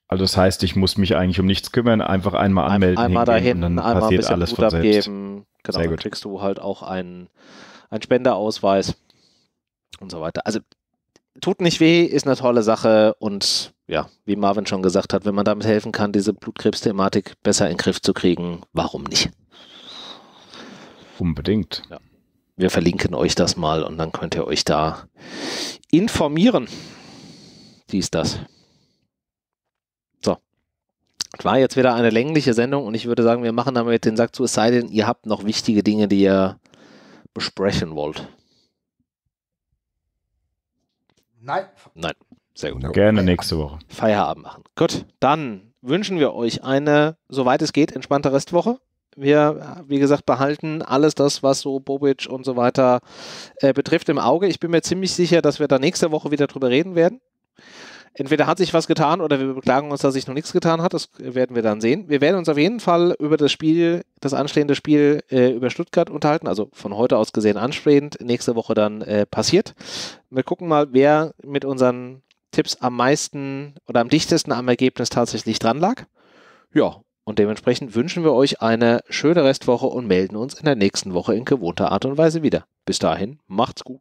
Also das heißt, ich muss mich eigentlich um nichts kümmern, einfach einmal anmelden. Einmal dahin, und dann einmal passiert ein alles Blut von abgeben. Genau, Sehr gut. dann kriegst du halt auch einen, einen Spenderausweis und so weiter. Also tut nicht weh, ist eine tolle Sache und ja, wie Marvin schon gesagt hat, wenn man damit helfen kann, diese Blutkrebsthematik besser in den Griff zu kriegen, warum nicht? Unbedingt. Ja wir verlinken euch das mal und dann könnt ihr euch da informieren. Dies, das. So. Das War jetzt wieder eine längliche Sendung und ich würde sagen, wir machen damit den Sack zu, es sei denn, ihr habt noch wichtige Dinge, die ihr besprechen wollt. Nein. Nein. Sehr gut. Gerne nächste Woche. Feierabend machen. Gut, dann wünschen wir euch eine, soweit es geht, entspannte Restwoche. Wir, wie gesagt, behalten alles das, was so Bobic und so weiter äh, betrifft, im Auge. Ich bin mir ziemlich sicher, dass wir da nächste Woche wieder drüber reden werden. Entweder hat sich was getan oder wir beklagen uns, dass sich noch nichts getan hat. Das werden wir dann sehen. Wir werden uns auf jeden Fall über das Spiel, das anstehende Spiel äh, über Stuttgart unterhalten. Also von heute aus gesehen anstehend. Nächste Woche dann äh, passiert. Wir gucken mal, wer mit unseren Tipps am meisten oder am dichtesten am Ergebnis tatsächlich dran lag. Ja, und dementsprechend wünschen wir euch eine schöne Restwoche und melden uns in der nächsten Woche in gewohnter Art und Weise wieder. Bis dahin, macht's gut.